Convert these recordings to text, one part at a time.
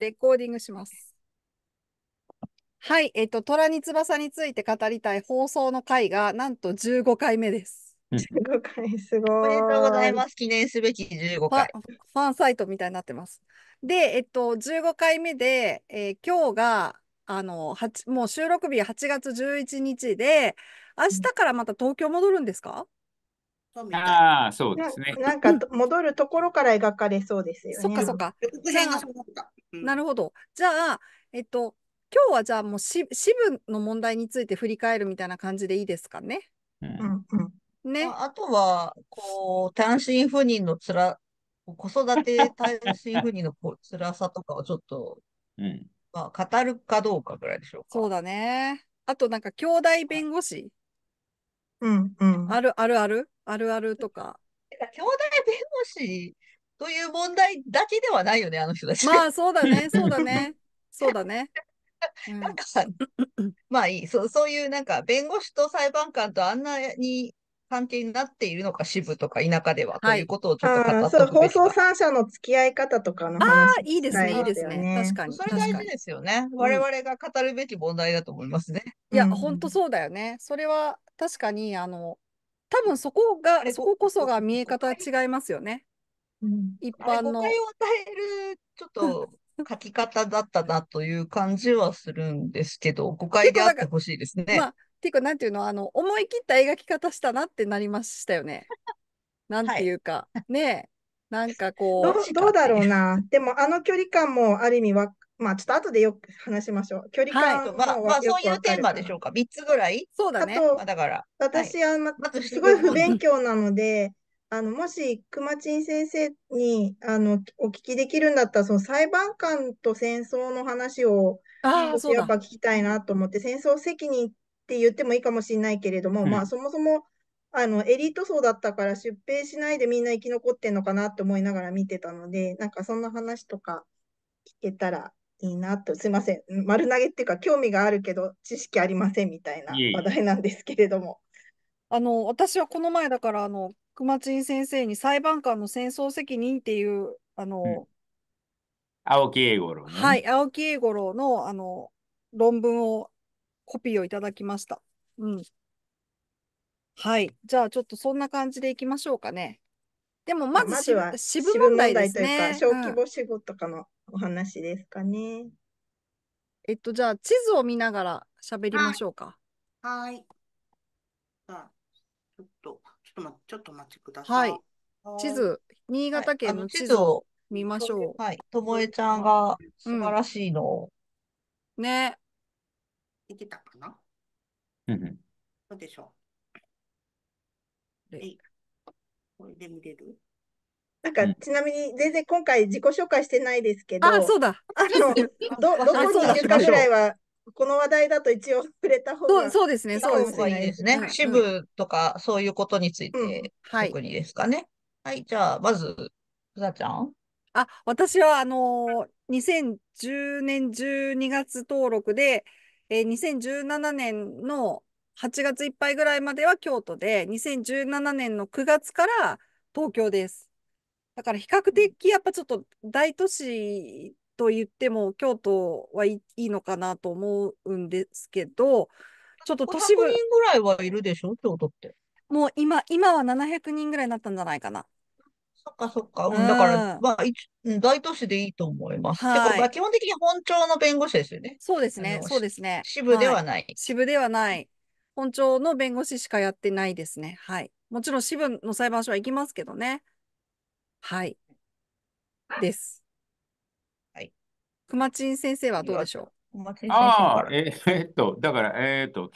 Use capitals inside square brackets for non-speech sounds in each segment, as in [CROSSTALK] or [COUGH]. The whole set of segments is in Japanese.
レコーディングします。はい、えっ、と、虎に翼について語りたい放送の回が、なんと15回目です。15回すごい。おめでとうございます。記念すべき15回。ファンサイトみたいになってます。で、えっと、15回目で、えー、今日が、あの、もう収録日8月11日で、明日からまた東京戻るんですか、ああ、そうですね。なんか戻るところから描かれそうですよね。そっかそっか。なるほど。じゃあ、えっと、今日はじゃあもう支部の問題について振り返るみたいな感じでいいですかね。うん、うん、ねあとは、こう、単身赴任のつら、子育て単身赴任のつらさとかをちょっと、うん、まあ、語るかどうかぐらいでしょうか。そうだね。あと、なんか、兄弟弁護士うんあるあるあるあるあるとか。か兄弟弁護士という問題だけではないよね、あの人たち。まあ、そうだね、[LAUGHS] そうだね、そうだね。なんか、うん、まあいいそう、そういうなんか、弁護士と裁判官とあんなに関係になっているのか、支部とか田舎では、はい、ということをちょっと語ってそう、放送三者の付き合い方とかの話、ね、いいですね、いいですね。確かに。それ大事ですよね。我々が語るべき問題だと思いますね。うん、いや、本当そうだよね。それは確かに、あの、多分そこが、そここそが見え方違いますよね。うん、一般の。誤解を与える、ちょっと、書き方だったなという感じはするんですけど、[LAUGHS] 誤解であってほしいですね。まあ、ていうか、なんていうの、あの、思い切った描き方したなってなりましたよね。[LAUGHS] なんていうか、はい、ねなんかこう。どうだろうな。でも、あの距離感もある意味わまあ、ちょっと後でよく話しましょう。距離感はい、まあ、まあ、そういうテーマでしょうか。3つぐらいそうだね。あ、だから。私は、はい、すごい不勉強なので、あの、もし、くまちん先生に、あの、お聞きできるんだったら、その裁判官と戦争の話を、ああ、やっぱ聞きたいなと思って、戦争責任って言ってもいいかもしれないけれども、うん、まあ、そもそも、あの、エリート層だったから出兵しないでみんな生き残ってんのかなと思いながら見てたので、なんかそんな話とか聞けたらいいなと、すいません、丸投げっていうか、興味があるけど、知識ありませんみたいな話題なんですけれども。あの私はこの前だからあの熊珍先生に裁判官の戦争責任っていうあの、うん、青木英五郎、ね、はい青木英五郎のあの論文をコピーをいただきました。うん。はい。じゃあちょっとそんな感じでいきましょうかね。でもまずまずは渋問題ですね。小規模仕事かのお話ですかね。えっと、じゃあ、地図を見ながら喋りましょうか。はい。はあ、ちょっと、ちょっとま、ちょっと待ちください。はい。地図、新潟県の地図を見ましょう。はい。ともえちゃんが素晴らしいのうん、ね。でけたかなうんうん。どうでしょう。えい。これで見れるなんか、ちなみに、全然今回自己紹介してないですけど、あ、そうだ。あの、ど、[LAUGHS] どこにいるかぐらいは、この話題だと一応触れた方がそうそうですね、そうですね。いいですね。支部とか、そういうことについて、特にですかね。はい、じゃあ、まず、ふさちゃん。あ、私は、あのー、2010年12月登録で、えー、2017年の8月いっぱいぐらいまでは京都で、2017年の9月から東京です。だから比較的やっぱちょっと大都市と言っても京都はい、いいのかなと思うんですけど、ちょっと都市部。500人ぐらいはいるでしょ京都って。もう今、今は700人ぐらいになったんじゃないかな。そっかそっか。うん、だから、まあ、大都市でいいと思います。はい、基本的に本庁の弁護士ですよね。そうですね。そうですね。支部ではないはい、支部ではない。本庁の弁護士しかやってないですね。はい。もちろん支部の裁判所は行きますけどね。はい。です。[LAUGHS] はい。熊ん先生はどうでしょうああ、えー、っと、だから、えー、っと、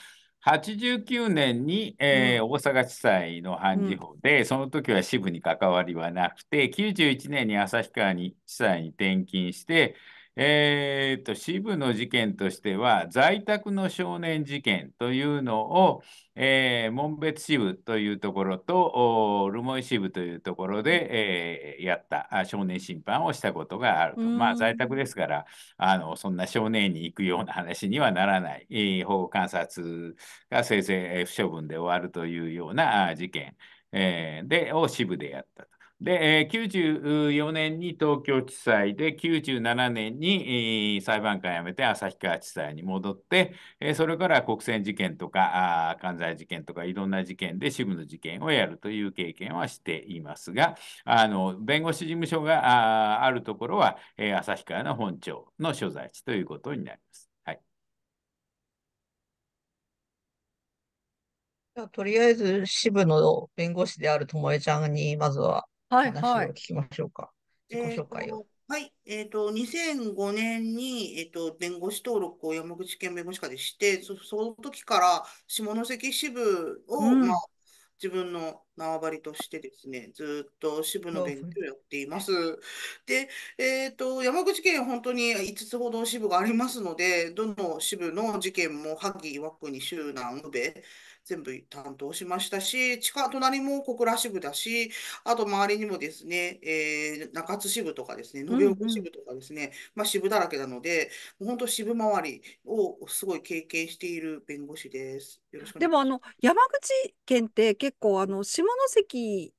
89年に、えー、うん、大阪地裁の判事法で、うん、その時は支部に関わりはなくて、91年に旭川に地裁に転勤して、えーと、支部の事件としては在宅の少年事件というのを、えー、門別支部というところと留萌支部というところで、えー、やった少年審判をしたことがあると、まあ、在宅ですからあのそんな少年に行くような話にはならない、えー、保護観察がせいぜい不処分で終わるというような事件、えー、でを支部でやったと。で、94年に東京地裁で、97年に裁判官辞めて旭川地裁に戻って、それから国選事件とか関西事件とかいろんな事件で支部の事件をやるという経験はしていますが、あの弁護士事務所があるところは旭川の本庁の所在地ということになります。じゃあ、とりあえず支部の弁護士であるともえちゃんに、まずははい話を聞きましょうか。自己紹介を。はい、えっと、2005年に、えっと、弁護士登録を山口県弁護士課でして、そ、その時から下関支部うを、まあ、自分の縄張りとしてですね、ずっと支部の勉強をやっています。で、えっと、山口県は本当に5つほど支部がありますので、どの支部の事件も、萩、枠に、周南、宇部全部担当しましたし、近、隣も小倉支部だし、あと周りにもですね、えー、中津支部とかですね、延岡支部とかですね、うんうん、まあ、支部だらけなので、本当支部周りをすごい経験している弁護士です。よろしくでもあの山口県って結構あの下関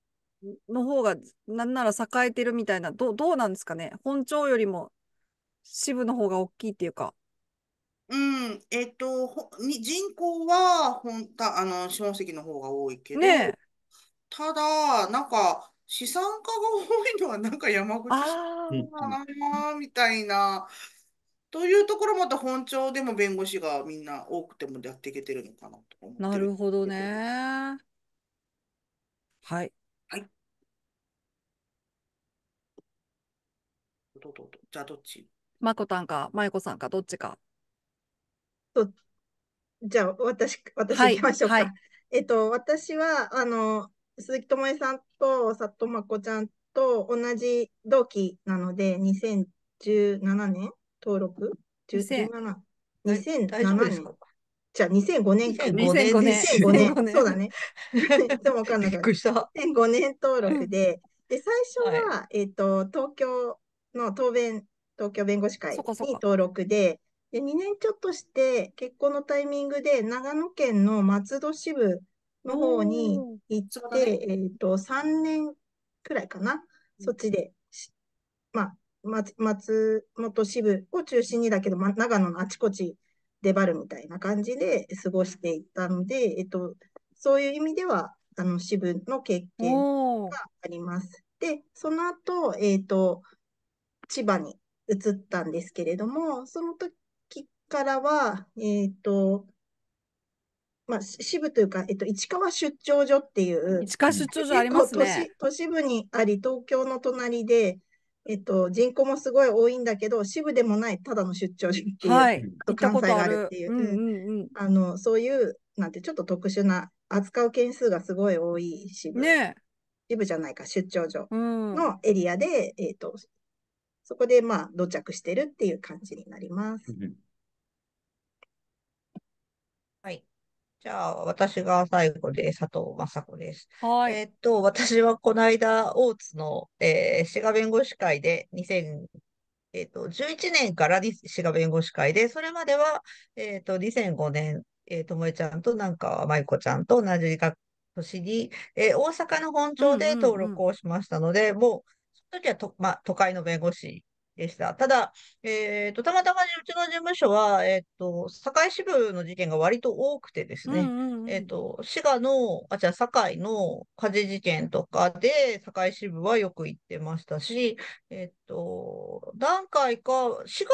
の方がなんなら栄えてるみたいなどどうなんですかね本庁よりも支部の方が大きいっていうか。うん、えっと、ほに人口はん、た、あの、下関の方が多いけど、ねただ、なんか、資産家が多いのは、なんか山口市あんだなみたいな。というところまた本庁でも弁護士がみんな多くてもやっていけてるのかなと思っなてるるほどけど。ね。はい。はい、どうどうじゃあどっちまこたんか、まゆこさんか、どっちか。そう。じゃあ、私、私行きましょうか。はいはい、えっと、私は、あの、鈴木智恵さんと佐藤真子ちゃんと同じ同期なので、2017年登録 ?17 年。2007年。じゃあ2005年か。2005年。2005年。そうだね。[LAUGHS] でもわかんなかった。2005年登録で、で、最初は、はい、えっ、と、東京の答弁、東京弁護士会に登録で、で、2年ちょっとして結婚のタイミングで長野県の松戸支部の方に行って、ね、えっ、と、3年くらいかな。そっちで、まあ、松本支部を中心にだけど、ま、長野のあちこち出張るみたいな感じで過ごしていったので、えっと、そういう意味ではあの支部の経験があります。で、その後、えっ、と、千葉に移ったんですけれども、その時からは、えっ、ー、と、まあ、支部というか、えっと、市川出張所っていう、市川出張所ありますね都市。都市部にあり、東京の隣で、えっと、人口もすごい多いんだけど、支部でもない、ただの出張所っていう、はい、と関西があるっていう、あの、そういう、なんて、ちょっと特殊な、扱う件数がすごい多い支部、ね、支部じゃないか、出張所のエリアで、うん、えっと、そこで、まあ、土着してるっていう感じになります。うんじゃあ、私が最後で佐藤雅子です。はい。えっと、私はこの間、大津の、えー、滋賀弁護士会で2000、えっと、11年から滋賀弁護士会で、それまでは、えっと、2005年、えー、ともえちゃんとなんか、まいこちゃんと同じ学年に、えー、大阪の本庁で登録をしましたので、もう、その時はと、まあ、都会の弁護士でした。ただ、えーと、たまたまうちの事務所は、えーと、堺支部の事件が割と多くてですね、えーと、滋賀の、あ、じゃあ堺の火事事件とかで堺支部はよく行ってましたし、えー、と何回か滋賀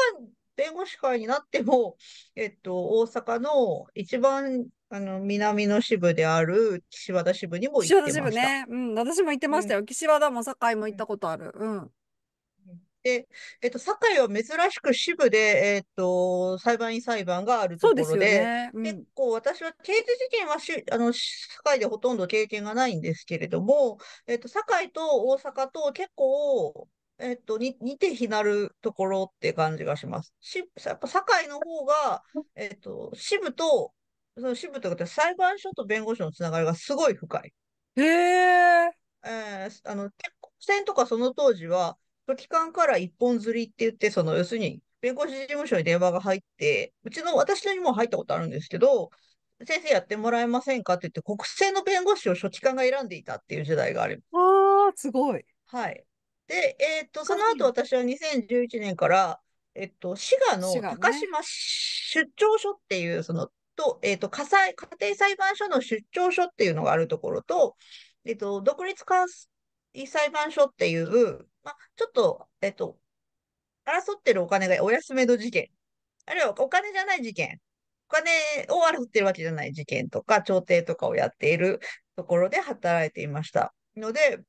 弁護士会になっても、[LAUGHS] えー、と大阪の一番あの南の支部である岸和田支部にも行ってました。岸和田支部ね、うん、私も行ってましたよ。うん、岸和田も堺も行ったことある。うんで、えっと、堺は珍しく支部で、えっと、裁判員裁判があるところで、ねうん、結構私は刑事事件はしあの堺でほとんど経験がないんですけれども、えっと、堺と大阪と結構、えっと、に似て非なるところって感じがします。しやっぱ堺の方が、えっと、支部と、その支部とかって裁判所と弁護士のつながりがすごい深い。へえー、あの結婚戦とかその当時は、書記官から一本釣りって言って、その要するに弁護士事務所に電話が入って、うちの私にも入ったことあるんですけど、先生やってもらえませんかって言って、国政の弁護士を書記官が選んでいたっていう時代があります。ああ、すごい。はい。で、えっ、と、その後私は2011年から、えっと、滋賀の高島出張所っていう、その、と、えっと、家災、家庭裁判所の出張所っていうのがあるところと、えっと、独立視裁判所っていう、まあ、ちょっと、えっと、争ってるお金がお安めの事件、あるいはお金じゃない事件、お金を争ってるわけじゃない事件とか、調停とかをやっているところで働いていました。ので、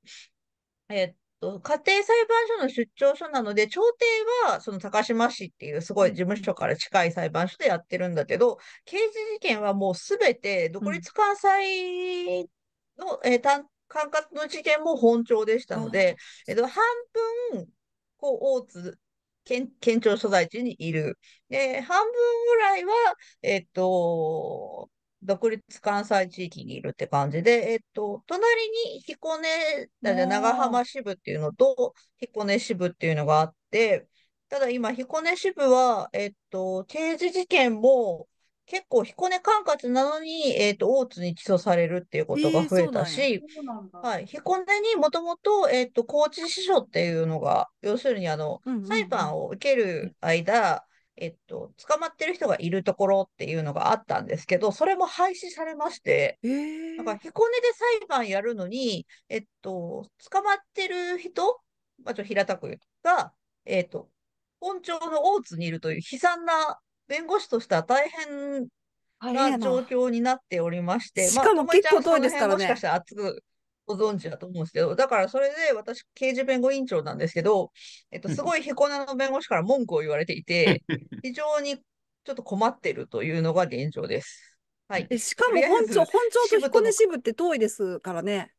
えっと、家庭裁判所の出張所なので、調停はその高島市っていうすごい事務所から近い裁判所でやってるんだけど、刑事事件はもうすべて独立関西の、えー、担管轄の事件も本庁でしたので、えっと、半分、こう、大津県、県庁所在地にいる。で、半分ぐらいは、えっと、独立関西地域にいるって感じで、えっと、隣に彦根、長浜支部っていうのと、彦根支部っていうのがあって、ただ今、彦根支部は、えっと、刑事事件も、結構彦根管轄なのに、えっ、ー、と、大津に起訴されるっていうことが増えたし、はい、彦根にもともと、えっ、ー、と、高知支所っていうのが、要するにあの、裁判を受ける間、えっと、捕まってる人がいるところっていうのがあったんですけど、それも廃止されまして、なんか彦根で裁判やるのに、えっと、捕まってる人、まあ、ちょ平たく言うが、えっと、本庁の大津にいるという悲惨な弁護士としては大変な状況になっておりまして、しかも結構遠いですからね。まあ、もしかしたら熱くご存知だと思うんですけど、だからそれで私、刑事弁護委員長なんですけど、えっと、すごい彦根の弁護士から文句を言われていて、[LAUGHS] 非常にちょっと困ってるというのが現状です。はい、しかも本庁、本庁と彦根支部って遠いですからね。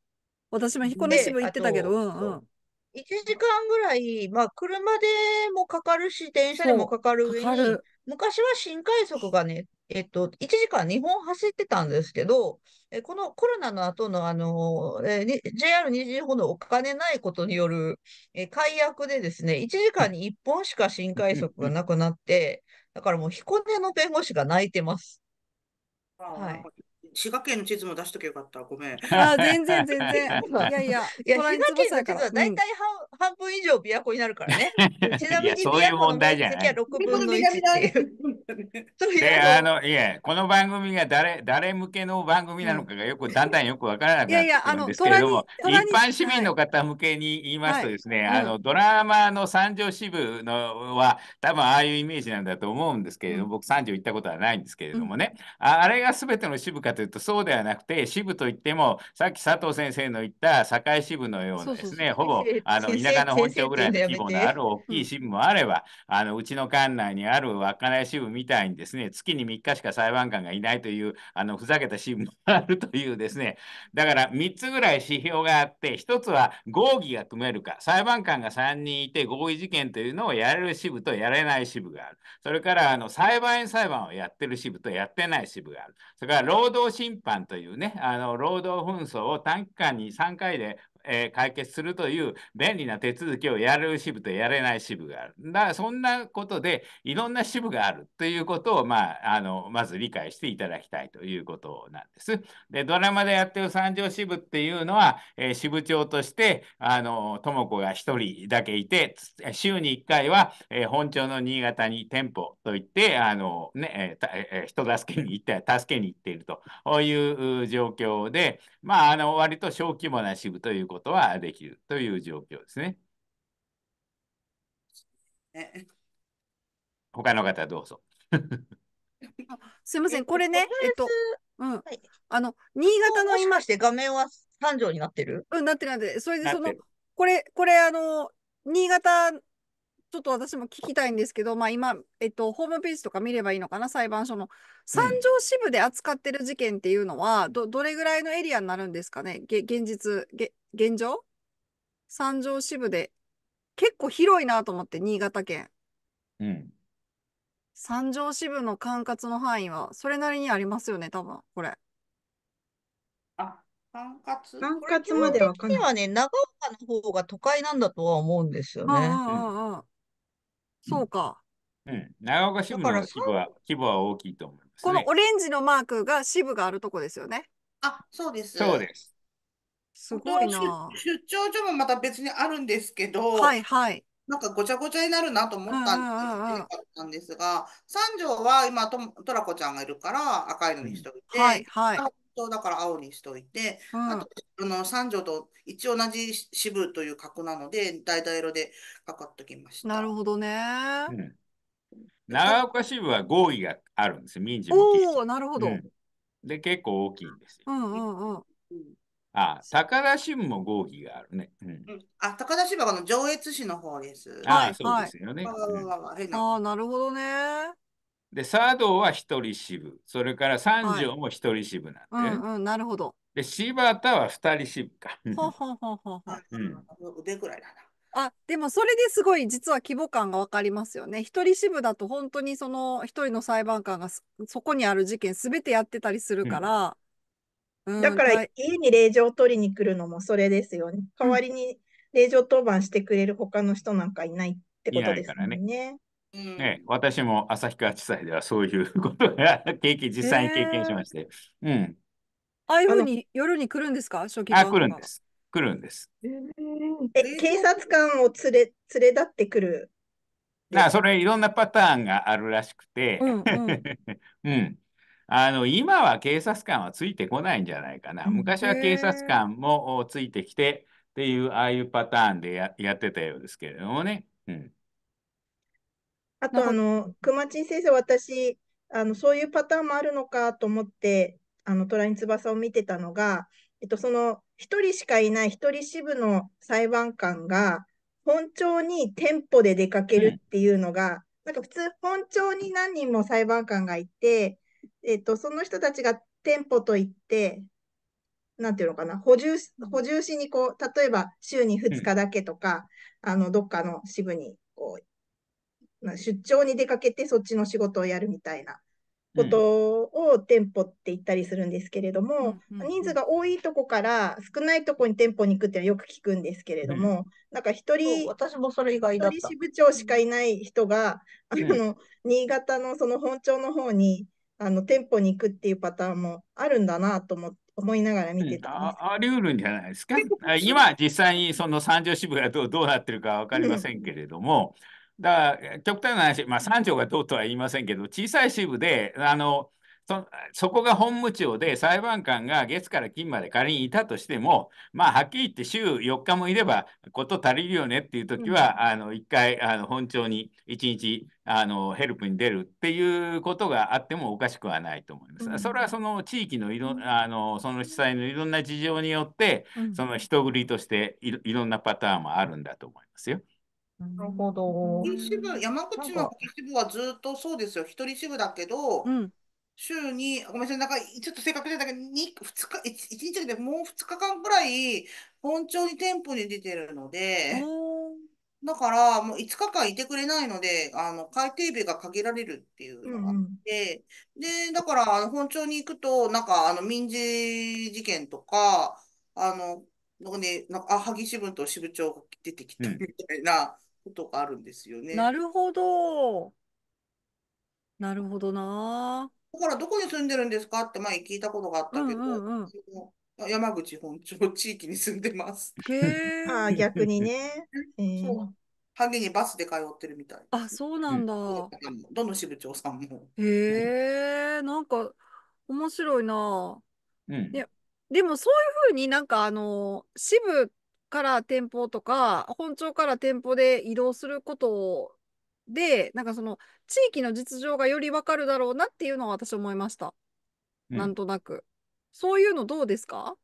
私も彦根支部行ってたけど、うんうん。1時間ぐらい、まあ、車でもかかるし、電車でもかかる上に、昔は新快速がね、えっと、1時間2本走ってたんですけど、えこのコロナの後のあの、え JR 西日本のお金ないことによる、え解約でですね、1時間に1本しか新快速がなくなって、だからもう彦根の弁護士が泣いてます。はい、滋賀県の地図も出しとけゃよかった。ごめん。あ全然全然。[LAUGHS] いやいや、いや滋賀県の地図は大体半,、半分以上琵琶湖になるからね。[LAUGHS] ちなみに琵琶湖の面積は6分の1っていう。で、[LAUGHS] あの、いや、この番組が誰誰向けの番組なのかがよく、だんだんよくわからなくなってくるんですけれども、一般市民の方向けに言いますとですね、あのドラマの三条支部のは、多分ああいうイメージなんだと思うんですけれども、僕三条行ったことはないんですけれどもね、ああれがすべての支部かといういうとそうではなくて支部といってもさっき佐藤先生の言った堺支部のようなですねほぼ [LAUGHS] あの田舎の本庁ぐらいの規模のある大きい支部もあれば、うあのうちの管内にある稚内支部みたいにですね月に3日しか裁判官がいないというあのふざけた支部もあるというですねだから3つぐらい指標があって1つは合議が組めるか裁判官が3人いて合意事件というのをやれる支部とやれない支部があるそれからあの裁判員裁判をやってる支部とやってない支部があるそれから労働審判というね、あの労働紛争を短期間に3回でえー、解決するという便利な手続きをやる支部とやれない支部がある。だからそんなことでいろんな支部があるということを、まあ、あのまず理解していただきたいということなんです。でドラマでやってる三条支部っていうのは、えー、支部長としてあの智子が1人だけいて週に1回は、えー、本庁の新潟に店舗といってあの、ねえー、人助けに行って助けに行っているという状況で、まあ、あの割と小規模な支部ということことはできるという状況ですね。他の方どうぞ。すいません、これね、えっと、うん、はい、あの、新潟の今。しして画面は三条になってるうん、なってるなって。それでその、これ、これ、あの、新潟、ちょっと私も聞きたいんですけど、まあ今、えっと、ホームページとか見ればいいのかな、裁判所の。三条支部で扱ってる事件っていうのは、うん、ど、どれぐらいのエリアになるんですかね、げ現実、げ現状三条支部で結構広いなと思って、新潟県。うん。三条支部の管轄の範囲はそれなりにありますよね、多分これ。あ、管轄管轄まではかになはね、長岡の方が都会なんだとは思うんですよね。ああ、そうか。うん。長岡支部の規模は、規模は大きいと思いますこのオレンジのマークが支部があるとこですよね。あ、そうです。そうです。すごいな。出張所もまた別にあるんですけど、はいはい。なんかごちゃごちゃになるなと思ったんなんですが、三条は今と、トラコちゃんがいるから赤いのにしといて、はいはい。とだから青にしといて、うん、あとあの三条と一応同じ支部という格なので、橙色でかかっときました。なるほどね。うん、長岡支部は合意があるんです民事も。おお、なるほど、うん、で、結構大きいんですよ。うんうんうん。あ高田新も合議があるね。うん、あ、高田新はあの上越市の方です。はい、そうですよね。はあ、なるほどね。で、茶道は一人支部、それから三条も一人支部なんで、はい、うん、うん、なるほど。で、柴田は二人支部か。ほほほほ。うん、腕ぐらいだな。あでもそれですごい実は規模感が分かりますよね。一人支部だと本当にその一人の裁判官がそこにある事件すべてやってたりするから、だから家に令状を取りに来るのもそれですよね。代わりに令状当番してくれる他の人なんかいないってことですね。ねね、私も旭川地裁ではそういうことが [LAUGHS] 経験実際に経験しまして、えー、うん、ああいうふうに夜に来るんですか初期あ来るんです来るんです、えー、警察官を連れ連れ立ってくるなそれいろんなパターンがあるらしくて、うん、うんうん、[LAUGHS] あの今は警察官はついてこないんじゃないかな。昔は警察官もついてきてっていう、ああいうパターンでやってたようですけれどもね。うん、あと、あの、熊地先生、私、あのそういうパターンもあるのかと思って、あの虎に翼を見てたのが、えっと、その1人しかいない1人支部の裁判官が、本庁に店舗で出かけるっていうのが、うん、なんか普通、本庁に何人も裁判官がいて、えっ、ー、と、その人たちが店舗といって、なんていうのかな、補充補充しにこう、例えば週に2日だけとか、うん、あの、どっかの支部にこう、出張に出かけてそっちの仕事をやるみたいなことを店舗って言ったりするんですけれども、うん人数が多いとこから少ないとこに店舗に行くっていうのはよく聞くんですけれども、なんか一人、私もそれ以外だ支部長しかいない人が、あの、新潟のその本庁の方に、あの店舗に行くっていうパターンもあるんだなと思って思いながら見てた、うん、あ。あり得るんじゃないですか。[LAUGHS] 今、実際にその三条支部がどうどうなってるか分かりませんけれども、うん、だから極端な話、まあ、三条がどうとは言いませんけど、小さい支部で、あのそそこが本部長で裁判官が月から金まで仮にいたとしても、まあ、はっきり言って週4日もいればこと足りるよねっていう時は、うん、あの1回あの本庁に1日あのヘルプに出るっていうことがあってもおかしくはないと思います。うん、それはその地域のいろあのその主催のいろんな事情によって、うん、その人繰りとしていろんなパターンもあるんだと思いますよ。なるほど。一支部、山口の一支部はずっとそうですよ。一人支部だけど、うん、週に、ごめんなさい、なんか、ちょっと正確じゃないけど、2二日、一日でもう二日間くらい、本庁に店舗に出てるので、だから、もう5日間いてくれないので、あの、改定日が限られるっていうのがあって、うんうん、で、だから、あの、本庁に行くと、なんか、あの、民事事件とか、あの、なんかね、なんか、萩支部と支部長が出てきたみたいなことがあるんですよね。なるほど。なるほどな。だからどこに住んでるんですかって前聞いたことがあったけど、うんうんうん、山口本町地域に住んでます。へあ逆にね。[LAUGHS] そう萩にバスで通ってるみたい。あ、そうなんだ。どの支部長さんも。へえ、なんか面白いな。うん、いや、でもそういうふうになんかあの支部から店舗とか本庁から店舗で移動することでなんかその地域の実情がよりわかるだろうなっていうのは私思いました、うんなんとなくそういうのどうですか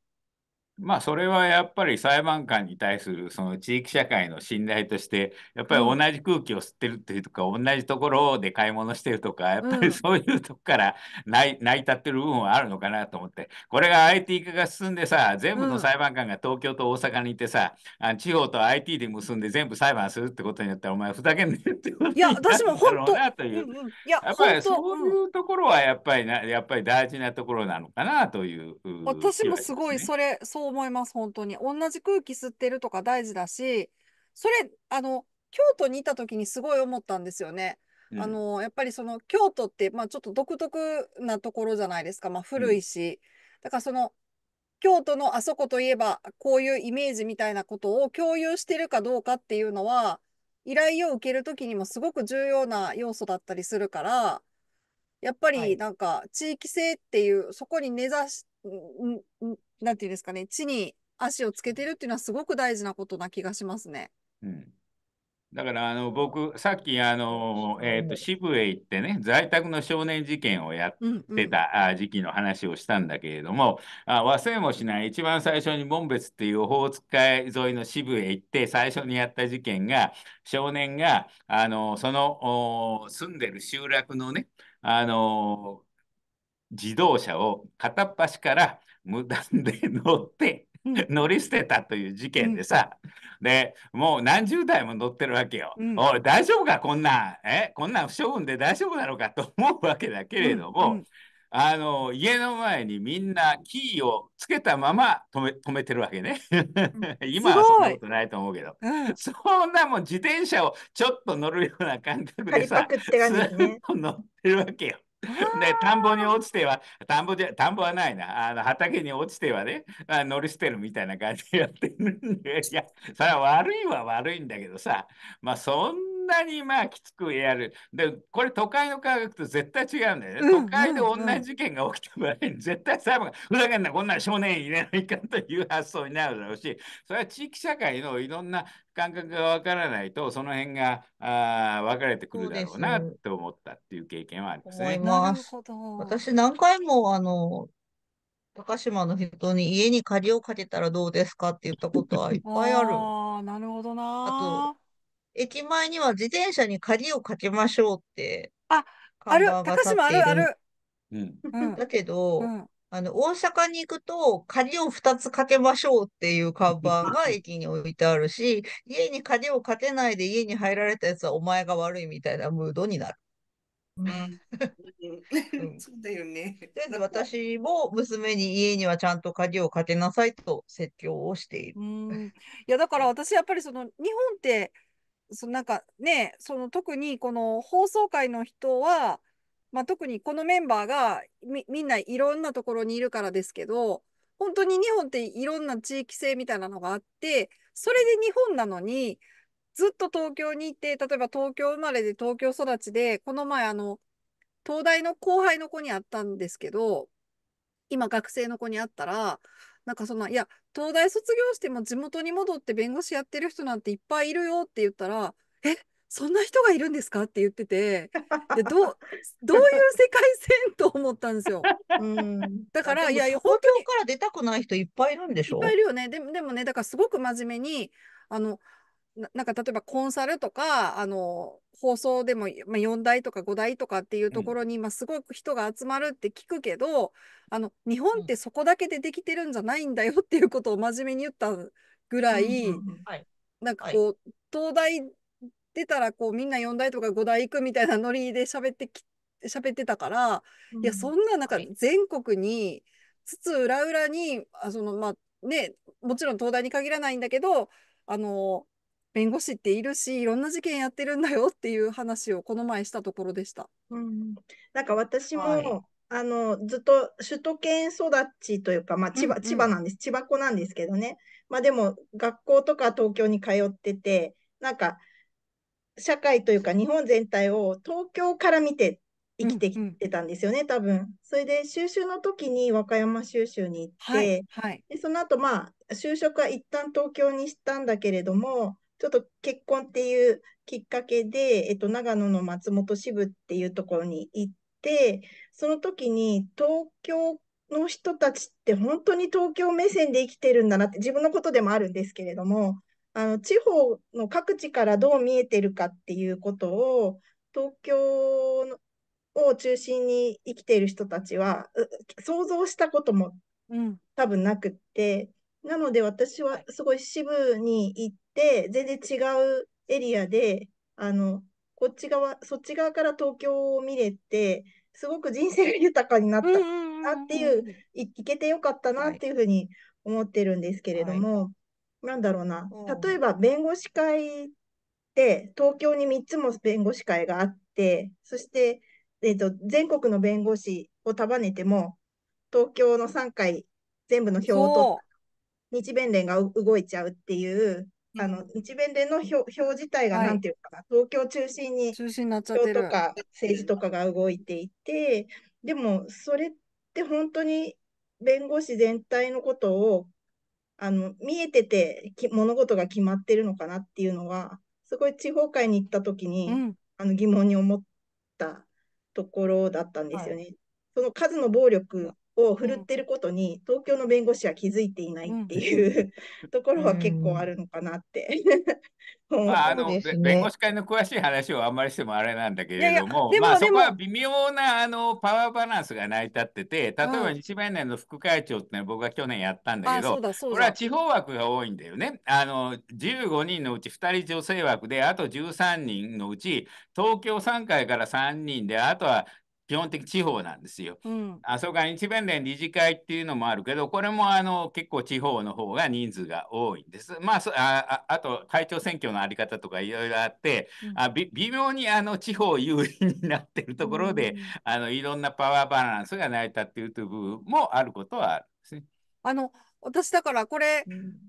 まあそれはやっぱり裁判官に対するその地域社会の信頼としてやっぱり同じ空気を吸ってるっていうとか、うん、同じところで買い物してるとかやっぱりそういうとこから成い立ってる部分はあるのかなと思ってこれが IT 化が進んでさ全部の裁判官が東京と大阪にいてさ、うん、地方と IT で結んで全部裁判するってことになったらお前ふざけんねよってことになるだろうなという、うんうん、やっぱりそういうところはやっぱりなやっぱり大事なところなのかなという、ね、私もすごいそれそう思います、本当に。同じ空気吸ってるとか大事だし、それ、あの、京都にいた時にすごい思ったんですよね。うん、あの、やっぱりその京都って、まあちょっと独特なところじゃないですか。まあ古いし。うん、だからその、京都のあそこといえば、こういうイメージみたいなことを共有してるかどうかっていうのは、依頼を受ける時にもすごく重要な要素だったりするから、やっぱりなんか地域性っていう、はい、そこに根ざし、なんていうんですかね、地に足をつけてるっていうのはすごく大事なことな気がしますね。うんだからあの僕さっきあの、えーと、渋谷行ってね在宅の少年事件をやってた時期の話をしたんだけれども、うんうん、あ忘れもしない一番最初に門別っていうオホーツク海沿いの渋谷行って最初にやった事件が少年があのその住んでる集落のねあの自動車を片っ端から無断で乗って、乗り捨てたという事件でさ、うん、でもう何十台も乗ってるわけよ。うん、おい大丈夫かこんなんえこんなん不処分で大丈夫なのかと思うわけだけれども、うん、あの家の前にみんなキーをつけたまま止め止めてるわけね。今はそんなことないと思うけど、そんなもん自転車をちょっと乗るような感覚でさ、ね、ずっと乗ってるわけよ。で、田んぼに落ちては、田んぼじゃ、田んぼはないな。あの畑に落ちてはね、あ乗り捨てるみたいな感じでやってるんで、いや、それは悪いは悪いんだけどさ、まあそんなにまあきつくやるでこれ都会の科学と絶対違うんだよね、都会で同じ事件が起きた場合に絶対裁判がふざけんなこんな少年院入れないかという発想になるだろうしそれは地域社会のいろんな感覚がわからないとその辺があ分かれてくるだろうなと思ったっていう経験はありますね。す私何回もあの高島の人に家に借りをかけたらどうですかって言ったことはいっぱいある。ああなるほどな。あと駅前には自転車に鍵をかけましょうってあ、ある、看板が高立島っあているある。うん。るん [LAUGHS] だけど、うんあの、大阪に行くと、鍵を二つかけましょうっていう看板が [LAUGHS] 駅に置いてあるし、家に鍵をかけないで家に入られたやつはお前が悪いみたいなムードになる。うん [LAUGHS] そうだよね。とりあえず私も娘に家にはちゃんと鍵をかけなさいと説教をしている。うんいやだから私やっぱりその日本ってそなんかねその特にこの放送会の人は、まあ、特にこのメンバーがみみんないろんなところにいるからですけど本当に日本っていろんな地域性みたいなのがあってそれで日本なのにずっと東京に行って例えば東京生まれで東京育ちでこの前あの東大の後輩の子に会ったんですけど今学生の子に会ったらなんかそのいや東大卒業しても地元に戻って弁護士やってる人なんていっぱいいるよって言ったらえそんな人がいるんですかって言っててでどう [LAUGHS] どういう世界線と思ったんですよ。[LAUGHS] うん、だからいや本当にから出たくない人いっぱいいるんでしょいっぱいいるよねでもでもねだからすごく真面目にあのなんか例えばコンサルとかあの放送でも、ま4台とか5台とかっていうところに、うん、まあ、すごく人が集まるって聞くけどあの日本ってそこだけでできてるんじゃないんだよっていうことを真面目に言ったぐらい、うんなんかこう、はい、東大出たらこうみんな4台とか5台行くみたいなノリで喋ってき喋ってたから、いやそんななんか全国につつ裏々にあそのまあねもちろん東大に限らないんだけどあの弁護士っているしいろんな事件やってるんだよっていう話をこの前したところでした。うん、なんか私も、はい、あのずっと首都圏育ちというか、まあ、千葉、ん、千葉なんです千葉子なんですけどね、まあ、でも学校とか東京に通っててなんか社会というか日本全体を東京から見て生きてきてたんですよね、うんうん、多分それで収集の時に和歌山収集に行って、はいはい、でその後まあ就職は一旦東京にしたんだけれどもちょっと結婚っていうきっかけで、えっと、長野の松本支部っていうところに行って、その時に東京の人たちって本当に東京目線で生きてるんだなって、自分のことでもあるんですけれども、あの地方の各地からどう見えてるかっていうことを、東京のを中心に生きている人たちは想像したことも多分なくって、うん、なので私はすごい支部に行っ、全然違うエリアで、あの、こっち側、そっち側から東京を見れて、すごく人生が豊かになったなっていう、いけてよかったなっていうふうに思ってるんですけれども、はい、なんだろうな、例えば弁護士会って東京に3つも弁護士会があって、そして、えーと、と全国の弁護士を束ねても東京の3回全部の票を取った日弁連が動いちゃうっていうあの日弁連の表表自体が何ていうかな、はい、東京中心に中心なとか政治とかが動いていてでもそれって本当に弁護士全体のことをあの見えてて物事が決まってるのかなっていうのはすごい地方会に行った時に、うん、あの疑問に思ったところだったんですよね。はい、その数の暴力を振るってることに、東京の弁護士は気づいていないっていう、うん、[LAUGHS] ところは結構あるのかなって。まあ、あの、ね、弁護士会の詳しい話をあんまりしてもあれなんだけれども、いやいやまあ、そこは微妙なあのパワーバランスが成り立ってて、例えば日米年の副会長ってのは僕が去年やったんだけど、これは地方枠が多いんだよね。あの15人のうち2人女性枠で、あと13人のうち東京3回から3人で、あとは基本的地方なんですよ。うん、あそこは日弁連理事会っていうのもあるけど、これもあの結構地方の方が人数が多いんです。まあ、ああと会長選挙のあり方とかいろいろあって、うん、あ微妙にあの地方優位になってるところで、うん、あのいろんなパワーバランスが成り立っているという部分もあることはあるんですね。あの私だからこれ、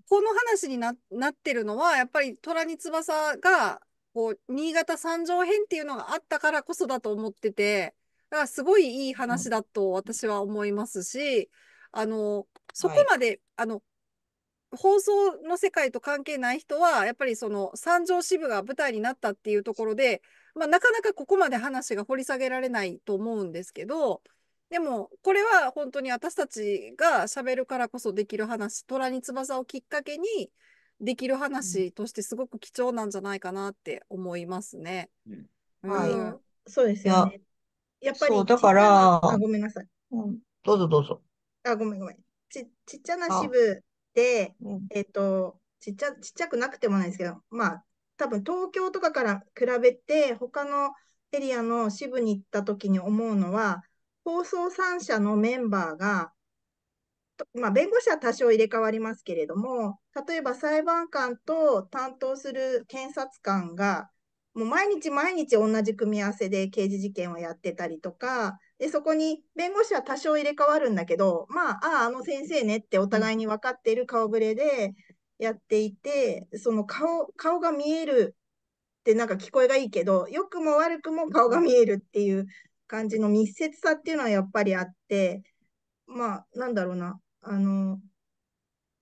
この話にななってるのはやっぱり虎に翼がこう新潟三条編っていうのがあったからこそだと思ってて。だからすごいいい話だと私は思いますし、あの、そこまで、はい、あの、放送の世界と関係ない人は、やっぱりその三条支部が舞台になったっていうところで、まあ、なかなかここまで話が掘り下げられないと思うんですけど、でも、これは本当に私たちが喋るからこそできる話、虎に翼をきっかけにできる話としてすごく貴重なんじゃないかなって思いますね。うん、はい、そうですよね。やっぱりそう、だから、あ、ごめんなさい。うん、どうぞどうぞ。あ、ごめんごめん。ち、ちっちゃな支部で、うん、えっ、ー、と、ちっちゃ、ちっちゃくなくてもないですけど、まあ、多分東京とかから比べて、他のエリアの支部に行った時に思うのは、放送3社のメンバーが、まあ、弁護士は多少入れ替わりますけれども、例えば裁判官と担当する検察官がもう毎日毎日同じ組み合わせで刑事事件をやってたりとか、でそこに弁護士は多少入れ替わるんだけど、まあ、ああ、あの先生ねってお互いに分かっている顔ぶれでやっていて、その顔顔が見えるってなんか聞こえがいいけど、良くも悪くも顔が見えるっていう感じの密接さっていうのはやっぱりあって、まあ、なんだろうな、あの、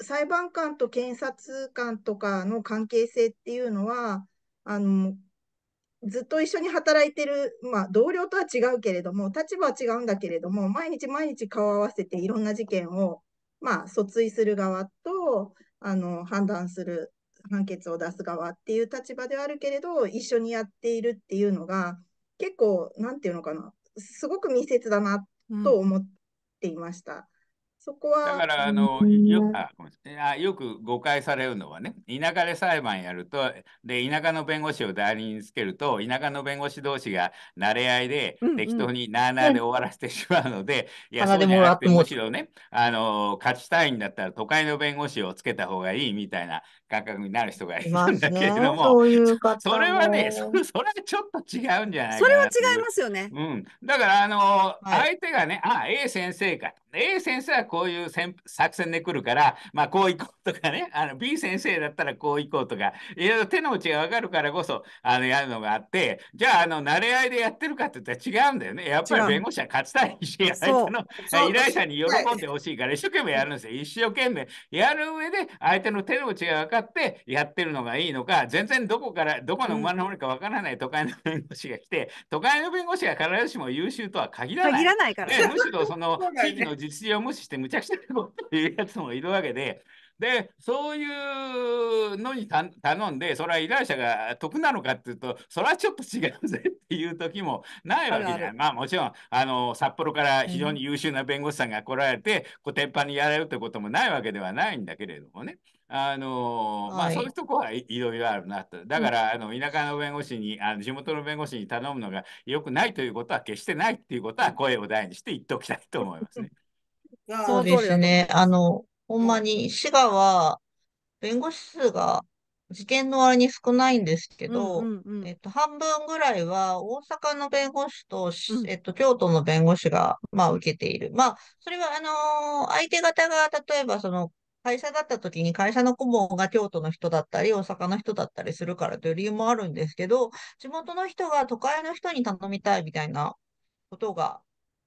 裁判官と検察官とかの関係性っていうのは、あの、ずっと一緒に働いてる、まあ、同僚とは違うけれども、立場は違うんだけれども、毎日毎日顔を合わせていろんな事件を、まあ、訴追する側と、あの、判断する、判決を出す側っていう立場ではあるけれど、一緒にやっているっていうのが、結構、なんていうのかな、すごく密接だなと思っていました。そこは。だから、あの、よあごめんなさいよく誤解されるのはね、田舎で裁判やると、で、田舎の弁護士を代理につけると、田舎の弁護士同士が慣れ合いで、適当になあなあで終わらせてしまうので、うんうん、いや、そうじゃなくて、むしろね、あの、勝ちたいんだったら都会の弁護士をつけた方がいいみたいな感覚になる人がいるんだけれども、ね、[LAUGHS] それはねそ、それはちょっと違うんじゃないかなそれは違いますよね。うん。だから、あの、はい、相手がね、あ、A 先生かと。A 先生はこういう作戦で来るから、まあ、こういこうとかねあの B 先生だったらこういこうとかいろいろ手の内が分かるからこそあのやるのがあってじゃああの慣れ合いでやってるかって言ったら違うんだよねやっぱり弁護士は勝ちたいし相手の依頼者に喜んでほしいから一生懸命やるんですよ一生懸命やる上で相手の手の内が分かってやってるのがいいのか全然どこからどこの馬の骨か分からない都会の弁護士が来て、うん、都会の弁護士が必ずしも優秀とは限らない。限らないから、ね、むしろその [LAUGHS] 地域の実情を無視してむちゃくちゃなことを言うやつもいるわけで、で、そういうのに頼んで、それは依頼者が得なのかっていうと、それはちょっと違うぜっていう時もないわけじゃない。まあもちろん、あの、札幌から非常に優秀な弁護士さんが来られて、こう、鉄板にやられるということもないわけではないんだけれどもね。あのーはい、まあ、そういうとこはいろいろあるなと。だから、うん、あの、田舎の弁護士に、あの地元の弁護士に頼むのが良くないということは決してないっていうことは声を大にして言っておきたいと思いますね。そうですね。あの、ほんまに、滋賀は、弁護士数が事件の割に少ないんですけど、うんうんうん、えっと、半分ぐらいは大阪の弁護士と、えっと、京都の弁護士が、まあ、受けている。まあ、それは、あのー、相手方が、例えば、その、会社だった時に会社の顧問が京都の人だったり、大阪の人だったりするからという理由もあるんですけど、地元の人が都会の人に頼みたいみたいなことが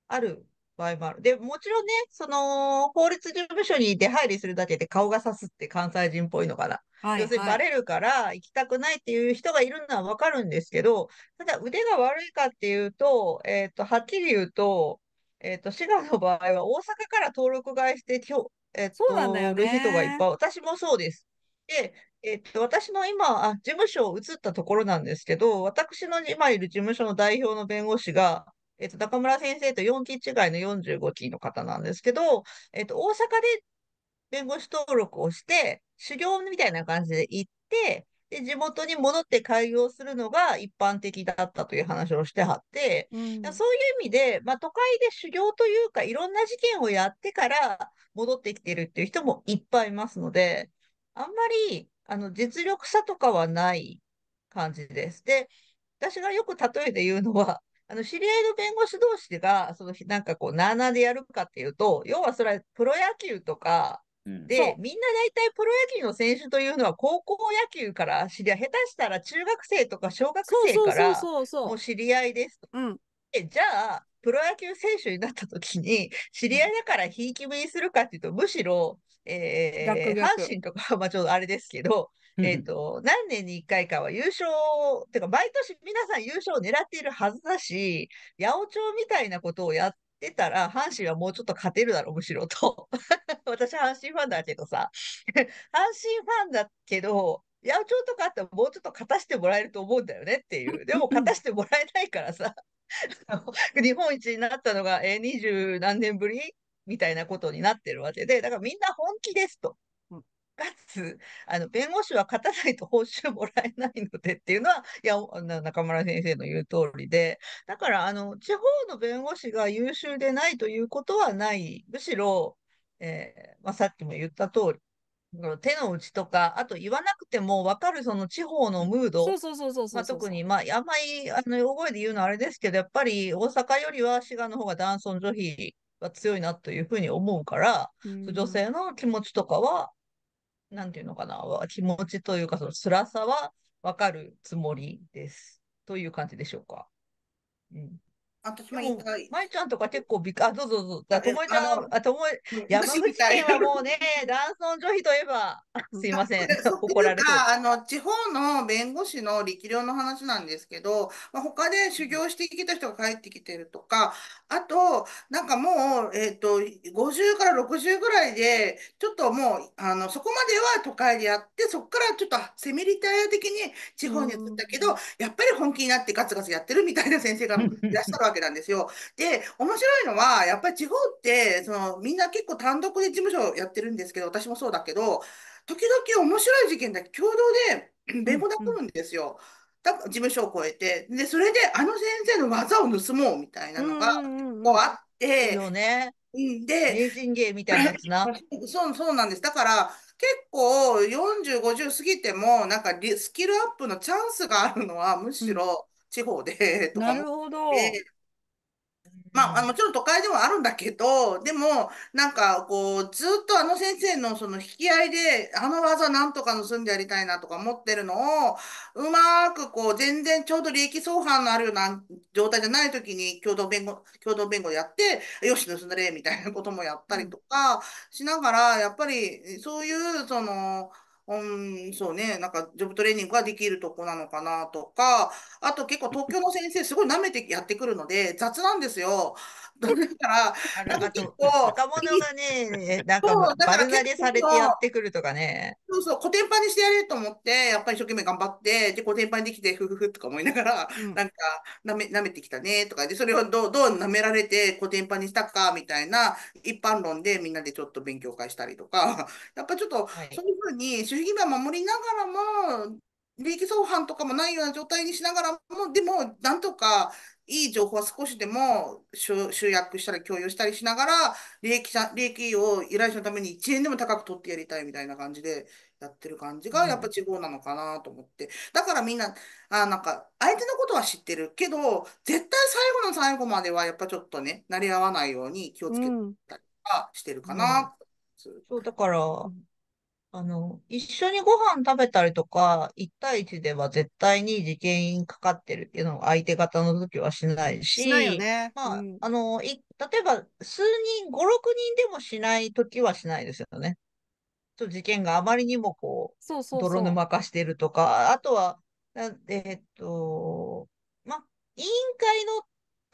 ある場合もある。で、もちろんね、その、法律事務所に出入りするだけで顔がさすって関西人っぽいのかな。はいはい、要するにバレるから行きたくないっていう人がいるのはわかるんですけど、ただ腕が悪いかっていうと、えっ、ー、と、はっきり言うと、えっ、ー、と、滋賀の場合は大阪から登録買いして、えっ、ー、よ、ね、る人がいっぱい、私もそうです。で、えっと、私の今、あ事務所を移ったところなんですけど、私の今いる事務所の代表の弁護士が、えっと、中村先生と4期違いの45期の方なんですけど、えっと、大阪で弁護士登録をして、修行みたいな感じで行って、で、地元に戻って開業するのが一般的だったという話をしてはって、うん、そういう意味で、まあ、都会で修行というか、いろんな事件をやってから戻ってきてるっていう人もいっぱいいますので、あんまり、あの、実力差とかはない感じです。で、私がよく例えで言うのは、あの知り合いの弁護士同士が、そのなんかこう、なあなあでやるかっていうと、要はそれはプロ野球とかで、うん、みんな大体プロ野球の選手というのは高校野球から知り合い、下手したら中学生とか小学生からもう知り合いですと。じゃあ、プロ野球選手になった時に、知り合いだからひいき目にするかっていうと、むしろ、えー、阪神とか [LAUGHS] まあちょうどあれですけど、えっ、と、何年に1回かは優勝、てか毎年皆さん優勝を狙っているはずだし、八百長みたいなことをやって、たら、阪神はもうちょっと勝てるだろう、むしろと。[LAUGHS] 私、阪神ファンだけどさ。[LAUGHS] 阪神ファンだけど、八百長とかあったらもうちょっと勝たせてもらえると思うんだよねっていう。[LAUGHS] でも勝たせてもらえないからさ。日本一になったのが、えー、何年ぶりみたいなことになってるわけで、だからみんな本気ですと。かつあの弁護士は勝たないと報酬もらえないのでっていうのは、いや中村先生の言う通りで、だからあの地方の弁護士が優秀でないということはない、むしろ、えー、まあ、さっきも言った通り、手の内とか、あと言わなくても分かるその地方のムード。特に、まあ、あんまり、あの、大声で言うのはあれですけど、やっぱり大阪よりは滋賀の方が男尊女卑は強いなというふうに思うから、うん、女性の気持ちとかは、なんていうのかな、気持ちというか、その辛さは分かるつもりです。という感じでしょうか。うん私も言いたい。まいちゃんとか結構びあ、どうぞどうぞ。ともえちゃん、あ、とも山口県はもうね、男尊女卑といえば、すいません、怒られあの、地方の弁護士の力量の話なんですけど、まあ、他で修行してきた人が帰ってきてるとか、あと、なんかもう、えっ、ー、と、50から60ぐらいで、ちょっともう、あの、そこまでは都会でやって、そこからちょっとセミリタイア的に地方に移ったけど、やっぱり本気になってガツガツやってるみたいな先生がいらっしゃるわけわけなんですよ。で、面白いのは、やっぱり地方って、その、みんな結構単独で事務所やってるんですけど、私もそうだけど、時々面白い事件だけ共同で弁護団組むんですよ。だ事務所を超えて。で、それで、あの先生の技を盗もうみたいなのが、こうあって、うんうんうん、で、名人芸みたいなやつな。[LAUGHS] そう、そうなんです。だから、結構40、50過ぎても、なんかスキルアップのチャンスがあるのは、むしろ地方で、とか。なるほど。まあ、あもちろん都会ではあるんだけど、でも、なんか、こう、ずっとあの先生のその引き合いで、あの技なんとか盗んでやりたいなとか思ってるのを、うまくこう、全然ちょうど利益相反のあるような状態じゃない時に共同弁護、共同弁護やって、よし、盗んだれ、みたいなこともやったりとかしながら、やっぱり、そういう、その、うん、そうね、なんかジョブトレーニングができるとこなのかなとか、あと結構東京の先生すごい舐めてやってくるので雑なんですよ。だから、なんかちょっと。若者がね、[LAUGHS] なんか丸投げされてやってくるとかね。そうそう、古典ンパンにしてやれと思って、やっぱり一生懸命頑張って、で、古典ンパンにできて、ふふふとか思いながら、うん、なんか、なめ、なめてきたねとか、で、それをどう、どう舐められて、古典ンパンにしたか、みたいな、一般論でみんなでちょっと勉強会したりとか、[LAUGHS] やっぱちょっと、そういうふうに、主義義務は守りながらも、利益相反とかもないような状態にしながらも、でも、なんとかいい情報は少しでも集約したり共有したりしながら、利益者、利益を依頼者のために1円でも高く取ってやりたいみたいな感じでやってる感じが、やっぱ地方なのかなと思って。だからみんな、あなんか、相手のことは知ってるけど、絶対最後の最後まではやっぱちょっとね、慣れ合わないように気をつけたりはしてるかな、うんうん、そう、だから、あの、一緒にご飯食べたりとか、一対一では絶対に事件かかってるっていうのを相手方の時はしないし、しないよね。まあ、うん、あの、い、例えば数人、5、6人でもしない時はしないですよね。ちょっと事件があまりにもこう、そうそうそう泥沼化してるとか、あとは、えっと、まあ、委員会の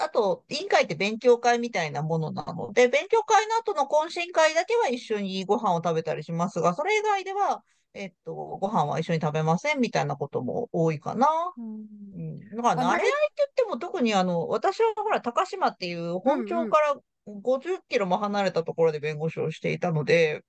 あと、委員会って勉強会みたいなものなので、勉強会の後の懇親会だけは一緒にご飯を食べたりしますが、それ以外では、えっと、ご飯は一緒に食べませんみたいなことも多いかな。うん。だから、慣れ合いって言っても、特にあの、私はほら、高島っていう本庁から50キロも離れたところで弁護士をしていたので、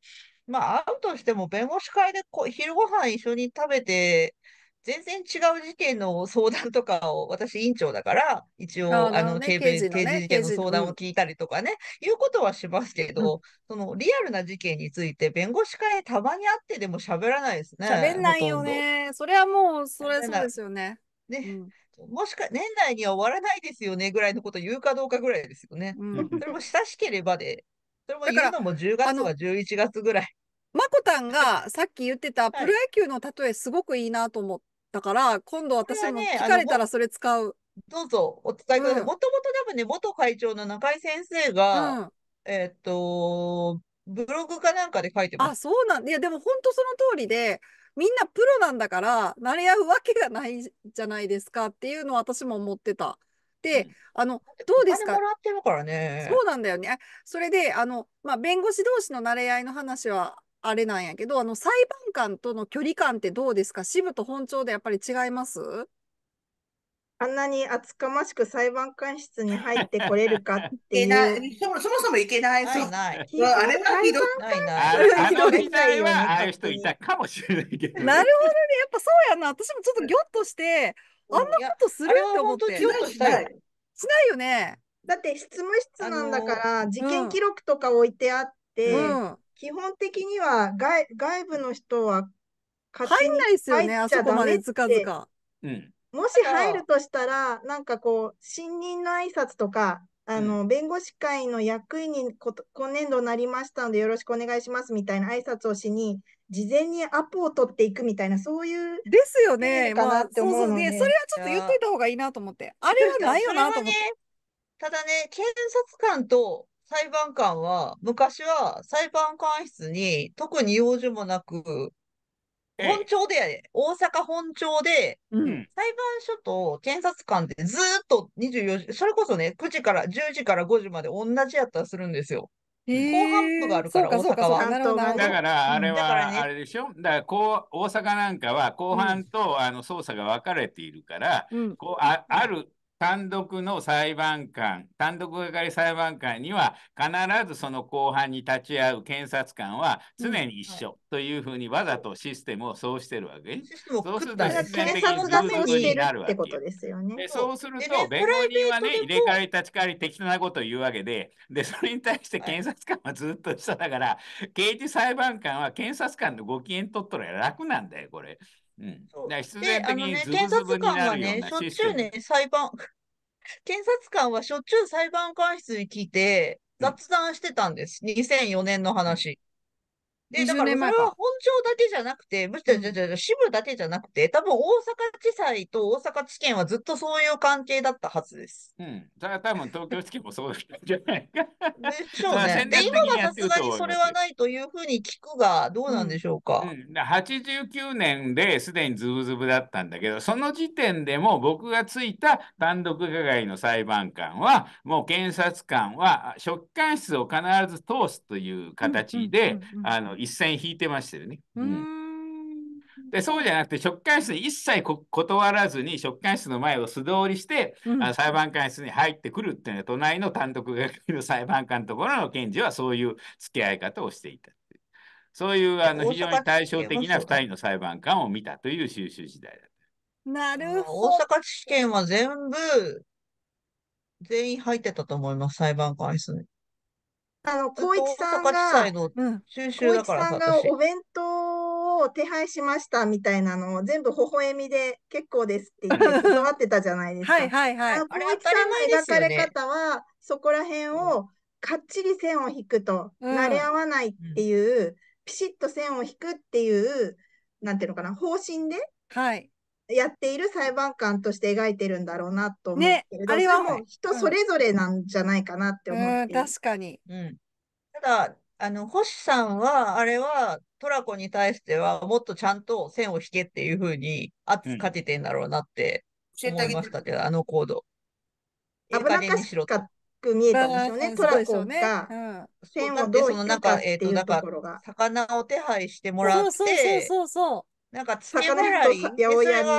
まあ、会うとしても、弁護士会でこ昼ご飯一緒に食べて、全然違う事件の相談とかを私委員長だから一応あ、あの刑事、ね、事件の相談を聞いたりとかね、うん、いうことはしますけど、うん、そのリアルな事件について弁護士会たまに会ってでも喋らないですね。喋んないよね。それはもうそれそうですよね。ね、うん、もしか年内には終わらないですよねぐらいのこと言うかどうかぐらいですよね。それも親しければで、それも言うのも10月は11月ぐらい。まこたんがさっき言ってたプロ野球の例えすごくいいなと思って、だから今度私も聞かれたらそれ使う。どうぞお伝えください。もともと多分ね、元会長の中井先生が、うん、えっ、と、ブログかなんかで書いてます。あ、そうなんいや、でも本当その通りで、みんなプロなんだから、慣れ合うわけがないじゃないですかっていうのを私も思ってた。で、うん、あの、どうですかもらってるからね。そうなんだよね。それで、あの、まあ、弁護士同士の慣れ合いの話はあれなんやけど、あの裁判官との距離感ってどうですか支部と本庁でやっぱり違いますあんなに厚かましく裁判官室に入ってこれるかっていいう。ないそもそもそもいけない。そうない。あれはひどい。ないなあい。あいう人いたかもしれないけど。なるほどね。やっぱそうやな。私もちょっとぎょっとして、あんなことするって思って。いやあれしないしないよね。だって執務室なんだから、事件記録とか置いてあって、うん。基本的には外外部の人は入んないですよね、あそこまでずかずか。もし入るとしたら、なんかこう、新任の挨拶とか、あの、うん、弁護士会の役員に今年度なりましたのでよろしくお願いしますみたいな挨拶をしに、事前にアポを取っていくみたいな、そういう。ですよね。まあ、そうそうね。それはちょっと言っといた方がいいなと思って。あれはないよなと思って。ただね、検察官と裁判官は、昔は裁判官室に特に用事もなく、本庁でやれ、大阪本庁で、裁判所と検察官でずっと24時、それこそね、9時から10時から5時まで同じやったらするんですよ。後半部があるから、大阪は。だから、あれは、あれでしょ、うん、だからこう、大阪なんかは、後半と、あの捜査が分かれているから、こうあある単独の裁判官、単独係裁判官には必ずその後半に立ち会う検察官は常に一緒というふうにわざとシステムをそうしてるわけ。そうすると必然的にずっになるわけ。でそうすると弁護人はね入れ替わり立ち替わり適当なことを言うわけででそれに対して検察官はずっと一緒だから、刑事裁判官は検察官のご機嫌取っとる楽なんだよこれ。うん、で、あのね、検察官はね、しょっちゅうね、裁判、[LAUGHS] 検察官はしょっちゅう裁判官室に聞いて、雑談してたんです。2004年の話。で、だからそれは本庁だけじゃなくて、むしろ、じゃじゃ支部だけじゃなくて、多分大阪地裁と大阪地検はずっとそういう関係だったはずです。うん。それは多分東京地検もそうじゃないか。でしょうね。で、今はさすがにそれはないというふうに聞くが、どうなんでしょうか。うんうん、89年ですでにズブズブだったんだけど、その時点でも僕がついた単独加害の裁判官は、もう検察官は、職官室を必ず通すという形で、あの、一線引いてましたよね。うん、でそうじゃなくて職官室に一切断らずに職官室の前を素通りして、うん、あの裁判官室に入ってくるっていうのは隣の単独学いの裁判官のところの検事はそういう付き合い方をしていたそういうあの非常に対照的な2人の裁判官を見たという収集時代だった。なるほど。大阪地検は全部全員入ってたと思います、裁判官室に。あの、光一さんが、収集さ、ん、がお弁当を手配しましたみたいなのを全部微笑みで結構ですって言って断ってたじゃないですか。はいはいはい。光一さんの描かれ方は、そこら辺をかっちり線を引くと、う慣れ合わないっていう、うん、ピシッと線を引くっていう、なんていうのかな、方針で、はい。やっている裁判官として描いてるんだろうなと思うけれど、ね、あれはもう人それぞれなんじゃないかなって思って、うん、確かに、うん、ただあの星さんはあれはトラコに対してはもっとちゃんと線を引けっていうふうに圧かけてんだろうなって思いましたけど、うん、あの行動危なかしかく見えたんですよね、トラコが線をどう引くかっていうところが魚を手配してもらってそうそうそうそうなんか、月払い、八百屋に。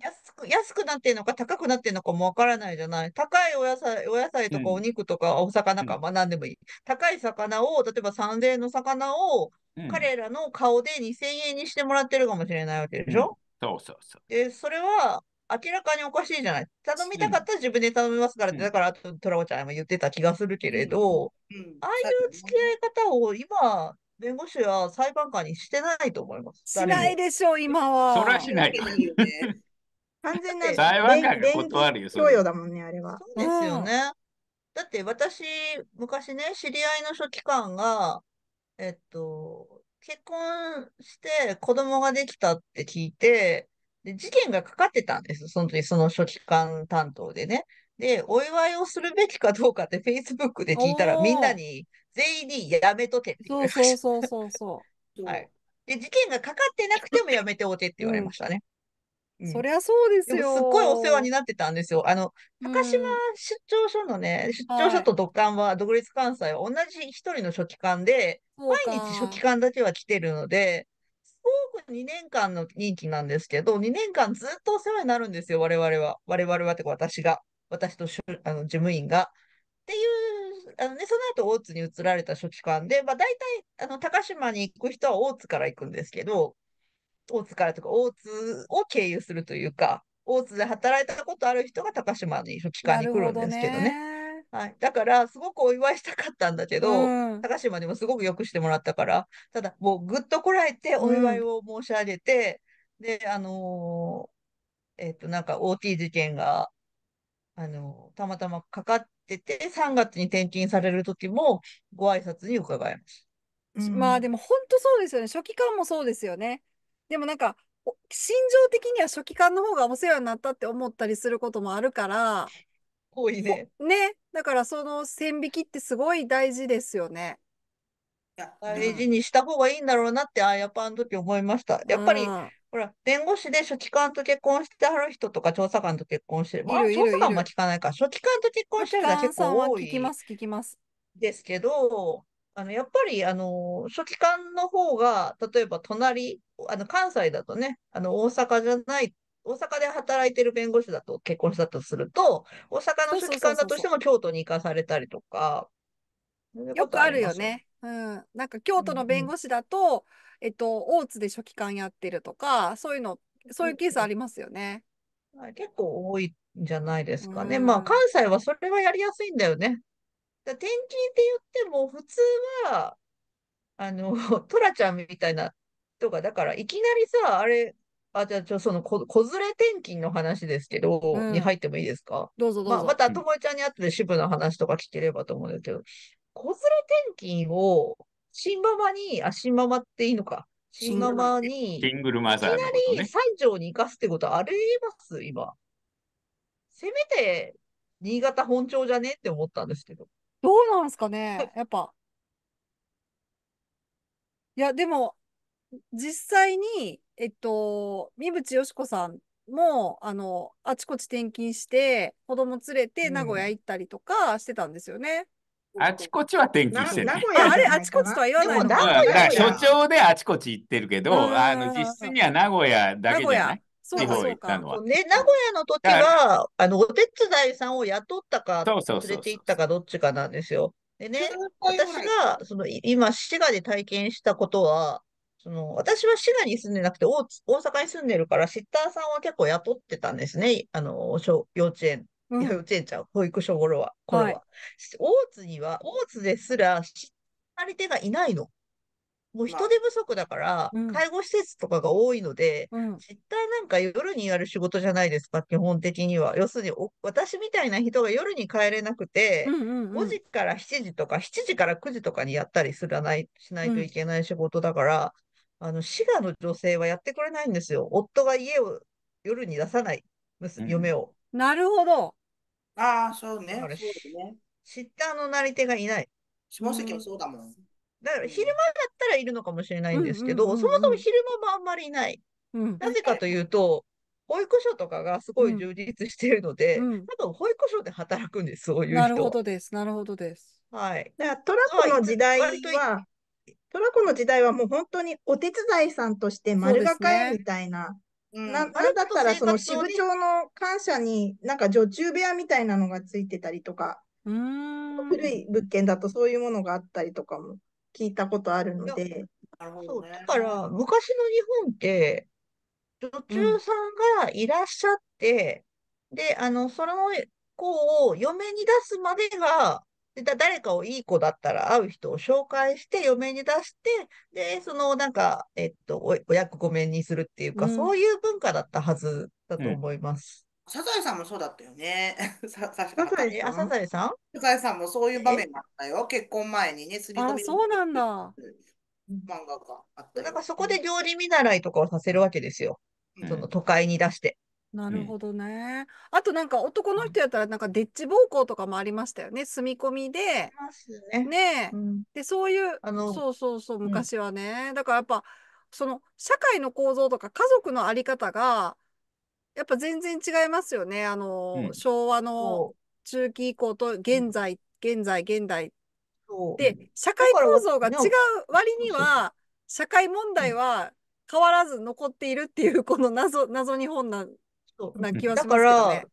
安く、安くなってるのか高くなってるのかもわからないじゃない。高いお野菜、お野菜とかお肉とかお魚か、うん、まあ何でもいい。高い魚を、例えば3000円の魚を、彼らの顔で2000円にしてもらってるかもしれないわけでしょ、うん、そうそうそう。で、それは明らかにおかしいじゃない。頼みたかったら自分で頼みますからって、うん、だから、トラコちゃんも言ってた気がするけれど、ああいう付き合い方を今、弁護士は裁判官にしてないと思います。しないでしょう、今は。それはしない。完全な裁判官が断るよ。教養だもんね、あれは。そうですよね。うん、だって私、昔ね、知り合いの書記官が、えっと、結婚して子供ができたって聞いて、で事件がかかってたんです。その時、その書記官担当でね。で、お祝いをするべきかどうかって Facebook で聞いたらみんなに全員にやめとけって言われました。そうそうそうそう [LAUGHS] はい。で、事件がかかってなくてもやめておけって言われましたね。うん、そりゃそうですよ。すっごいお世話になってたんですよ。あの、高島出張所のね、うん、出張所と独館は、独立関西は同じ一人の書記官で、毎日書記官だけは来てるので、すごく2年間の任期なんですけど、2年間ずっとお世話になるんですよ、我々は。我々はって私が、私とあの事務員が。っていうあのね、その後大津に移られた書記官で、まあ、大体あの高島に行く人は大津から行くんですけど、大津からとか大津を経由するというか、大津で働いたことある人が高島に書記官に来るんですけどね。ねはい、だからすごくお祝いしたかったんだけど、うん、高島にもすごくよくしてもらったからただもうぐっとこらえてお祝いを申し上げて、うん、であのー、えっ、ー、となんか OT 事件があの、たまたまかかってて、3月に転勤される時も、ご挨拶に伺います。まあでも本当そうですよね。初期間もそうですよね。でもなんか、心情的には初期間の方がお世話になったって思ったりすることもあるから。多いね。ね。だからその線引きってすごい大事ですよね。大事にした方がいいんだろうなって、ああ、やっぱあの時思いました。やっぱり、うんほら、弁護士で書記官と結婚してはる人とか、調査官と結婚してる。まあ、調査官は聞かないから、書記官と結婚してる人は結構多い。聞きます、聞きます。ですけど、あの、やっぱり、あの、書記官の方が、例えば隣、あの、関西だとね、あの、大阪じゃない、大阪で働いてる弁護士だと結婚したとすると、大阪の書記官だとしても京都に行かされたりとか、よくあるよね。うん、なんか京都の弁護士だと、えっと、大津で書記官やってるとか、そういうの、そういうケースありますよね。結構多いんじゃないですかね。まあ、関西はそれはやりやすいんだよね。だ転勤って言っても、普通は、あの、[LAUGHS] トラちゃんみたいなとか、だからいきなりさ、あれ、あ、じゃあ、ちょ、その子、子連れ転勤の話ですけど、うん、に入ってもいいですかどうぞどうぞ。まあ、また、ともえちゃんに会って、支部の話とか聞ければと思うんですけど、子連れ転勤を新ママに、あ、新ママっていいのか。新ママに、いきなり西条に行かすってことあります今。せめて、新潟本庁じゃねって思ったんですけど。どうなんですかねやっぱ。いや、でも、実際に、えっと、三淵よし子さんも、あの、あちこち転勤して、子供連れて名古屋行ったりとかしてたんですよね。あちこちは転勤してる。あれ、あちこちとは言わないだ所長であちこち行ってるけど、あの実質には名古屋だけじゃないそうかそうか。ね、名古屋の時は、あの、お手伝いさんを雇ったか、連れて行ったか、どっちかなんですよ。でね、私が、その、今、滋賀で体験したことは、その、私は滋賀に住んでなくて大、大阪に住んでるから、シッターさんは結構雇ってたんですね。あの、幼稚園うん、幼稚園ちゃん、保育所頃は、頃は。はい、大津には、大津ですら、知っり手がいないの。もう人手不足だから、まあ、介護施設とかが多いので、うん、絶対なんか夜にやる仕事じゃないですか、基本的には。要するに、私みたいな人が夜に帰れなくて、うんうんうん、5時から7時とか、7時から9時とかにやったりすらない、しないといけない仕事だから、うん、あの、滋賀の女性はやってくれないんですよ。夫が家を夜に出さない、うん、嫁を。なるほど。ああ、そうね。だからね。シッターのなり手がいない。下関もそうだもん。だから昼間だったらいるのかもしれないんですけど、そもそも昼間もあんまりいない。うん。なぜかというと、保育所とかがすごい充実しているので、うん多分保育所で働くんです、そういう人。なるほどです。なるほどです。はい。だからトラコの時代は、トラコの時代はもう本当にお手伝いさんとして丸がかえみたいなななんだったらその支部長の感謝になんか女中部屋みたいなのがついてたりとかうん古い物件だとそういうものがあったりとかも聞いたことあるので。だから昔の日本って女中さんがいらっしゃって、うん、であのその子を嫁に出すまでがで、誰かをいい子だったら会う人を紹介して、嫁に出して、で、そのなんか、えっと、おお役御免にするっていうか、うん、そういう文化だったはずだと思います。うん、サザエさんもそうだったよね。[LAUGHS] サザエ、あ、サザエさんサザエさんもそういう場面があったよ。結婚前にね、すり込み。あ、そうなんだ。漫画があった。かそこで料理見習いとかをさせるわけですよ。うん、その都会に出して。なるほどね。あとなんか男の人やったらなんかデッチ暴行とかもありましたよね。住み込みで。ね。ねえ、うん、でそういうあそうそうそう昔はね、うん、だからやっぱその社会の構造とか家族のあり方がやっぱ全然違いますよね。あの、うん、昭和の中期以降と現在、現在現代で社会構造が違う割には社会問題は変わらず残っているっていうこの謎謎日本なんな気はしますね。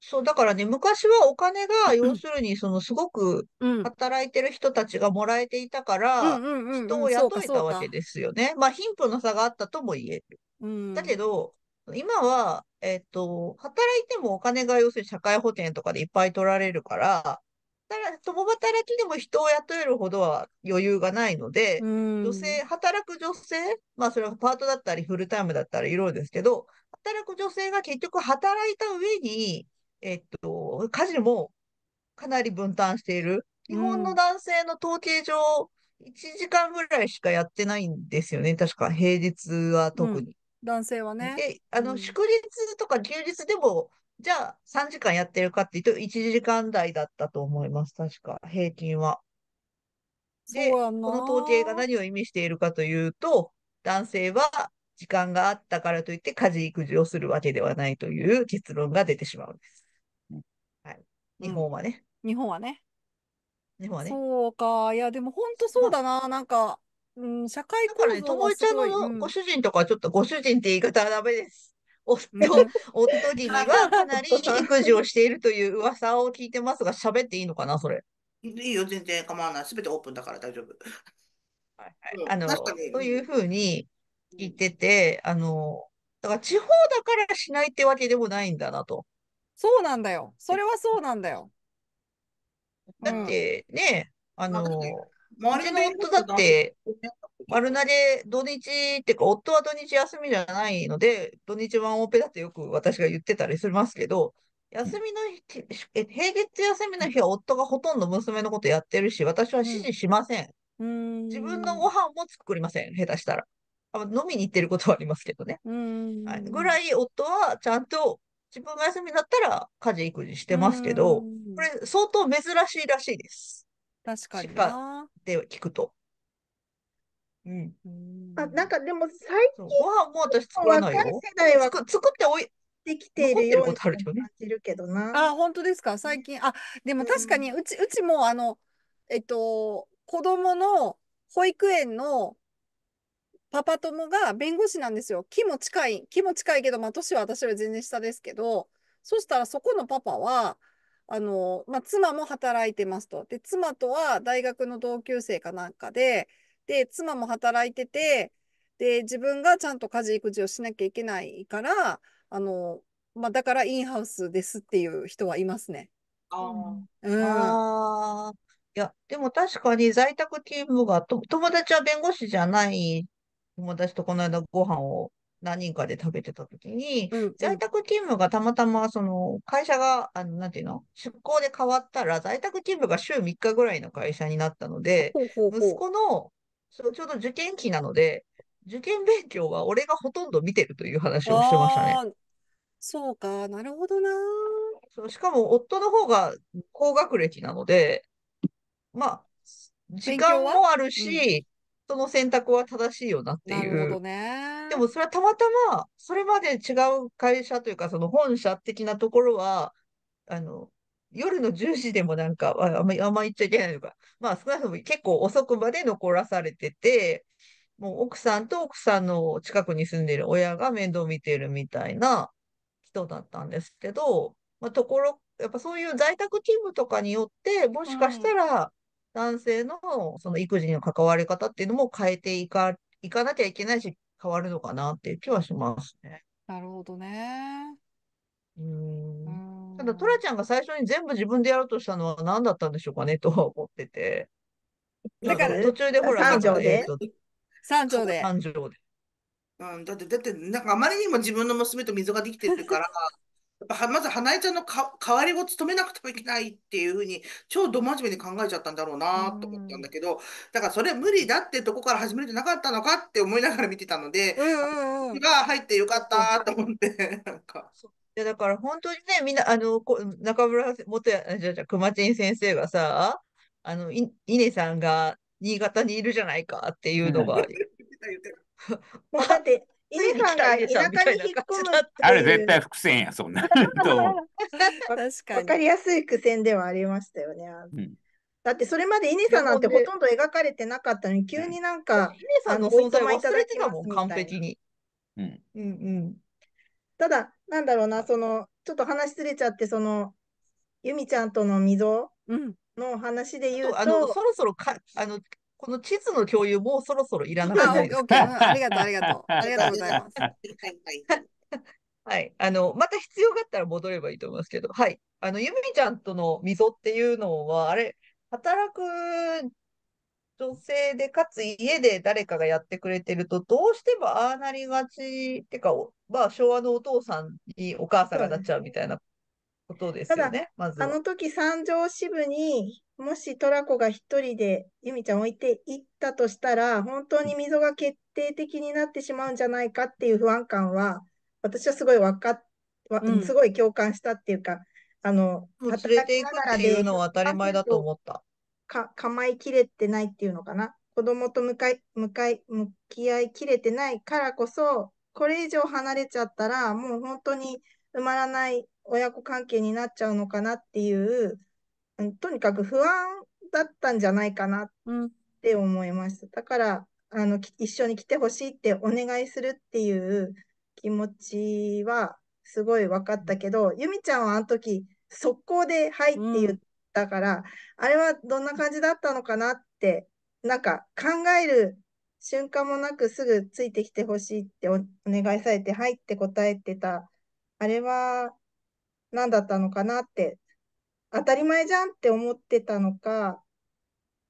そう、だからね、昔はお金が、要するに、その、すごく、働いてる人たちがもらえていたから、人を雇えたわけですよね。まあ、貧富の差があったとも言える。うん、だけど、今は、えっ、ー、と、働いてもお金が、要するに社会保険とかでいっぱい取られるから、から、共働きでも人を雇えるほどは余裕がないので、うん、女性、働く女性、まあそれはパートだったりフルタイムだったりいろいろですけど、働く女性が結局働いた上に、えっと、家事もかなり分担している。日本の男性の統計上、1時間ぐらいしかやってないんですよね。確か、平日は特に。うん、男性はね。で、あの、祝日とか休日でも、うん、じゃあ3時間やってるかっていうと、1時間台だったと思います。確か、平均は。で、この統計が何を意味しているかというと、男性は時間があったからといって家事育児をするわけではないという結論が出てしまうんです。はい、日本はね。日本はね。日本はね。そうか。いや、でも本当そうだな。なんか、うん、社会構造ね、ともえちゃんのご主人とかちょっとご主人って言い方はダメです。夫、夫君は [LAUGHS] かなり育児をしているという噂を聞いてますが、喋っていいのかな、それ。いいよ、全然構わない。すべてオープンだから大丈夫。はいはい。あの、というふうに、いてて、あの、だから地方だからしないってわけでもないんだなと。そうなんだよ。それはそうなんだよ。だってね、うん、あの、うちの夫だって、丸投げ土日っていうか、夫は土日休みじゃないので、土日ワンオペだってよく私が言ってたりしますけど、休みの日、平月休みの日は夫がほとんど娘のことやってるし、私は指示しません。うん、自分のご飯も作りません、下手したら。飲みに行ってることはありますけどね。はい、ぐらい夫はちゃんと自分が休みだったら家事育児してますけど、これ相当珍しいらしいです。確かにっで聞くと。うん。あ、なんかでも最近。ご飯も私作らないよ。若い世代は作っておい、できているように感じるけどな。あ、本当ですか。最近、あ、でも確かにうち、うちもあの、えっと、子供の保育園のパパ友が弁護士なんですよ。木も近い、木も近いけど、まあ、年は私より全然下ですけど、そしたらそこのパパは、あの、まあ、妻も働いてますと。で、妻とは大学の同級生かなんかで、で、妻も働いてて、で、自分がちゃんと家事育児をしなきゃいけないから、あの、まあ、だからインハウスですっていう人はいますね。あうん、あ。いや、でも確かに在宅勤務がと、友達は弁護士じゃない友達とこの間ご飯を何人かで食べてた時に、うん在宅勤務がたまたま、その、会社が、あの、なんていうの出向で変わったら、在宅勤務が週3日ぐらいの会社になったので、ほうほうほう息子の、そちょうど受験期なので、受験勉強は俺がほとんど見てるという話をしてましたね。そうか、なるほどな。そうしかも、夫の方が高学歴なので、まあ、時間もあるし、その選択は正しいよなっていう。なるほどね。でもそれはたまたま、それまで違う会社というか、その本社的なところは、あの、夜の10時でもなんか、あんまり、行言っちゃいけないのか。まあ少なくとも結構遅くまで残らされてて、もう奥さんと奥さんの近くに住んでる親が面倒見てるみたいな人だったんですけど、まあ、ところ、やっぱそういう在宅勤務とかによって、もしかしたら、男性のその育児の関わり方っていうのも変えていかいかなきゃいけないし、変わるのかなっていう気はしますね。なるほどね。うんただ、トラちゃんが最初に全部自分でやろうとしたのは何だったんでしょうかねとは思ってて。だから途中でほら、3条で。3条で。3条で。うん、だって、だって、なんかあまりにも自分の娘と溝ができてるから、やっぱまず花江ちゃんのか代わりを務めなくてはいけないっていうふうに超ど真面目に考えちゃったんだろうなと思ったんだけどだからそれ無理だってとこから始めるんじゃなかったのかって思いながら見てたので、うんうん、が入ってよかったと思ってなんか。いやだから本当にねみんなあのこ中村元じゃじゃ熊珍先生がさあのい稲さんが新潟にいるじゃないかっていうのが。[LAUGHS] [LAUGHS] だって井出さんが田舎に引っ込むあれ絶対伏線や、そんな。わかりやすい伏線ではありましたよね。うん、だってそれまで稲さんなんてほとんど描かれてなかったのに、急になんか、稲、うん、さんの存在忘れてたもん、完璧に。うん、うん、うん。ただ、なんだろうな、その、ちょっと話すれちゃって、その、由美ちゃんとの溝の話で言うと。あのそろそろかあのこの地図の共有もそろそろいらなくなります。ありがとう、ありがとう。ありがとうございます。はいはい。はい。あの、また必要があったら戻ればいいと思いますけど、はい。あの、ゆみちゃんとの溝っていうのは、あれ、働く女性で、かつ家で誰かがやってくれてると、どうしてもああなりがち、ってか、まあ、昭和のお父さんにお母さんがなっちゃうみたいなことですよね、まず。あの時、三条支部にもしトラコが一人でユミちゃん置いていったとしたら、本当に溝が決定的になってしまうんじゃないかっていう不安感は、私はすごいわかっ、すごい共感したっていうか、あの、働くってらうのは当たり前だと思った。か、構いきれてないっていうのかな。子供と向かい、向かい、向き合いきれてないからこそ、これ以上離れちゃったら、もう本当に埋まらない親子関係になっちゃうのかなっていう、うん、とにかく不安だったんじゃないかなって思いました。だからあの一緒に来てほしいってお願いするっていう気持ちはすごい分かったけど、ゆみちゃんはあの時速攻で「はい」って言ったから、うん、あれはどんな感じだったのかなってなんか考える瞬間もなくすぐついてきてほしいってお願いされて「はい」って答えてたあれは何だったのかなって当たり前じゃんって思ってたのか、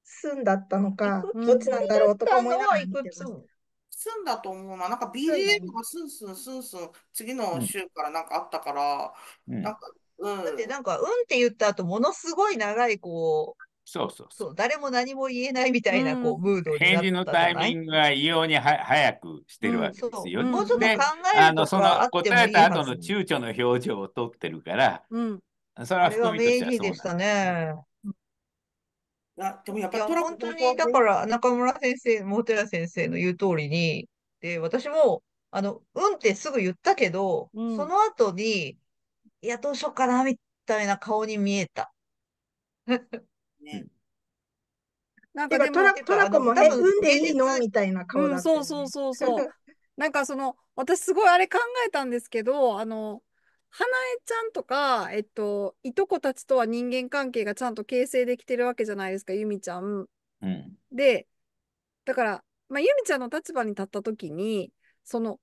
すんだったのか、どっちなんだろうとか思いながら見てまんだと思うな。なんか BGM がすんすんすんすん、次の週からなんかあったから、うんなんか、うん。だってなんか、うんって言った後、ものすごい長い、こう、そうそうそう。そう誰も何も言えないみたいな、こう、ムードになった返事のタイミングが異様には早くしてるわけですよ。もうちょっと考えるとあその答えた後の躊躇の表情をとってるから、うん、それは含みはそうでしたね。あでもやっぱり本当にだから中村先生、本谷先生の言う通りに、で私もあのうんってすぐ言ったけど、うん、その後に、いや、どうしようかなみたいな顔に見えた。ね、なんかでもトラトラコも、え、うんでいいのみたいな顔だった、ねうん、そうそうそうそう。[LAUGHS] なんかその、私すごいあれ考えたんですけど、あの、花江ちゃんとか、えっと、いとこたちとは人間関係がちゃんと形成できてるわけじゃないですか、ゆみちゃん。うん、で、だから、まあ、ゆみちゃんの立場に立った時に、その、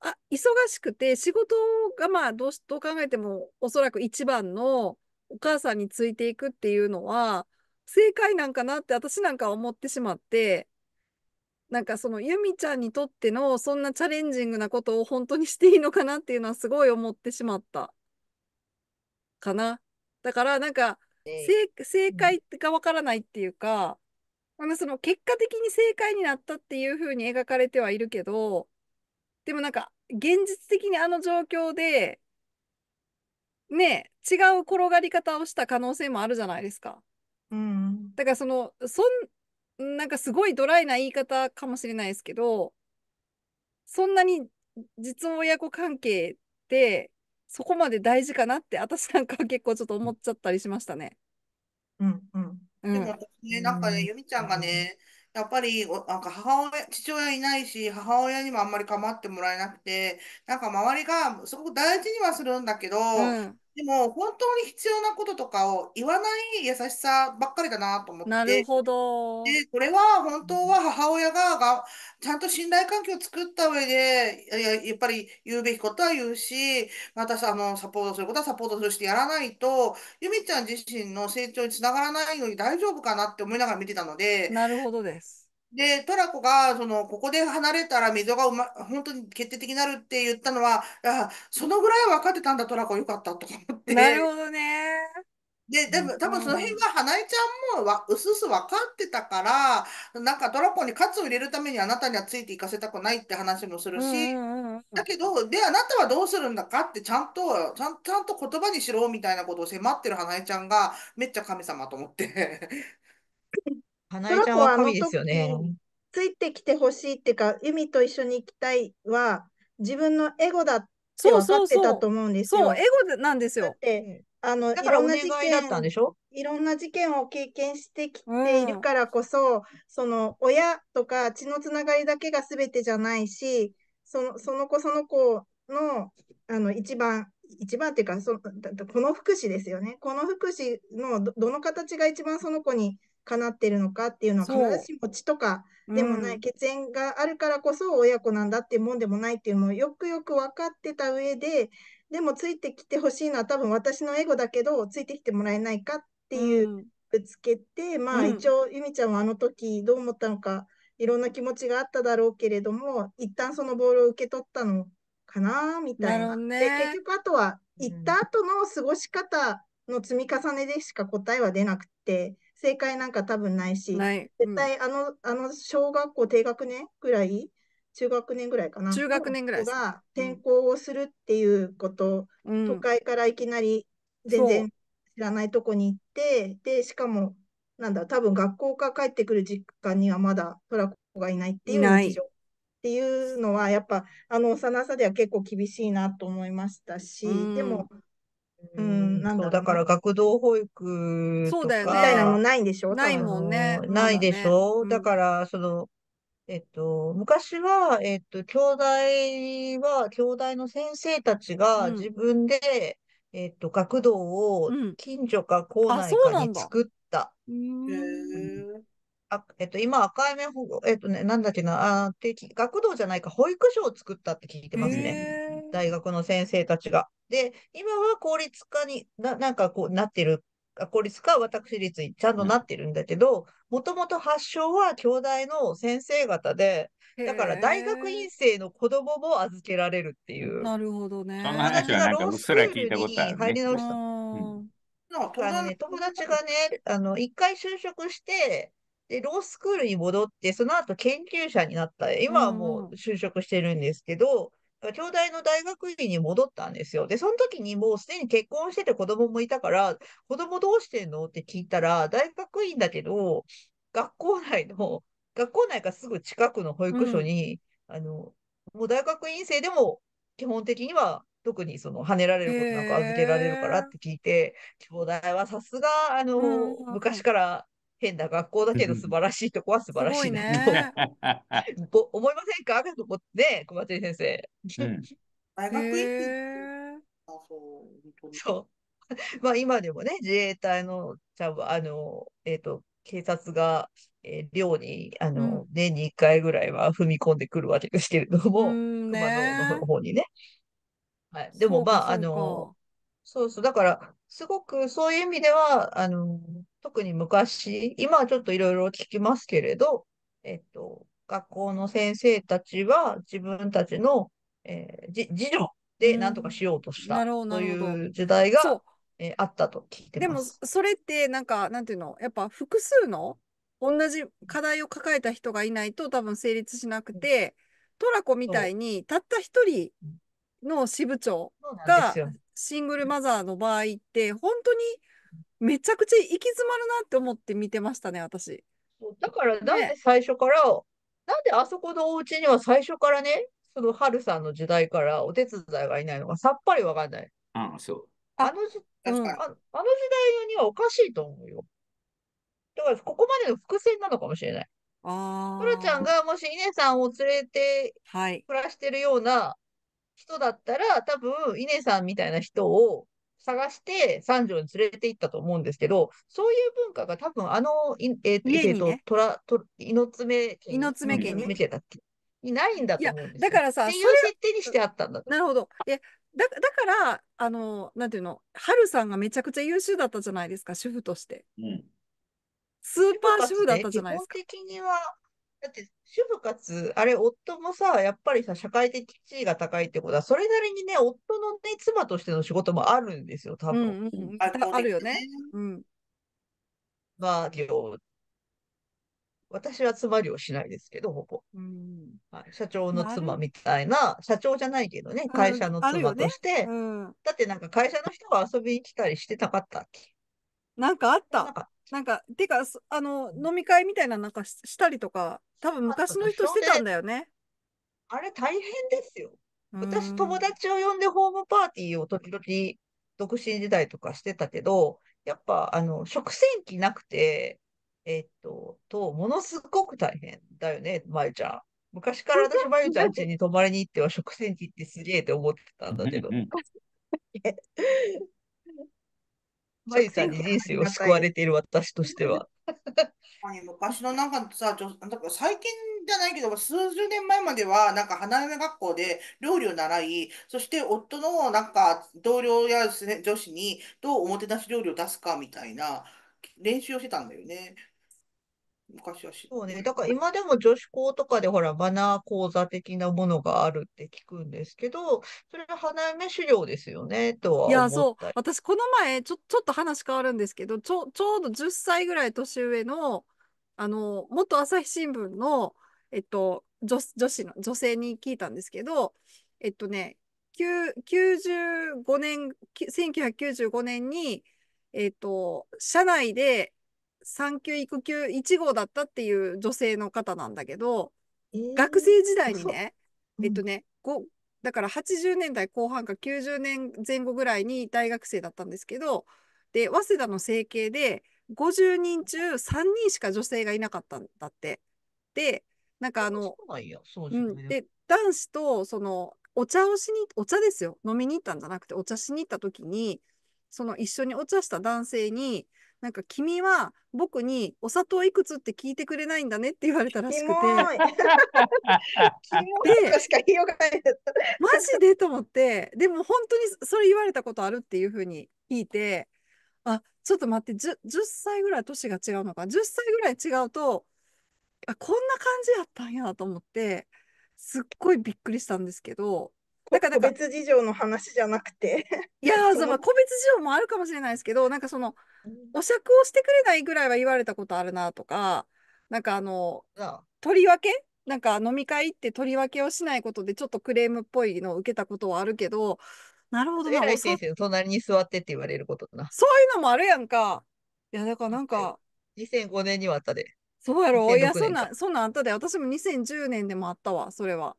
あ、忙しくて、仕事がまあどうどう考えてもおそらく一番のお母さんについていくっていうのは、正解なんかなって私なんかは思ってしまって、なんかそのユミちゃんにとってのそんなチャレンジングなことを本当にしていいのかなっていうのはすごい思ってしまったかな。だからなんか、えー、正解がわからないっていうか、まあ、その結果的に正解になったっていう風に描かれてはいるけどでもなんか現実的にあの状況でね違う転がり方をした可能性もあるじゃないですか。うん、だからそのそんなんかすごいドライな言い方かもしれないですけど、そんなに実親子関係ってそこまで大事かなって私なんかは結構ちょっと思っちゃったりしましたね。うんうん。うん、でもね、なんかね、由美ちゃんがね、やっぱりおなんか母親、父親いないし、母親にもあんまり構ってもらえなくて、なんか周りがすごく大事にはするんだけど、うん、でも本当に必要なこととかを言わない優しさばっかりだなと思ってなるほど。でこれは本当は母親ががちゃんと信頼関係を作った上でいややっぱり言うべきことは言うしまたあのサポートすることはサポートするしてやらないとゆみちゃん自身の成長につながらないのに大丈夫かなって思いながら見てたのでなるほどです。で、トラコが、その、ここで離れたら溝がうま、本当に決定的になるって言ったのは、あ、そのぐらい分かってたんだ、トラコよかったと思って。なるほどね。で、でも多分その辺は、花江ちゃんもわうすうす分かってたから、なんかトラコに喝を入れるためにあなたにはついていかせたくないって話もするし、だけど、で、あなたはどうするんだかってちゃんと、ちゃん、ちゃんと言葉にしろみたいなことを迫ってる花江ちゃんがめっちゃ神様と思って。そのちゃん子は神ですよね。ついてきてほしいっていうか、海と一緒に行きたいは、自分のエゴだって分かってたと思うんですそう、エゴなんですよ。あの、いだからろおんな願事いだったん件、でしょいろんな事件を経験してきているからこそ、その親とか血のつながりだけが全てじゃないし、その、その子その子の、あの一番、一番っていうか、その、この福祉ですよね。この福祉のど、どの形が一番その子に叶ってるのかっていうのは必ずしも血とかでもない、うん、血縁があるからこそ親子なんだっていうもんでもないっていうのをよくよく分かってた上ででもついてきてほしいのは多分私のエゴだけどついてきてもらえないかっていうぶつけて、うん、まあ一応由美ちゃんはあの時どう思ったのかいろんな気持ちがあっただろうけれども一旦そのボールを受け取ったのかなみたいな。なね、で結局あとは行った後の過ごし方の積み重ねでしか答えは出なくて。正解なんか多分ないし、ない絶対あの、あの小学校低学年ぐらい、中学年ぐらいかな。中学年ぐらいが転校をするっていうこと、うん都会からいきなり全然知らないとこに行って、で、しかも、なんだ、多分学校から帰ってくる時間にはまだトラコがいないっていういなっていうのは、やっぱあの幼さでは結構厳しいなと思いましたし、うんでもうん、なんだ、だから学童保育とか、そうだよみたいなのもないんでしょないもんね。ないでしょ、だ、から、その、えっと、昔は、えっと、兄弟は、兄弟の先生たちが自分で、えっと、学童を近所か校内かに作った。あえっと、今、赤い目保護、えっとね、なんだっけな、あ学童じゃないか、保育所を作ったって聞いてますね。大学の先生たちが。で、今は公立化にななんかこうなってる、公立化は私立にちゃんとなってるんだけど、もともと発祥は京大の先生方で、だから大学院生の子供も預けられるっていう。なるほどね。私がロースクールに入り直した。ね、友達がね、あの、一回就職して、で、ロースクールに戻って、その後研究者になった。今はもう就職してるんですけど、京大の大学院に戻ったんですよ。で、その時にもうすでに結婚してて子供もいたから、子供どうしてんのって聞いたら、大学院だけど、学校内の、学校内かすぐ近くの保育所に、うん、あの、もう大学院生でも基本的には特にその跳ねられることなんか預けられるからって聞いて、兄弟はさすが、あの、昔から変な学校だけど素晴らしいとこは素晴らしいなと、うん、ご [LAUGHS] 思いませんかとね小松先生。うん、大学院そう。[LAUGHS] まあ今でもね自衛隊のちゃあのえっ、ー、と警察が、えー、寮にあの、うん、年に1回ぐらいは踏み込んでくるわけですけれども、ね、熊野の方にね。はい、でもまああのそうそうだからすごくそういう意味ではあの特に昔、今はちょっといろいろ聞きますけれど、えっと、学校の先生たちは自分たちの、えー、じ自女で何とかしようとした、うという時代が、えー、あったと聞いてでもそれってなんかなんていうのやっぱ複数の同じ課題を抱えた人がいないと多分成立しなくて、トラコみたいにたった一人の支部長がシングルマザーの場合って本当にめちゃくちゃ行き詰まるなって思って見てましたね、私。だから、なんで最初から、ね、なんであそこのお家には最初からね、そのハルさんの時代からお手伝いがいないのかさっぱりわかんない。うん、そう。あのじ、あうん、ああの時代にはおかしいと思うよ。だから、ここまでの伏線なのかもしれない。ああ。トラちゃんがもしイネさんを連れて暮らしてるような人だったら、はい、多分、イネさんみたいな人を探して三条に連れて行ったと思うんですけど、そういう文化が多分あの、いえっ、ー、ね、えー、と、とら、と、猪爪家。猪爪家に。家だっけにないんだと思うんですだからさ、そういう設定にしてあったんだなるほど。で、だだから、あの、なんていうの、春さんがめちゃくちゃ優秀だったじゃないですか、主婦として。うん、スーパー主婦だったじゃないですか。基本的には、だって主婦かつ、あれ、夫もさ、やっぱりさ、社会的地位が高いってことは、それなりにね、夫のね、妻としての仕事もあるんですよ、多分。うんうん、ああるよね。うん。まあ、業。私は妻業しないですけど、ほぼ。うん、はい、社長の妻みたいな、社長じゃないけどね、会社の妻として、ねうん、だってなんか会社の人が遊びに来たりしてたかったっけなんかあった。なんか、てか、あの、飲み会みたいななんかしたりとか多分昔の人してたんだよね。あれ大変ですよ。私、友達を呼んでホームパーティーを時々、独身時代とかしてたけど、やっぱ、あの、食洗機なくて、えー、っと、と、ものすごく大変だよね、まゆちゃん。昔から私、まゆちゃん家に泊まりに行っては食洗機ってすげえって思ってたんだけど。まゆさんに人生を救われている私としては。昔のなんかさ、なんか最近じゃないけど、数十年前までは、なんか花嫁学校で料理を習い、そして夫のなんか同僚や女子にどうおもてなし料理を出すかみたいな練習をしてたんだよね。昔はそうね。だから今でも女子校とかでほら、マナー講座的なものがあるって聞くんですけど、それは花嫁修行ですよね、とは。いや、そう。私、この前、ちょ、ちょっと話変わるんですけど、ちょ、ちょうど10歳ぐらい年上の、あの、元朝日新聞の、えっと、女女子の、女性に聞いたんですけど、えっとね、95年、1995年に、えっと、社内で、産休育休1号だったっていう女性の方なんだけど、えー、学生時代にね、えっとね、だから80年代後半か90年前後ぐらいに大学生だったんですけどで早稲田の整形で50人中3人しか女性がいなかったんだって。でなんかあのうん、で男子とそのお茶をしにお茶ですよ飲みに行ったんじゃなくてお茶しに行った時にその一緒にお茶した男性になんか君は僕にお砂糖いくつって聞いてくれないんだねって言われたらしくて。[LAUGHS] しか言いようがない。マジでと思って、でも本当にそれ言われたことあるっていうふうに聞いて、あ、ちょっと待って、10, 10歳ぐらい年が違うのか、10歳ぐらい違うと、あ、こんな感じやったんやと思って、すっごいびっくりしたんですけど、なか個別事情の話じゃなくて。いやー、ま個別事情もあるかもしれないですけど、なんかその、お酌をしてくれないぐらいは言われたことあるなとか、なんかあの、とりわけなんか飲み会ってとりわけをしないことでちょっとクレームっぽいのを受けたことはあるけど、なるほどな。先生隣に座ってって言われることな。そういうのもあるやんか。いや、だからなんか。2005年にはあったで。そうやろいや、そんな、そんなあったで。私も2010年でもあったわ、それは。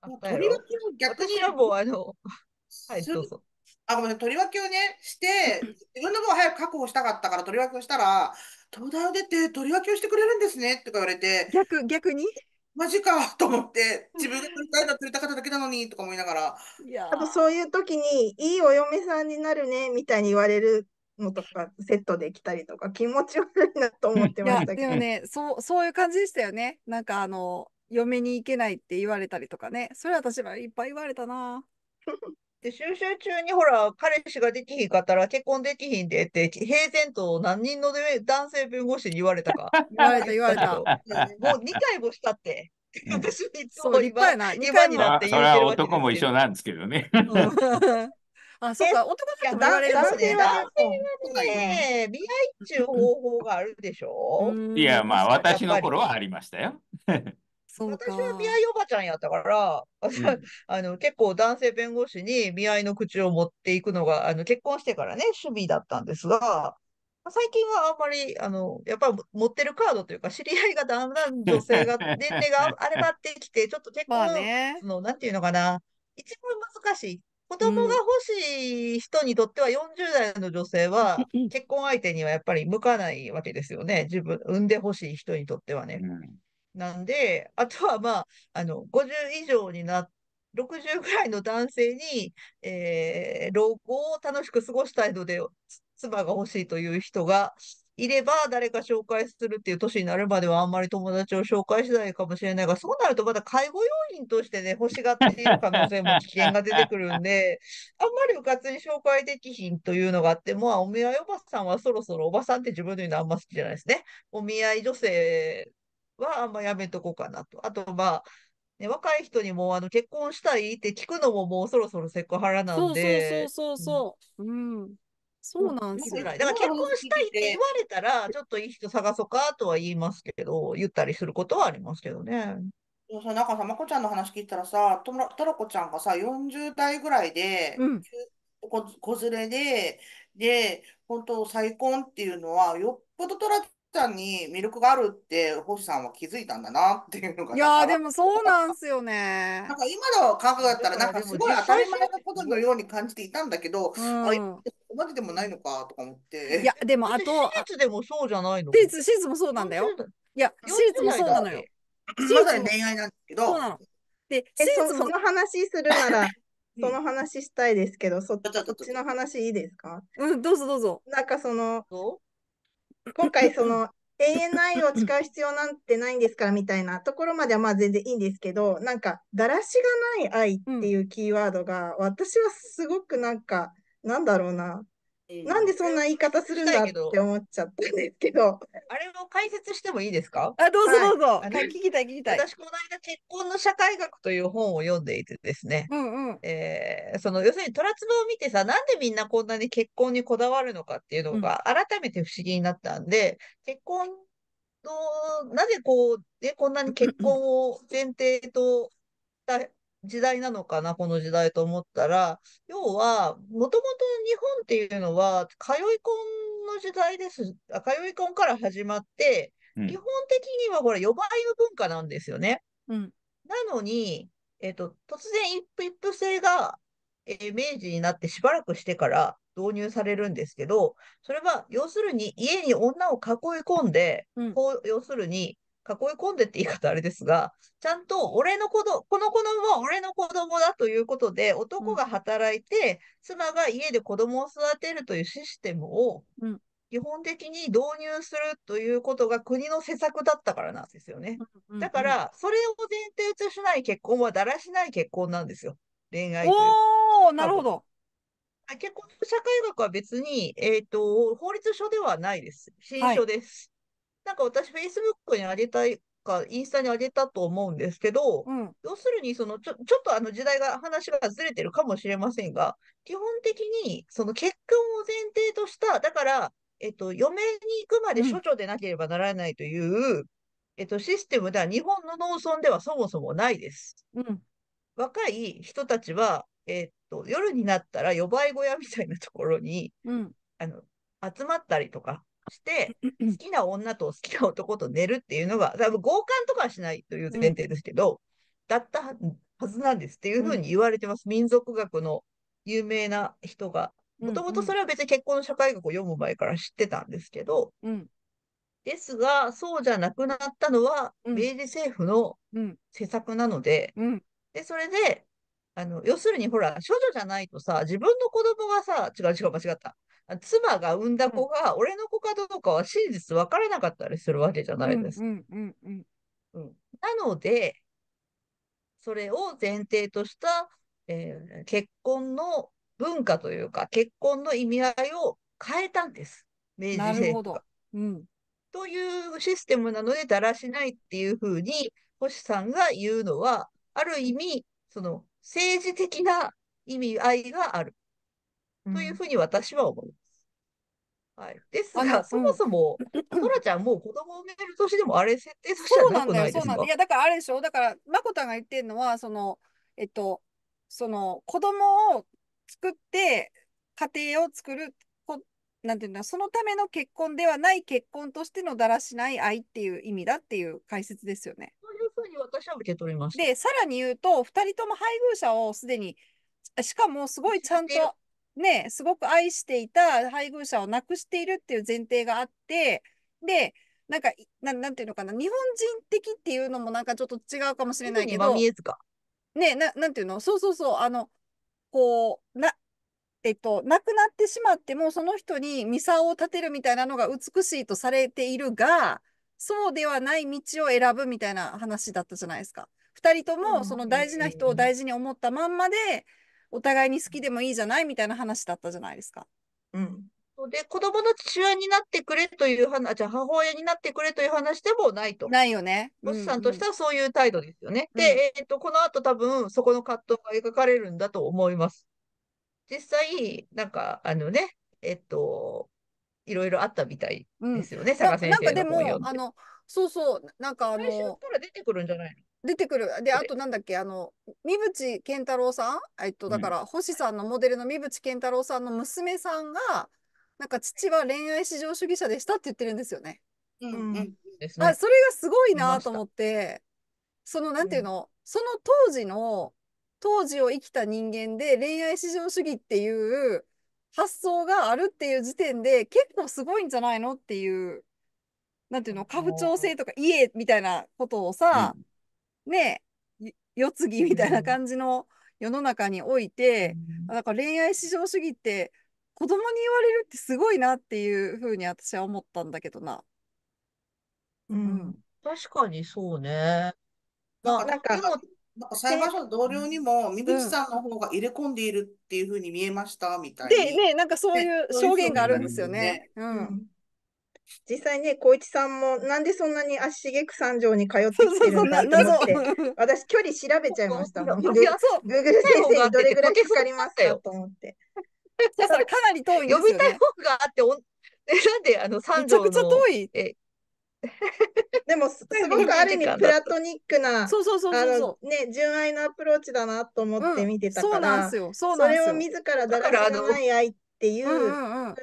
ありたけろ。逆にはもうあの、はい、どうぞ。あ、ごめん取り分けをね、して、自分の分を早く確保したかったから取り分けをしたら、東大を出て取り分けをしてくれるんですねとか言われて、逆、逆にマジかと思って、自分が取りたいの取れた方だけなのにとか思いながら。いやあとそういう時に、いいお嫁さんになるねみたいに言われるのとか、セットできたりとか、気持ち悪いなと思ってましたけど。いやでもね、そうそういう感じでしたよね。なんかあの、嫁に行けないって言われたりとかね。それ私はいっぱい言われたな。で、収集中にほら、彼氏ができひんかったら結婚できひんでって、平然と何人の男性弁護士に言われたか。言われた、言われた。もう2回もしたって。私いつも今、今になって言うてる男も一緒なんですけどね。うんあ、そうか、男性と男性はね、見合いっちゅう方法があるでしょいや、まあ、私の頃はありましたよ。私は見合いおばちゃんやったから、うん、[LAUGHS] あの結構男性弁護士に見合いの口を持っていくのがあの結婚してからね趣味だったんですが最近はあんまりあのやっぱ持ってるカードというか知り合いがだんだん女性が [LAUGHS] 年齢があれなってきてちょっと結婚、ね、のなんていうのかな一番難しい子供が欲しい人にとっては40代の女性は結婚相手にはやっぱり向かないわけですよね。自分、産んで欲しい人にとってはね。うんなんで、あとはまあ、あの、50以上になって、60ぐらいの男性に、えー、老後を楽しく過ごしたいので、妻が欲しいという人がいれば、誰か紹介するっていう年になるまでは、あんまり友達を紹介しないかもしれないが、そうなるとまた介護要員としてね、欲しがっている可能性も危険が出てくるんで、[LAUGHS] あんまりうかつに紹介できひんというのがあって、まあ、お見合いおばさんはそろそろおばさんって自分の言うのあんま好きじゃないですね。お見合い女性はあんまやめとこうかなと。あと、まあ、ね、若い人にもあの結婚したいって聞くのももうそろそろセクハラなんで。そうそうそうそう。うん、うんそうなんですよ。だから結婚したいって言われたら、ちょっといい人探そうかとは言いますけど、言ったりすることはありますけどね。そうさ、なんかさ、まこちゃんの話聞いたらさ、とらとらこちゃんがさ、40代ぐらいで、うん、子連れで、で、本当再婚っていうのは、よっぽどトラちゃんに魅力があるって星さんは気づいたんだなっていうのがいやでもそうなんすよねなんか今の感覚だったらなんかすごい当たり前のことのように感じていたんだけど、うん、あマジでもないのかとか思っていやでもあと私立でもそうじゃないの私立私立もそうなんだよいや私立もそうなのよまさに恋愛なんですけどそうなので私立もその話するなら [LAUGHS] その話したいですけど、そっちの話いいですかうん、どうぞどうぞ。なんかその、う今回その永遠の愛を誓う必要なんてないんですからみたいなところまではまあ全然いいんですけどなんかだらしがない愛っていうキーワードが、私はすごくなんかなんだろうななんでそんな言い方するんだって思っちゃったんですけど。あれを解説してもいいですかあ、どうぞどうぞ。はい、聞きたい聞きたい。私、この間、結婚の社会学という本を読んでいてですね。うえその、要するに、虎壺を見てさ、なんでみんなこんなに結婚にこだわるのかっていうのが、改めて不思議になったんで、うん、結婚の、なぜこう、ね、こんなに結婚を前提とした時代なのかな、この時代と思ったら、要は、もともと日本っていうのは、通い婚の時代です。あ通い婚から始まって、基本的にはこれ、呼ばいの文化なんですよね。うん、なのに、えっ、ー、と、突然一夫一夫制が、えー、明治になってしばらくしてから導入されるんですけど、それは、要するに家に女を囲い込んで、うん、こう要するに、囲い込んでって言い方あれですが、ちゃんと俺の子供、この子供は俺の子供だということで、男が働いて、妻が家で子供を育てるというシステムを、基本的に導入するということが国の施策だったからなんですよね。だから、それを前提としない結婚はだらしない結婚なんですよ。恋愛という。おなるほど。結婚社会学は別に、えっ、ー、と、法律書ではないです。新書です。はいなんか私、Facebook にあげたいか、インスタにあげたと思うんですけど、うん、要するにそのちょ、ちょっとあの時代が、話がずれてるかもしれませんが、基本的に、その結婚を前提とした、だから、えっと、嫁に行くまで処女でなければならないという、うん、えっと、システムでは日本の農村ではそもそもないです。うん、若い人たちは、えっと、夜になったら、夜ばい小屋みたいなところに、うん、あの集まったりとか、して、好きな女と好きな男と寝るっていうのが、多分強姦とかはしないという前提ですけど、うん、だったはずなんですっていうふうに言われてます。うん、民族学の有名な人が。もともとそれは別に結婚の社会学を読む前から知ってたんですけど、うん、ですが、そうじゃなくなったのは、明治政府の施策なので、で、それで、あの、要するにほら、処女じゃないとさ、自分の子供がさ、違う違う間違った。妻が産んだ子が俺の子かどうかは真実分からなかったりするわけじゃないです。なので、それを前提とした、えー、結婚の文化というか、結婚の意味合いを変えたんです。明治政府が。というシステムなので、だらしないっていうふうに、星さんが言うのは、ある意味、その政治的な意味合いがある。というふうに私は思います。うん、はい、ですが、そもそも、そ [CLEARS THROAT] らちゃんもう子供を産める年でもあれ設定さしなくないですかそうなんだよ、そうなんだいや、だからあれでしょだから、まこたんが言ってるのは、その、えっと、その、子供を作って、家庭を作る、こなんていうんだ、そのための結婚ではない結婚としてのだらしない愛っていう意味だっていう解説ですよね。そういうふうに私は受け取りました。で、さらに言うと、2人とも配偶者をすでにしかもすごいちゃんとね、すごく愛していた配偶者を亡くしているっていう前提があって、で、なんか、ななんていうのかな、日本人的っていうのもなんかちょっと違うかもしれないけど、ね、ななんていうの、そうそうそう、あの、こう、な、えっと、亡くなってしまっても、その人にミサを立てるみたいなのが美しいとされているが、そうではない道を選ぶみたいな話だったじゃないですか。2人ともその大事な人を大事に思ったまんまでお互いに好きでもいいじゃないみたいな話だったじゃないですか。うん、で子供の父親になってくれという話じゃ母親になってくれという話でもないと。ないよね。ボスさんとしてはそういう態度ですよね。うんうん、で、えーと、この後多分そこの葛藤が描かれるんだと思います。実際なんかあのねえっといろいろあったみたいですよね、うん、佐賀先生のんで。なんかでもあのそうそうなんかあの。最初から出てくるんじゃないの出てくる。で、あとなんだっけ、あの、三淵健太郎さんえっと、だから、星さんのモデルの三淵健太郎さんの娘さんが、なんか父は恋愛至上主義者でしたって言ってるんですよね。うんうんそれがすごいなと思ってそのなんていうの、うん、その当時の当時を生きた人間で恋愛至上主義っていう発想があるっていう時点で結構すごいんじゃないのっていうなんていうの家父長制とか家みたいなことをさ、うん、ね、世継ぎみたいな感じの世の中において、うん、なんか恋愛至上主義って子供に言われるってすごいなっていうふうに私は思ったんだけどな。うん、うん、確かにそうね。まあ、なんか、なんか裁判所の同僚にも、三淵さんの方が入れ込んでいるっていうふうに見えました、みたいな。で、ね、なんかそういう証言があるんですよね。ねうん。実際ね、光一さんも、なんでそんなに足しげく三条に通ってきてるんだって思って、私、距離調べちゃいましたもん。[LAUGHS] グーグル先生にどれぐらいかかりますかと思って。じだそれかなり遠い、ね、呼びたい方があって、おえなんであの三条の。めちゃくちゃ遠い。え [LAUGHS] でもすごくある意味プラトニックなそうそうそうね純愛のアプローチだなと思って見てたから、うん、そうなんですよそれを自らだらしのない愛っていうふな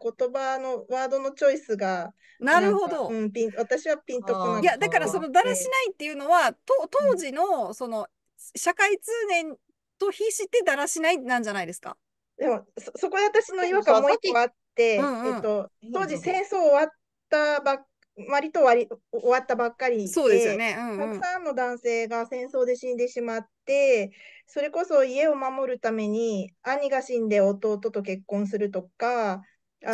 言葉のワードのチョイスがなるほど、うん、ピン私はピンとこない。いやだからそのだらしないっていうのはと当時のその社会通念と比してだらしないなんじゃないですかでもそそこで私の違和感もう一個あって、うんうん、えっと、当時戦争終わったばっ割と割終わったばっかりそうですよね、うんうん、たくさんの男性が戦争で死んでしまってそれこそ家を守るために兄が死んで弟と結婚するとか、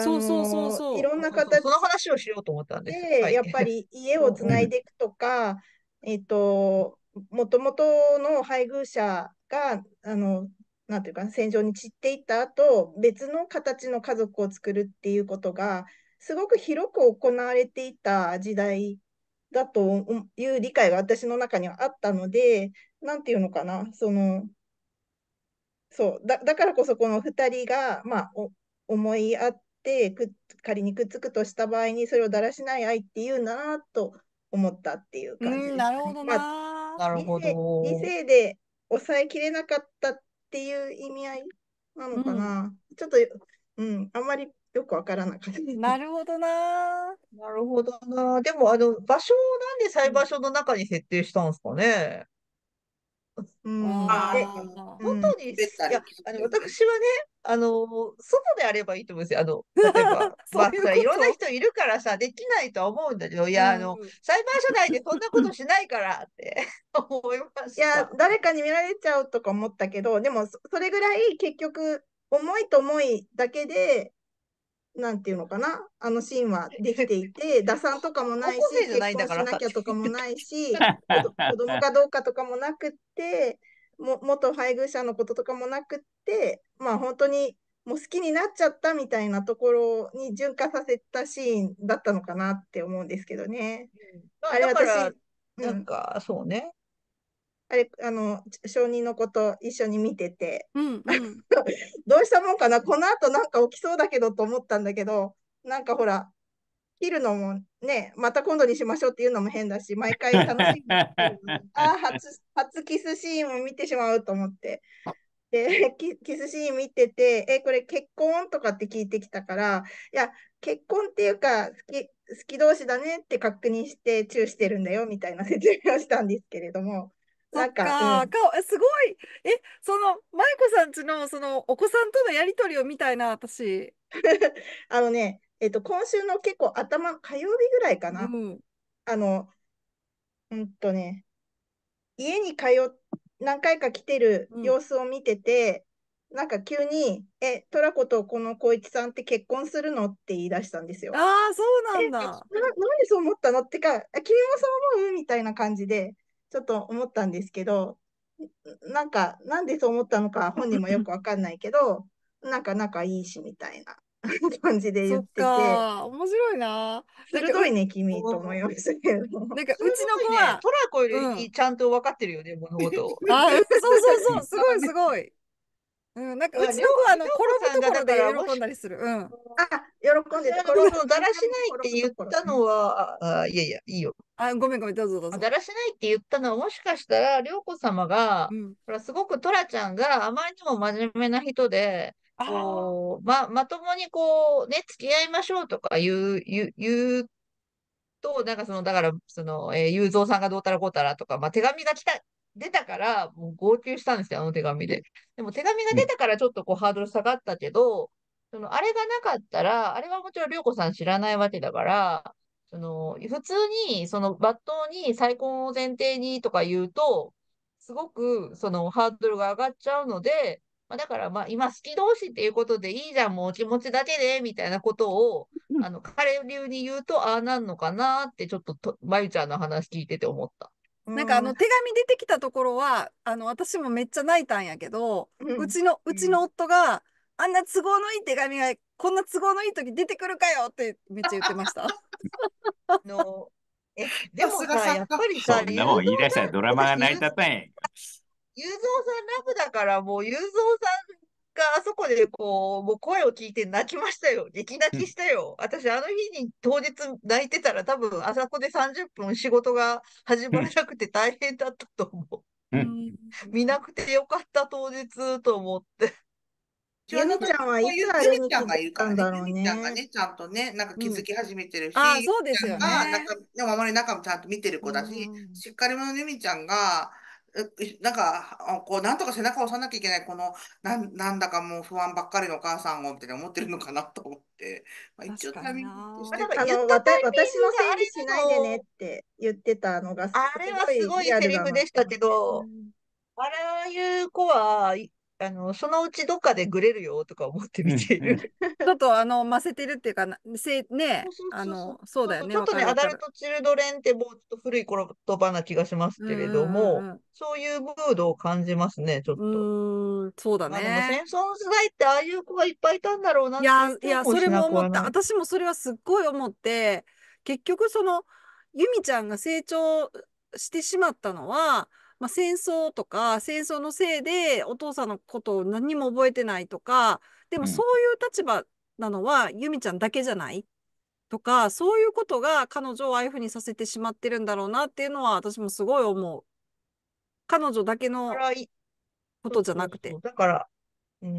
そうそうそうそういろんな形その話をしようと思ったんです。で、はい、やっぱり家をつないでいくとか、うん、えっ、と、もともとの配偶者が、あの、なんていうか、戦場に散っていった後、別の形の家族を作るっていうことが、すごく広く行われていた時代だという理解が私の中にはあったので、なんていうのかな、その、そう、だだからこそこの2人が、まあ、お思い合ってく、仮にくっつくとした場合に、それをだらしない愛っていうなと思ったっていう感じね。なるほどまあ、なるほど理性。で抑えきれなかったっていう意味合いなのかな。うん、ちょっと、うん、あんまりよくわからなかった。なるほどな。なるほどな。でも、あの、場所なんで裁判所の中に設定したんですかね。うん、で本当に、いやあの私はねあの外であればいいと思うんですよ。あの例えば [LAUGHS] まあ、いろんな人いるからさできないと思うんだけどいやあの、裁判所内でそんなことしないからって [LAUGHS] 思いました。いや誰かに見られちゃうとか思ったけどでもそれぐらい結局重いと思いだけでなんていうのかなあのシーンはできていて打算とかもないし結婚しなきゃとかもないし [LAUGHS] 子供かどうかとかもなくっても元配偶者のこととかもなくってまあ本当にもう好きになっちゃったみたいなところに順化させたシーンだったのかなって思うんですけどね。うん、あれ私なんか、そうねあれあの証人のこと一緒に見てて、うんうん、[LAUGHS] どうしたもんかなこのあとなんか起きそうだけどと思ったんだけどなんかほら切るのもねまた今度にしましょうっていうのも変だし毎回楽しみ [LAUGHS] ああ初初キスシーンを見てしまうと思ってでキスシーン見ててえこれ結婚とかって聞いてきたからいや結婚っていうか好き好き同士だねって確認してチューしてるんだよみたいな説明をしたんですけれども。なんか、うん、かすごいえその舞子さんちのそのお子さんとのやり取りを見たいな私 [LAUGHS] あのねえっと今週の結構頭火曜日ぐらいかな、うん、あのうんとね家に通何回か来てる様子を見てて、うん、なんか急に「えトラコとこの光一さんって結婚するの?」って言い出したんですよ。ああそうなんだ。なでそう思ったのってか「君もそう思う?」みたいな感じで。ちょっと思ったんですけど、なんか、なんでそう思ったのか本人もよくわかんないけど、[LAUGHS] なんか仲いいしみたいな [LAUGHS] 感じで言ってて。面白いな。鋭いね、君と思いましたけど。[LAUGHS] なんか、うちの子は、ね、トラコよりちゃんと分かってるよね、物事を。あ、そうそうそう、すごいすごい。うん、なんかうちの子はあの転ぶところで喜んだりする。うん、あ喜んでた。転ぶのだらしないって言ったのは、あいやいや、いいよ。あごめんごめん、どうぞどうぞ。だらしないって言ったのは、もしかしたら、涼子様が、うん、ほらすごくトラちゃんがあまりにも真面目な人で、こうままともにこう、ね、付き合いましょうとか言う言う言うと、なんかその、だから、その、えー、雄三さんがどうたらこうたらとか、まあ、手紙が来た出たから、もう号泣したんですよ、あの手紙で。でも手紙が出たからちょっとこうハードル下がったけど、そのあれがなかったら、あれはもちろん涼子さん知らないわけだから、その普通に、その抜刀に再婚を前提にとか言うと、すごくそのハードルが上がっちゃうので、まあ、だからまあ今好き同士っていうことでいいじゃん、もう気持ちだけで、みたいなことを、あの、彼流に言うと、ああなんのかなって、ちょっとと、まゆちゃんの話聞いてて思った。なんかあの手紙出てきたところはあの私もめっちゃ泣いたんやけど、うちのうちの夫があんな都合のいい手紙がこんな都合のいい時出てくるかよってめっちゃ言ってました。[LAUGHS] のえでもさやっぱりさそんなもん言い出したらドラマが成り立たんや雄三さんラブだからもう雄三さん果、あそこでこう、もう声を聞いて泣きましたよ。激泣きしたよ。私、あの日に当日泣いてたら、多分、あそこで30分仕事が始まらなくて大変だったと思う。うん、見なくてよかった当日と思って。ゆみちゃんはいつあれに気づいたんだろうね。ゆみちゃんがね、ちゃんとね、なんか気づき始めてるし、うん、あそうですよね。なんかでもあまり中もちゃんと見てる子だし、うん、しっかり者のゆみちゃんが、なんか、こう、なんとか背中を押さなきゃいけない、この、なん、なんだかもう不安ばっかりのお母さんを、みたいな思ってるのかなと思って、[LAUGHS] まあ、一応タイミングとして。あの、た、私のせいにしないでねって言ってたのが、あれはすごいセリフでしたけど、あらいう子は、あのそのうちどっかでグレるよとか思って見ている。[LAUGHS] ちょっとあのませてるっていうかせねあのそうだよね。ちょっとねアダルトチルドレンってもうちょっと古い言葉な気がしますけれども、うそういうムードを感じますねちょっと。そうだね。戦争の時代ってああいう子がいっぱいいたんだろうなっていやいやそれも思った私もそれはすっごい思って結局その由美ちゃんが成長してしまったのはまあ、戦争とか戦争のせいでお父さんのことを何も覚えてないとかでもそういう立場なのは由美ちゃんだけじゃないとかそういうことが彼女をああいうふうにさせてしまってるんだろうなっていうのは私もすごい思う。彼女だけのことじゃなくて。そうそうそうだからな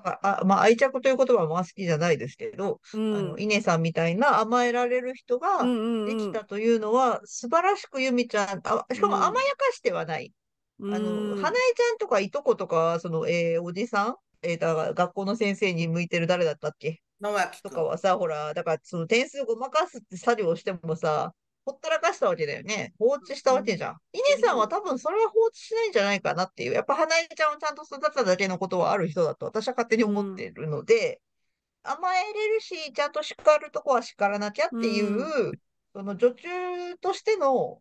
んかあまあ、愛着という言葉も好きじゃないですけど、うん、稲さんみたいな甘えられる人ができたというのは、うんうん、素晴らしく由美ちゃんあしかも甘やかしてはない、うん、あの花江ちゃんとかいとことかその、えー、おじさん、えー、だ学校の先生に向いてる誰だったっけ野脇とかはさほらだからその点数ごまかすって作業してもさほったらかしたわけだよね。放置したわけじゃん。イネさんは多分それは放置しないんじゃないかなっていう。やっぱ花江ちゃんをちゃんと育てただけのことはある人だと私は勝手に思っているので、甘えれるし、ちゃんと叱るとこは叱らなきゃっていう、その女中としての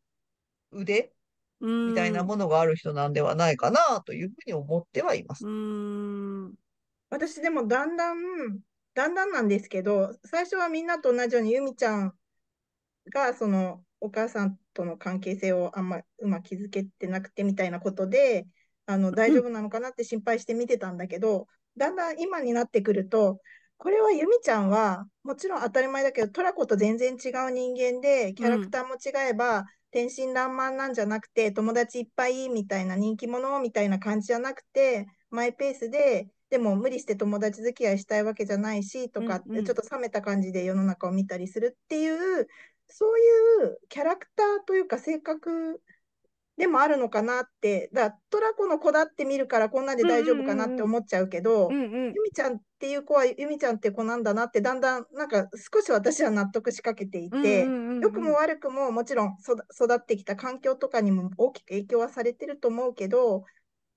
腕みたいなものがある人なんではないかなというふうに思ってはいます。うん私でもだんだん、だんだんなんですけど、最初はみんなと同じように、ゆみちゃんがそのお母さんとの関係性をあんまうまく築けてなくてみたいなことであの大丈夫なのかなって心配して見てたんだけど、だんだん今になってくるとこれは由美ちゃんはもちろん当たり前だけどトラコと全然違う人間でキャラクターも違えば、うん、天真爛漫なんじゃなくて友達いっぱいみたいな人気者みたいな感じじゃなくてマイペースででも無理して友達付き合いしたいわけじゃないしとか、ちょっと冷めた感じで世の中を見たりするっていうそういうキャラクターというか性格でもあるのかなってだトラコの子だって見るからこんなんで大丈夫かなって思っちゃうけど、うんうん、ゆみちゃんっていう子はゆみちゃんって子なんだなってだんだんなんか少し私は納得しかけていて、ううんうん、良くも悪くももちろん育ってきた環境とかにも大きく影響はされてると思うけど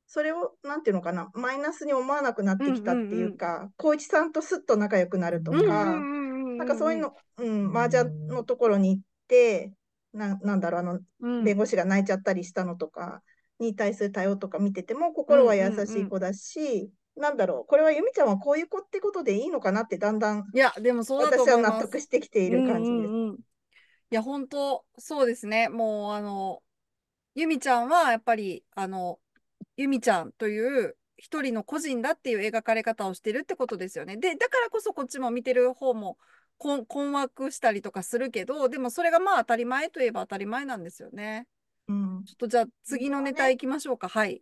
それを何て言うのかなマイナスに思わなくなってきたっていうか、うんうんうん、光一さんとすっと仲良くなるとか。うんうんうんなんかそういうの、うん、麻雀のところに行って、ななんだろう、あの、弁護士が泣いちゃったりしたのとかに対する対応とか見てても、心は優しい子だし、なんだろう、これはゆみちゃんはこういう子ってことでいいのかなって、だんだん、いや、でもそう私は納得してきている感じです。うんうんうん、いや、本当そうですね。もう、あの、ゆみちゃんは、やっぱり、あの、ゆみちゃんという一人の個人だっていう描かれ方をしてるってことですよね。で、だからこそこっちも見てる方も、困惑したりとかするけどでもそれがまあ当たり前といえば当たり前なんですよね。うん、ちょっとじゃあ次のネタいきましょうか。はい。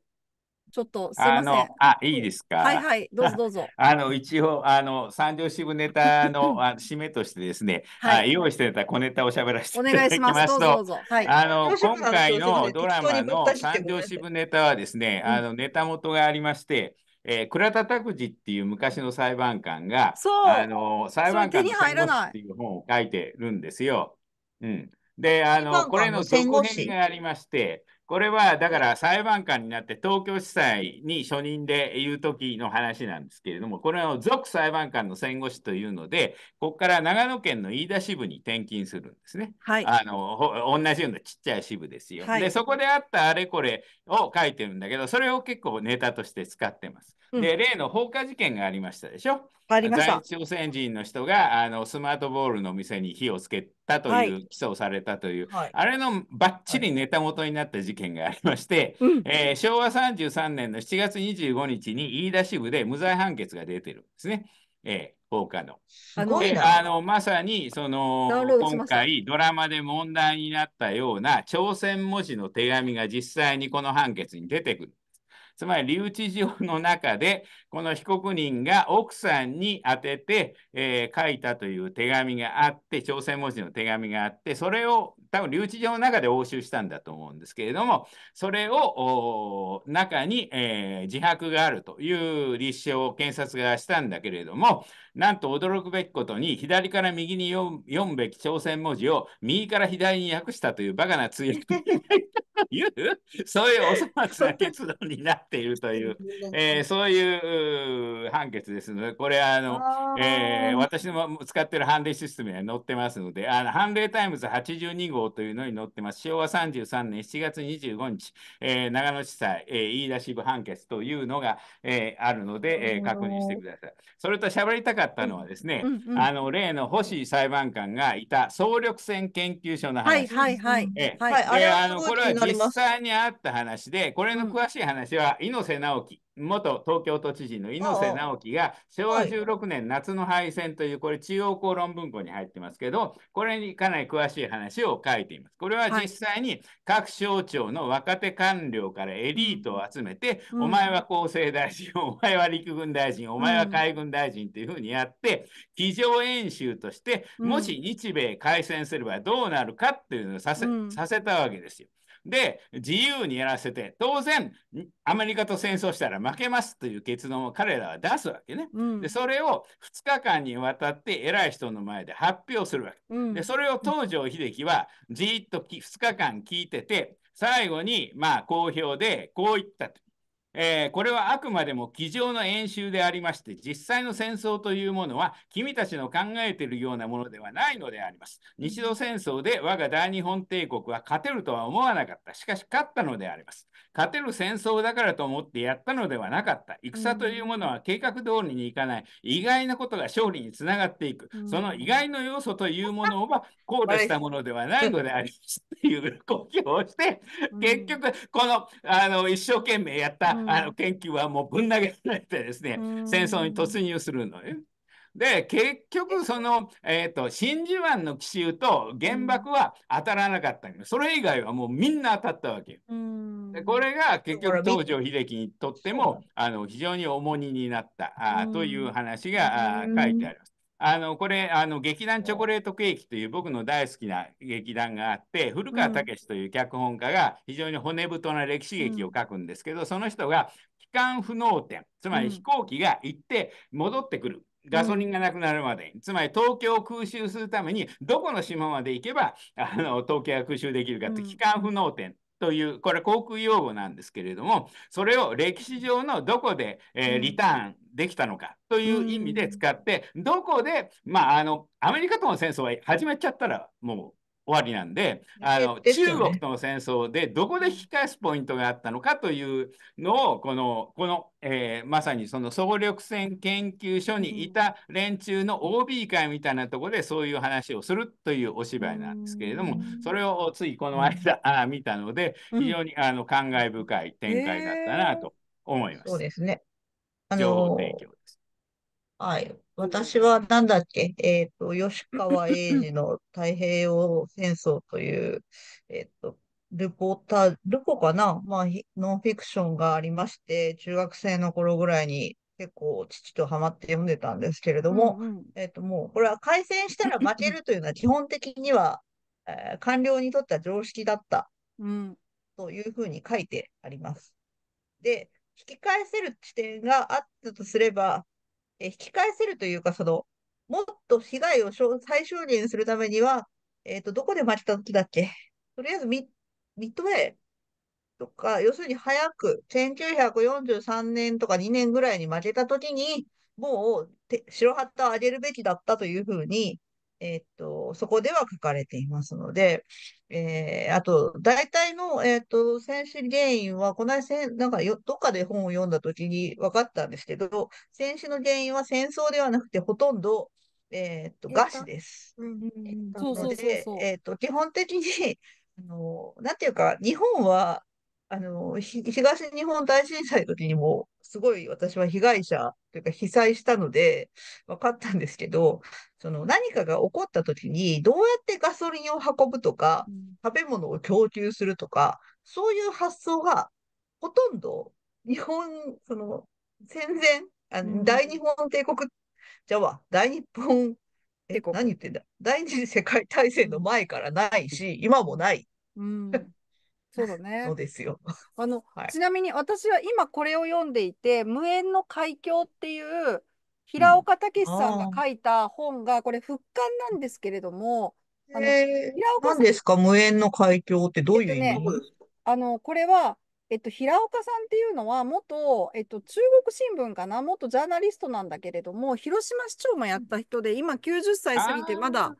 ちょっとすいません。あいいですか。はいはい、どうぞ [LAUGHS] どうぞ。あの一応あの三条支部ネタの [LAUGHS] あ締めとしてですね、はい、用意してた小ネタを喋らせていただきますと、すはい、あの今回のドラマの三条支部ネタはですね、うん、あのネタ元がありまして。えー、倉田拓司っていう昔の裁判官が、あの裁判官の弁護士っていう本を書いてるんですよ。うん、で、あのこれの続編がありまして、これはだから裁判官になって東京地裁に初任で言う時の話なんですけれども、これは俗裁判官の戦後史というので、ここから長野県の飯田支部に転勤するんですね。はい、あの同じようなちっちゃい支部ですよ、はい、で、そこであったあれこれを書いてるんだけど、それを結構ネタとして使ってます。で、例の放火事件がありましたでしょ。かりました在朝鮮人の人があのスマートボールの店に火をつけたという、はい、起訴されたという、はい、あれのばっちりネタ元になった事件がありまして、はい、えー、昭和33年の7月25日に飯田支部で無罪判決が出てるんですね。えー、放火の。であのまさにその今回ドラマで問題になったような朝鮮文字の手紙が実際にこの判決に出てくる。つまり留置場の中で、この被告人が奥さんに宛てて、えー、書いたという手紙があって、朝鮮文字の手紙があって、それを多分留置場の中で押収したんだと思うんですけれども、それを中に、えー、自白があるという立証を検察がしたんだけれども、なんと驚くべきことに、左から右に読むべき朝鮮文字を右から左に訳したというバカな通訳という、[LAUGHS] そういうお粗末な結論になっているという、[LAUGHS] えー、そういう判決ですので、これはあのえー、私の使っている判例システムには載ってますので、あの判例タイムズ82号というのに載ってます。昭和33年7月25日、えー、長野地裁、えー、飯田支部判決というのが、えー、あるので、えー、確認してください。それと、しゃべりたかかったのはですね、うんうんうん、あの例の星裁判官がいた総力戦研究所の話いはあのこれは実際にあった話で、これの詳しい話は猪瀬直樹。元東京都知事の猪瀬直樹が昭和16年夏の敗戦というこれ中央公論文庫に入ってますけどこれにかなり詳しい話を書いています。これは実際に各省庁の若手官僚からエリートを集めて、お前は厚生大臣お前は陸軍大臣お前は海軍大臣というふうにやって机上演習としてもし日米開戦すればどうなるかっていうのをさせ,、させたわけですよ。で、自由にやらせて、当然、アメリカと戦争したら負けますという結論を彼らは出すわけね。うん、で、それを2日間にわたって偉い人の前で発表するわけ。うん、で、それを東条英機はじっと2日間聞いてて、最後に、まあ、好評で、こう言ったと。えー、これはあくまでも机上の演習でありまして、実際の戦争というものは君たちの考えているようなものではないのであります。日露戦争で我が大日本帝国は勝てるとは思わなかった。しかし勝ったのであります。勝てる戦争だからと思ってやったのではなかった。戦というものは計画通りにいかない。意外なことが勝利につながっていく。その意外の要素というものは考慮したものではないのであります。という呼吸をして、結局、このあの一生懸命やったあの研究はもうぶん投げられてですね、戦争に突入するのね。で結局その、えーと、真珠湾の奇襲と原爆は当たらなかったけど、うん、それ以外はもうみんな当たったわけよ。うん、でこれが結局東條英機にとってもあの非常に重荷になったうん、という話が書いてあります。あのこれあの劇団チョコレートケーキという僕の大好きな劇団があって古川武という脚本家が非常に骨太な歴史劇を書くんですけど、うん、その人が機関不能点つまり飛行機が行って戻ってくる。ガソリンがなくなるまで、うん、つまり東京を空襲するためにどこの島まで行けばあの東京が空襲できるかって帰還不能点という、これ航空用語なんですけれども、それを歴史上のどこで、えー、リターンできたのかという意味で使って、どこで、まあ、あの、アメリカとの戦争は始めちゃったらもう終わりなんで、あの、ね、中国との戦争でどこで引き返すポイントがあったのかというのを、この、この、えー、まさにその総力戦研究所にいた連中の OB 会みたいなとこでそういう話をするというお芝居なんですけれども、それをついこの間、あ見たので、非常にあの感慨深い展開だったなと思います。えー、そうですね。あのー、情報提供です。はい。私は何だっけ、えっ、ー、と、吉川英治の太平洋戦争という、[LAUGHS] えっ、ー、と、ルポーター、ルポかなまあ、ノンフィクションがありまして、中学生の頃ぐらいに結構父とハマって読んでたんですけれども、うんうん、えっ、ー、と、もう、これは開戦したら負けるというのは基本的には、[LAUGHS] えー、官僚にとっては常識だった、うん、というふうに書いてあります。で、引き返せる地点があったとすれば、え引き返せるというか、その、もっと被害を最小限するためには、えっ、ー、と、どこで待ちた時だっけとりあえずミッ、ミッドウェイとか、要するに早く、1943年とか2年ぐらいに負けた時に、もう、白旗を上げるべきだったというふうに、えっと、そこでは書かれていますので、えー、あと、大体の、えっ、ー、と、戦死原因は、この間、なんかよ、どっかで本を読んだ時に分かったんですけど、戦死の原因は戦争ではなくて、ほとんど、えっ、ー、と、餓死です。そうそうそうそう。えっと、基本的に、あの、なんていうか、日本は、あの、東日本大震災の時にも、すごい私は被害者というか被災したので、分かったんですけど、その何かが起こった時に、どうやってガソリンを運ぶとか、食べ物を供給するとか、そういう発想が、ほとんど日本、その、戦前、あの、大日本帝国、じゃあ、大日本、え、何言ってんだ。第二次世界大戦の前からないし、今もない。うんそうだね。そうですよ。あの、はい、ちなみに私は今これを読んでいて、無縁の海峡っていう平岡武さんが書いた本が、これ復刊なんですけれども、あの、えー、平岡さん。ですか無縁の海峡ってどういう意味、えっとね、あの、これは、えっと、平岡さんっていうのは元、えっと、中国新聞かな元ジャーナリストなんだけれども広島市長もやった人で今90歳過ぎてまだ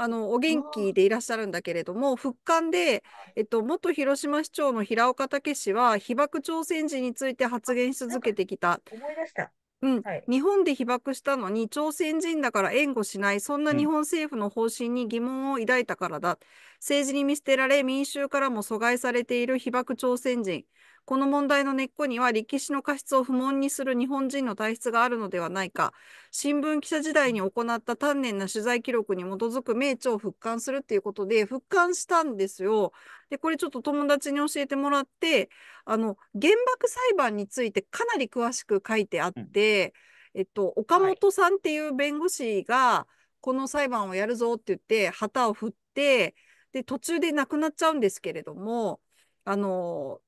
あのお元気でいらっしゃるんだけれども復刊で、えっと、元広島市長の平岡武氏は被爆朝鮮人について発言し続けてきた。思いしたうん、日本で被爆したのに朝鮮人だから援護しないそんな日本政府の方針に疑問を抱いたからだ、政治に見捨てられ民衆からも阻害されている被爆朝鮮人この問題の根っこには歴史の過失を不問にする日本人の体質があるのではないか新聞記者時代に行った丹念な取材記録に基づく名著を復刊するっていうことで復刊したんですよ。でこれちょっと友達に教えてもらってあの原爆裁判についてかなり詳しく書いてあって、うん、えっと、岡本さんっていう弁護士がこの裁判をやるぞって言って旗を振ってで途中で亡くなっちゃうんですけれどもあの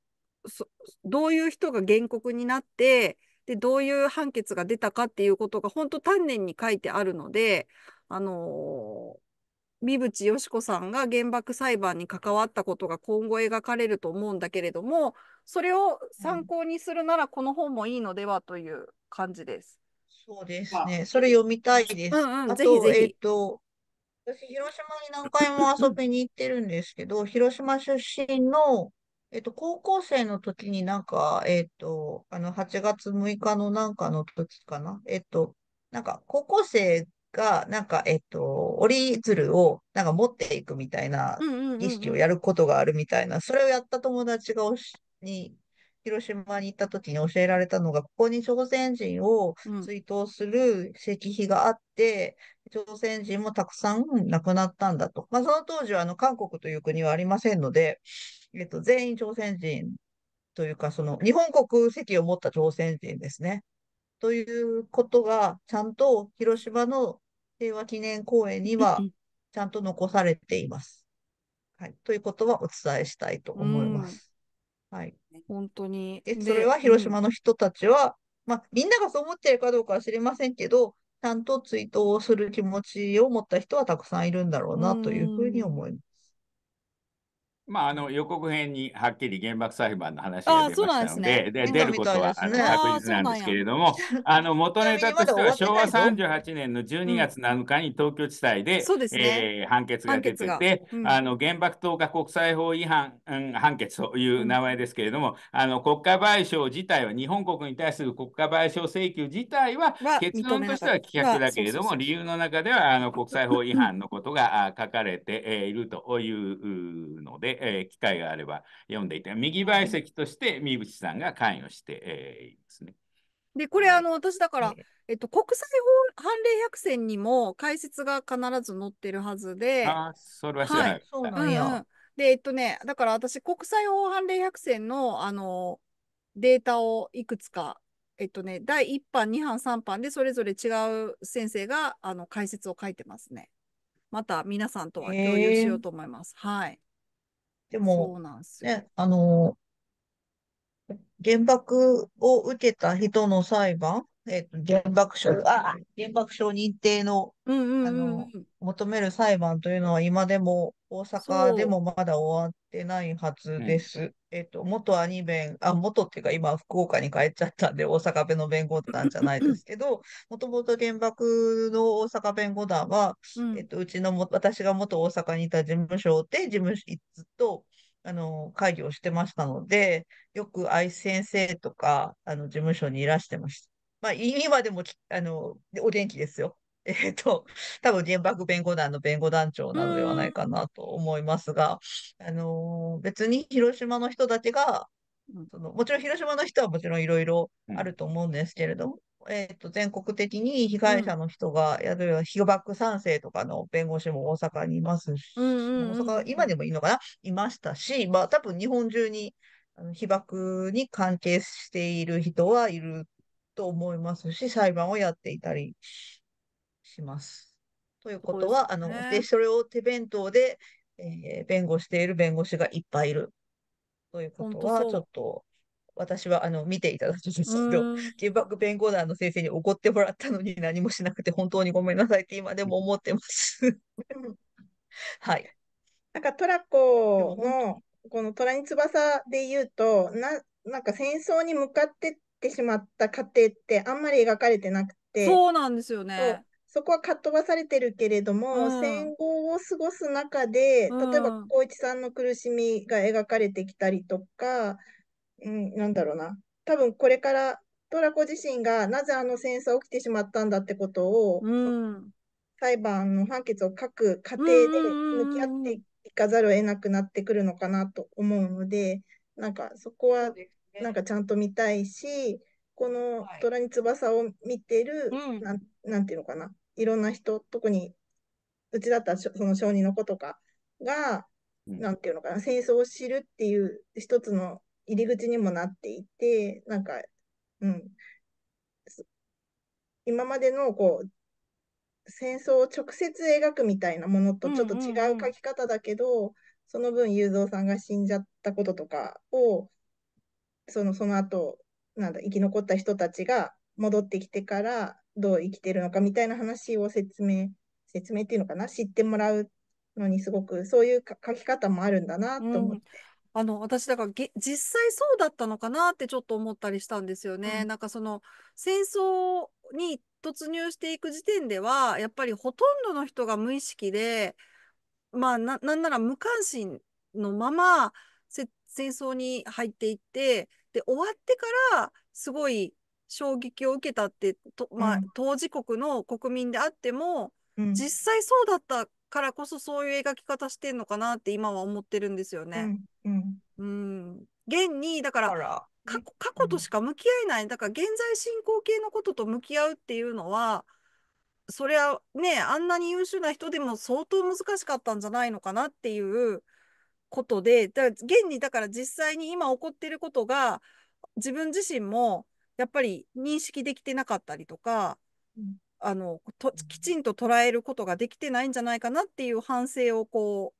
そどういう人が原告になってでどういう判決が出たかっていうことが本当丹念に書いてあるので、あのー、三淵よし子さんが原爆裁判に関わったことが今後描かれると思うんだけれどもそれを参考にするならこの本もいいのではという感じです。そうですね。それ読みたいです。うんうん、ぜひぜひ。えっ、ー、と、私、広島に何回も遊びに行ってるんですけど、広島出身のえっと、高校生の時になんか、えっと、あの、8月6日のなんかの時かな。えっと、なんか、高校生が、なんか、えっと、折り鶴を、なんか持っていくみたいな、儀式をやることがあるみたいな、それをやった友達がおし、に、広島に行った時に教えられたのが、ここに朝鮮人を追悼する石碑があって、うん、朝鮮人もたくさん亡くなったんだと。まあ、その当時はあの韓国という国はありませんので、えっと、全員朝鮮人というか、その日本国籍を持った朝鮮人ですね。ということが、ちゃんと広島の平和記念公園には、ちゃんと残されています。はい。ということはお伝えしたいと思います。うん、はい。本当に。で、それは広島の人たちは、うん、まあ、みんながそう思ってるかどうかは知りませんけど、ちゃんと追悼をする気持ちを持った人はたくさんいるんだろうなというふうに思います。まあ、あの予告編にはっきり原爆裁判の話が出ましたので、ね、で出ることは、ね、あの確実なんですけれども、[LAUGHS] あの元ネタとしては [LAUGHS] 昭和38年の12月7日に東京地裁で、うえー、判決が出てて、うん、あの原爆投下国際法違反、うん、判決という名前ですけれども、あの国家賠償自体は日本国に対する国家賠償請求自体は結論としては棄却だけれども、理由の中ではあの国際法違反のことが書かれているというので。えー、機会があれば読んでいて、右陪席として三淵さんが関与して、えー、いますね。で、これ、あの、私だから、えっと、国際法判例百選にも解説が必ず載ってるはずで。あ、それは知らない。そうなんや、うんうん。で、えっとね、だから私、国際法判例百選の、あの、データをいくつか、えっとね、第1版、2版、3版で、それぞれ違う先生が、あの、解説を書いてますね。また皆さんとは共有しようと思います。えー、はい。でも、そうなんすね、あの、原爆を受けた人の裁判、えっ、と、原爆症、あ、原爆症認定の、うん、あの、求める裁判というのは今でも大阪でもまだ終わってないはずです。うん、えっと、元アニ弁、あ、元っていうか今福岡に帰っちゃったんで大阪弁の弁護団じゃないですけど、もともと原爆の大阪弁護団は、うん、えっと、うちのも、私が元大阪にいた事務所で、事務所、と、あの、会議をしてましたので、よく愛先生とか、あの、事務所にいらしてました。まあ、今でもあの、お元気ですよ。えー、っと、多分原爆弁護団の弁護団長なのではないかなと思いますが、あのー、別に広島の人たちが、そのもちろん広島の人はもちろんいろいろあると思うんですけれども、えーと、全国的に被害者の人が、うん、あるいは被爆三世とかの弁護士も大阪にいますし、うんうんうん、大阪今でもいいのかないましたし、まあ、多分日本中にあの被爆に関係している人はいると思いますし裁判をやっていたりします。ということは、で、ね、あのでそれを手弁当で、えー、弁護している弁護士がいっぱいいるということは、ちょっと私はあの見ていただきたですけど、原爆弁護団の先生に怒ってもらったのに何もしなくて本当にごめんなさいって今でも思ってます。[LAUGHS] はい。なんかトラコのこの虎に翼で言うとな、なんか戦争に向かってってしまった過程ってあんまり描かれてなくて。そうなんですよね。そこはかっ飛ばされてるけれども、うん、戦後を過ごす中で、例えば光一さんの苦しみが描かれてきたりとか、うん、なんだろうな多分これからトラコ自身がなぜあの戦争起きてしまったんだってことを、うん、裁判の判決を書く過程で向き合っていかざるを得なくなってくるのかなと思うのでなんかそこはなんかちゃんと見たいし、この虎に翼を見てる、はい、ななんていうのかないろんな人、特にうちだったらその小児の子とかが、なんていうのかな、戦争を知るっていう一つの入り口にもなっていて、なんか、うん、今までのこう戦争を直接描くみたいなものとちょっと違う書き方だけど、うんうんうん、その分雄三さんが死んじゃったこととかをそのその後なんだ生き残った人たちが戻ってきてからどう生きてるのかみたいな話を説明、説明っていうのかな、知ってもらうのにすごく、そういう書き方もあるんだなと思って。うんあの、私、だから実際そうだったのかなってちょっと思ったりしたんですよね。うん、なんかその、戦争に突入していく時点では、やっぱりほとんどの人が無意識で、まあ、な、なんなら無関心のまま、戦争に入っていって、で、終わってから、すごい、衝撃を受けたってと、まあ、当事国の国民であっても、うん、実際そうだったからこそそういう描き方してんのかなって今は思ってるんですよね。うん、うん、現にだから過去過去としか向き合えない、だから現在進行形のことと向き合うっていうのはそりゃねあんなに優秀な人でも相当難しかったんじゃないのかなっていうことでだから現にだから実際に今起こってることが自分自身もやっぱり認識できてなかったりとか、うん、あのときちんと捉えることができてないんじゃないかなっていう反省をこ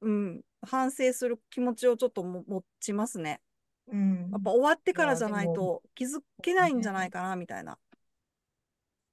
う、うん、反省する気持ちをちょっと持ちますね。うん、やっぱ終わってからじゃないと気づけないんじゃないかなみたいな。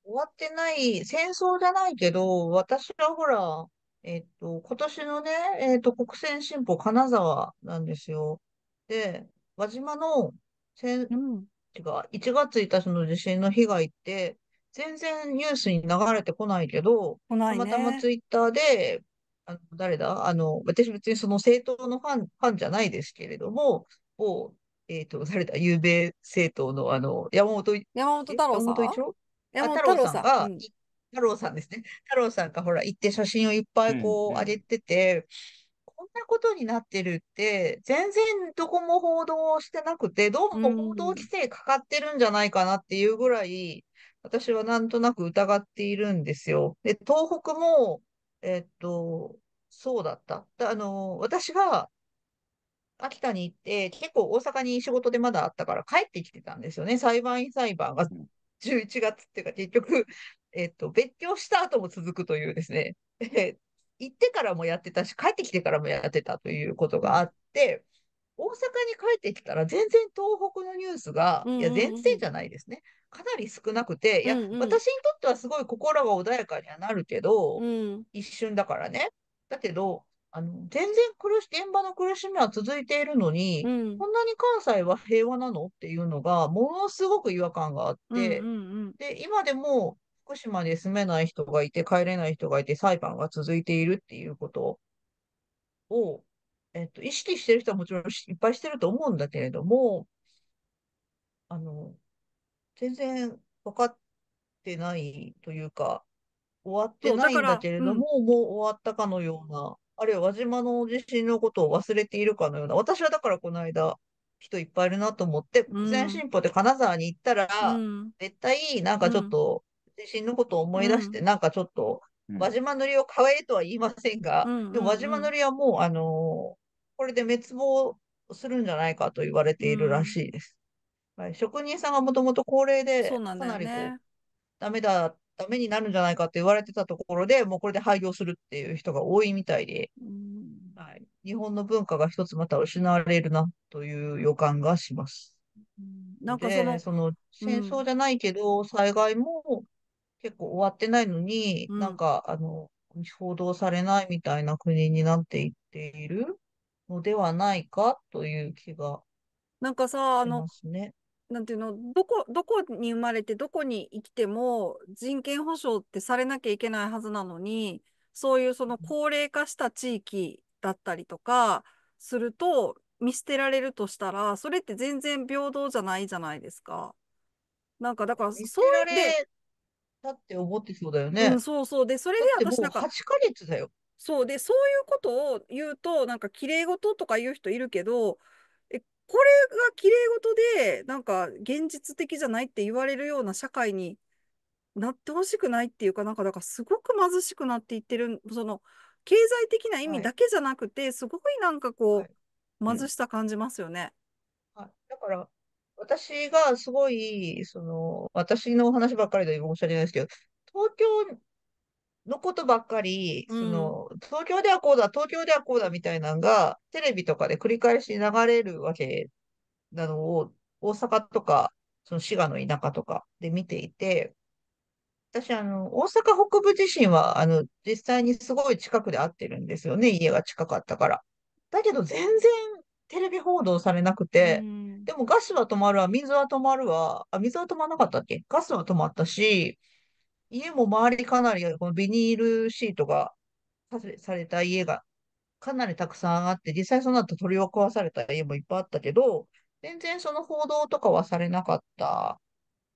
終わってない、戦争じゃないけど、私はほら、えっと、今年のね、えっと、国選新報金沢なんですよ。で、輪島の戦、うん、違う、1月1日の地震の被害って、全然ニュースに流れてこないけど、ね、たまたまツイッターで、あの誰だあの、私別にその政党のファン、ファンじゃないですけれども、を、えっ、ー、と、誰だ有名政党のあの、山本、山本太郎さん。山本山本太郎さんが、うん、太郎さんですね。太郎さんがほら、行って写真をいっぱいこう、上げてて、うんなことになってるって、全然どこも報道してなくて、どうも報道規制かかってるんじゃないかなっていうぐらい、私はなんとなく疑っているんですよ。で、東北も、えっと、そうだった。あの、私が秋田に行って、結構大阪に仕事でまだあったから帰ってきてたんですよね。裁判員裁判が11月っていうか、結局、えっと、別居した後も続くというですね。えっ行ってからもやってたし、帰ってきてからもやってたということがあって、大阪に帰ってきたら全然東北のニュースが、いや全然じゃないですねかなり少なくて、うんうん、いや私にとってはすごい心が穏やかにはなるけど、うん、一瞬だからねだけどあの全然苦し現場の苦しみは続いているのに、うん、こんなに関西は平和なのっていうのがものすごく違和感があって、で今でも福島で住めない人がいて、帰れない人がいて、裁判が続いているっていうことを、えっと、意識してる人はもちろんいっぱいしてると思うんだけれども、あの、全然分かってないというか、終わってないんだけれども、うん、もう終わったかのような、あるいは輪島の地震のことを忘れているかのような、私はだからこの間、人いっぱいいるなと思って、全進歩で金沢に行ったら、うん、絶対なんかちょっと自身のことを思い出して、うん、なんかちょっと、輪島塗を買えとは言いませんが、うん、でも輪島塗はもう、あのこれで滅亡するんじゃないかと言われているらしいです。はい、職人さんがもともと高齢で、かなりこう、うね、ダメだ、ダメになるんじゃないかって言われてたところで、もうこれで廃業するっていう人が多いみたいで、はい、日本の文化が一つまた失われるなという予感がします。なんかその戦争じゃないけど、災害も結構終わってないのに、うんなんか、あの、報道されないみたいな国になっていっているのではないかという気がなんかさ、あのなんていうの、どこ、どこに生まれて、どこに生きても、人権保障ってされなきゃいけないはずなのに、そういうその高齢化した地域だったりとか、すると、見捨てられるとしたら、それって全然平等じゃないじゃないですか。なんか、だから、それで、だって思ってそうだよね。うん、そうそう。で、それで私なんか。8ヶ月だよ。そうで、そういうことを言うと、なんか綺麗事とか言う人いるけど、え、これが綺麗事で、なんか現実的じゃないって言われるような社会になってほしくないっていうか、なんかだからすごく貧しくなっていってる、その、経済的な意味だけじゃなくて、はい、すごいなんかこう、はい、貧しさ感じますよね。はい、だから私がすごい、その、私のお話ばっかりで申し訳ないですけど、東京のことばっかり、その、うん、東京ではこうだ、東京ではこうだみたいなのが、テレビとかで繰り返し流れるわけなのを、大阪とか、その滋賀の田舎とかで見ていて、私、あの、大阪北部地震は、あの、実際にすごい近くで会ってるんですよね、家が近かったから。だけど、全然テレビ報道されなくて、うん、でもガスは止まるわ、水は止まるわ、あ、水は止まらなかったっけガスは止まったし、家も周りかなり、このビニールシートがされた家がかなりたくさんあって、実際その後鳥を壊された家もいっぱいあったけど、全然その報道とかはされなかった。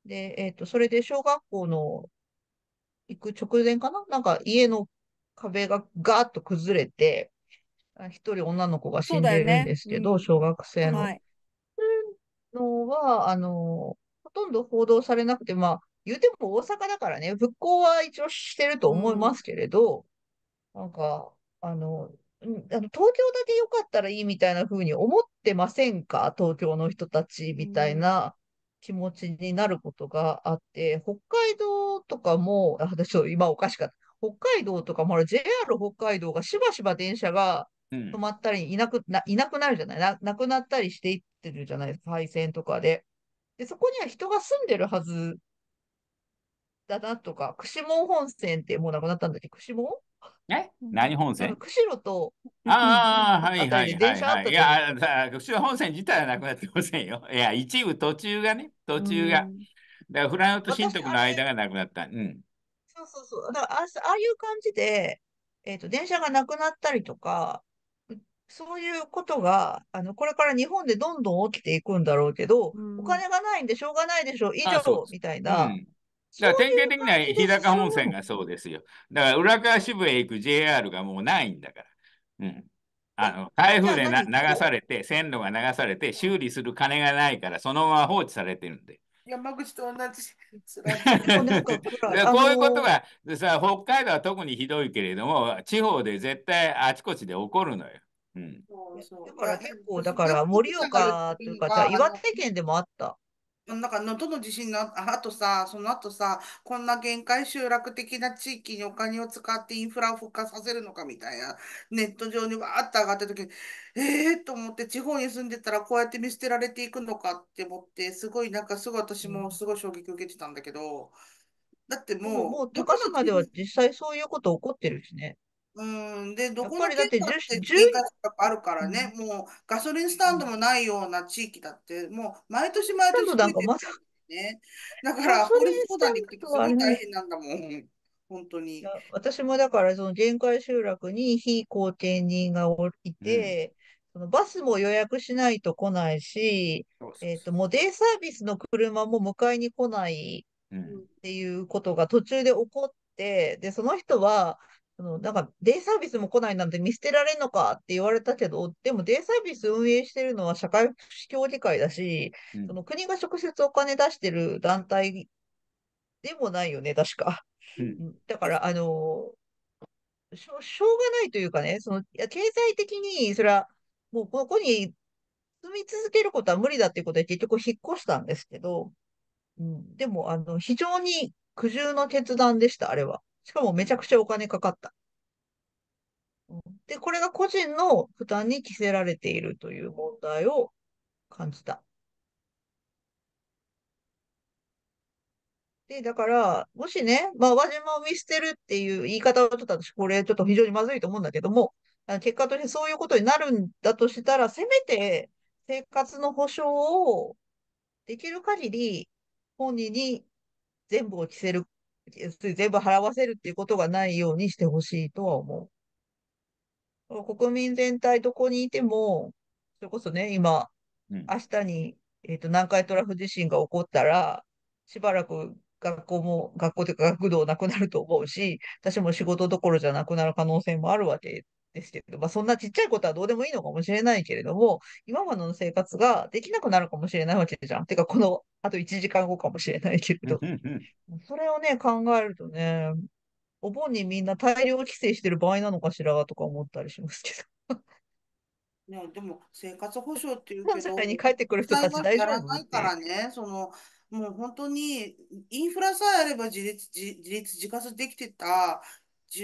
で、えっ、ー、と、それで小学校の行く直前かななんか家の壁がガーッと崩れて、一人女の子が死んでるんですけど、ねうん、小学生の。はい、のは、あの、ほとんど報道されなくて、まあ、言うても大阪だからね、復興は一応してると思いますけれど、うん、なんか、あの、あの東京だけ良かったらいいみたいな風に思ってませんか東京の人たちみたいな気持ちになることがあって、うん、北海道とかも、私、今おかしかった。北海道とかも JR 北海道がしばしば電車が止まったり、いなくないなくなるじゃないな、なくなったりしていってるじゃないですか、配線とかで。で、そこには人が住んでるはずだなとか、串門本線ってもうなくなったんだっけ、串門え何本線釧路と。ああ、はいはいはい、はい。いや、釧路本線自体はなくなってませんよ。いや、一部途中がね、途中が。だから、フランスと新徳の間がなくなった。うん。そうそうそう。だからあ、ああいう感じで、えっ、ー、と、電車がなくなったりとか、そういうことが、あの、これから日本でどんどん起きていくんだろうけど、うん、お金がないんでしょうがないでしょう、以上、みたいな。うんだ典型的な日高本線がそうですよ。だから浦河支部へ行く JR がもうないんだから。うん、あの台風で流されて、線路が流されて、修理する金がないから、そのまま放置されてるんで。山口と同じ。[LAUGHS] こういうことが、さ北海道は特にひどいけれども、地方で絶対あちこちで起こるのよ。うん、だから結構、だから盛岡というか、岩手県でもあった。なんか能登の地震のあとさ、その後さ、こんな限界集落的な地域にお金を使ってインフラを復活させるのかみたいな、ネット上にわーっと上がった時に、えーと思って地方に住んでたらこうやって見捨てられていくのかって思って、すごいなんかすごい私もすごい衝撃受けてたんだけど、だってもう。もう高島では実際そういうこと起こってるしね。うん、で、どこのだって県だってあるからね、もうガソリンスタンドもないような地域だって、もう毎年毎年だよね。だから、法律相談に行くとす大変なんだもん。本当に。私もだから、その限界集落に非公定人がおいて、うん、そのバスも予約しないと来ないし、デイサービスの車も迎えに来ないっていうことが途中で起こって、で、その人は、そのなんかデイサービスも来ないなんて見捨てられんのかって言われたけど、でもデイサービス運営してるのは社会福祉協議会だし、うん、その国が直接お金出してる団体でもないよね、確か。うん、だから、あのしょ、しょうがないというかね、そのいや経済的に、それはもうここに住み続けることは無理だっていうことで結局引っ越したんですけど、うん、でも、あの、非常に苦渋の決断でした、あれは。しかもめちゃくちゃお金かかった。で、これが個人の負担に着せられているという問題を感じた。で、だから、もしね、まあ、輪島を見捨てるっていう言い方をちょっと私、これちょっと非常にまずいと思うんだけども、結果としてそういうことになるんだとしたら、せめて生活の保障をできる限り本人に全部を着せる全部払わせるっていうことがないようにしてほしいとは思う。国民全体どこにいても、それこそね、今、明日に、えーと南海トラフ地震が起こったら、しばらく学校も、学校というか学童なくなると思うし、私も仕事どころじゃなくなる可能性もあるわけですけど、まあ、そんなちっちゃいことはどうでもいいのかもしれないけれども、今までの生活ができなくなるかもしれないわけじゃん。てか、このあと1時間後かもしれないけれど。それをね、考えるとね、お盆にみんな大量帰省してる場合なのかしらとか思ったりしますけど。[LAUGHS] いやでも生活保障っていうけど、社会に帰ってくる人たち大丈夫ないからね、そのもう本当にインフラさえあれば自立自自立自活できてた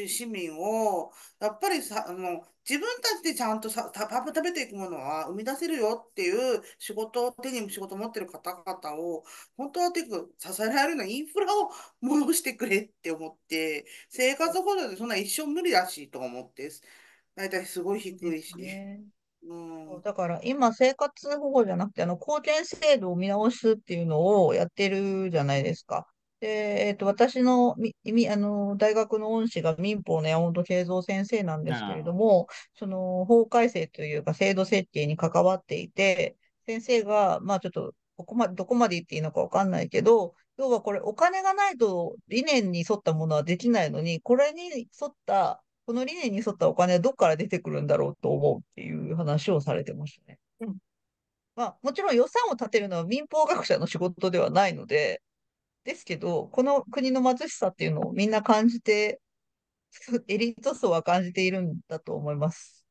市民を、やっぱりさ、あの、自分たちでちゃんとさ、た、食べていくものは生み出せるよっていう仕事を、手に仕事持ってる方々を、本当はていうか、支えられるのはインフラを戻してくれって思って、生活保障でそんな一生無理だし、と思って、大体すごい低いし。ねうん、だから今、生活保護じゃなくて、あの、公権制度を見直すっていうのをやってるじゃないですか。で、えっ、と、私のみみあの大学の恩師が民法の山本恵三先生なんですけれども、その法改正というか制度設計に関わっていて、先生が、まあちょっと、ここまで、どこまで言っていいのかわかんないけど、要はこれお金がないと理念に沿ったものはできないのに、これに沿った、この理念に沿ったお金はどこから出てくるんだろうと思うっていう話をされてましたね。うん。まあもちろん予算を立てるのは民法学者の仕事ではないので、ですけど、この国の貧しさっていうのをみんな感じて、エリート層は感じているんだと思います。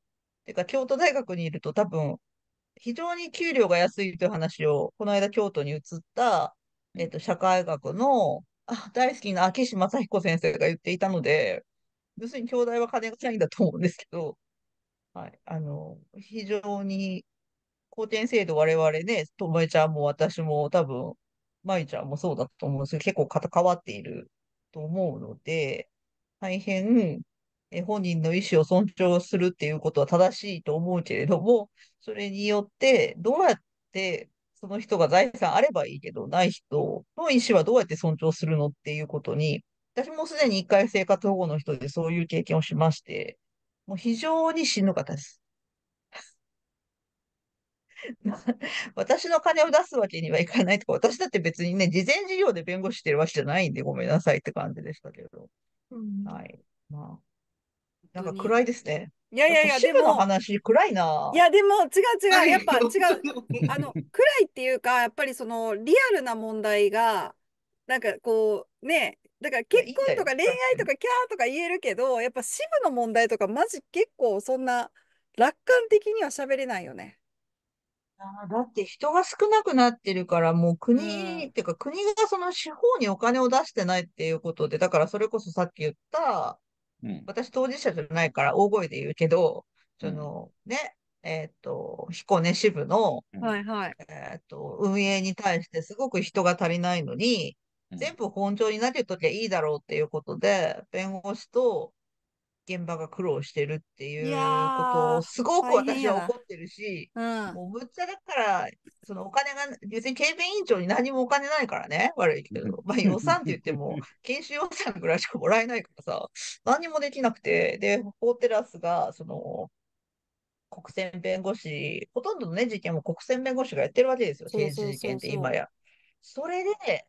てか、京都大学にいると多分、非常に給料が安いという話を、この間京都に移った、えっ、ー、と、社会学のあ大好きな秋石正彦先生が言っていたので、要するに京大は金がないんだと思うんですけど、はい、あの、非常に、後天制度我々ね、ともえちゃんも私も多分、舞ちゃんもそうだと思うんですけど、結構関わっていると思うので、大変、え本人の意思を尊重するっていうことは正しいと思うけれども、それによってどうやってその人が財産あればいいけど、ない人の意思はどうやって尊重するのっていうことに、私もすでに一回生活保護の人でそういう経験をしまして、もう非常にしんどかったです。[LAUGHS] 私の金を出すわけにはいかないとか、私だって別にね、事前事業で弁護士してるわけじゃないんで、ごめんなさいって感じでしたけど。うん、はい。まあ、なんか暗いですね。いやいやいや、でも。話、暗いな。いや、でも、違う違う、やっぱ違う。[LAUGHS] あの、暗いっていうか、やっぱりその、リアルな問題が、なんかこう、ね、だから結婚とか恋愛とかキャーとか言えるけど、やっぱ支部の問題とか、マジ結構そんな、楽観的には喋れないよね。あだって人が少なくなってるから、もう国、っていうか国がその地方にお金を出してないっていうことで、だからそれこそさっき言った、私当事者じゃないから大声で言うけど、そのね、えっと、彦根支部の、はいはい。えっと、運営に対してすごく人が足りないのに、全部本庁にっげときゃいいだろうっていうことで、弁護士と現場が苦労してるっていうことをすごく私は怒ってるし、うん、もうむっちゃだからそのお金が別に警備委員長に何もお金ないからね悪いけど、[LAUGHS] まあ、予算って言っても研修予算ぐらいしかもらえないからさ何もできなくてで法テラスがその国選弁護士ほとんどの、ね、事件も国選弁護士がやってるわけですよ刑事事件って今や。それで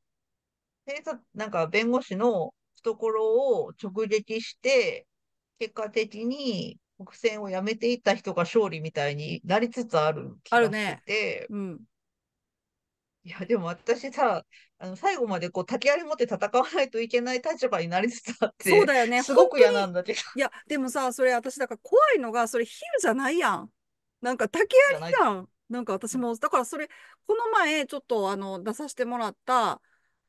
警察なんか弁護士の懐を直撃して結果的に国選をやめていった人が勝利みたいになりつつある気がしてて。あるねうん、いやでも私さあの最後までこう竹槍持って戦わないといけない立場になりつつあってそうだよねすごく嫌なんだけどいやでもさそれ私だから怖いのがそれ比喩じゃないやんなんか竹槍じゃんなんか私もだからそれこの前ちょっとあの出させてもらった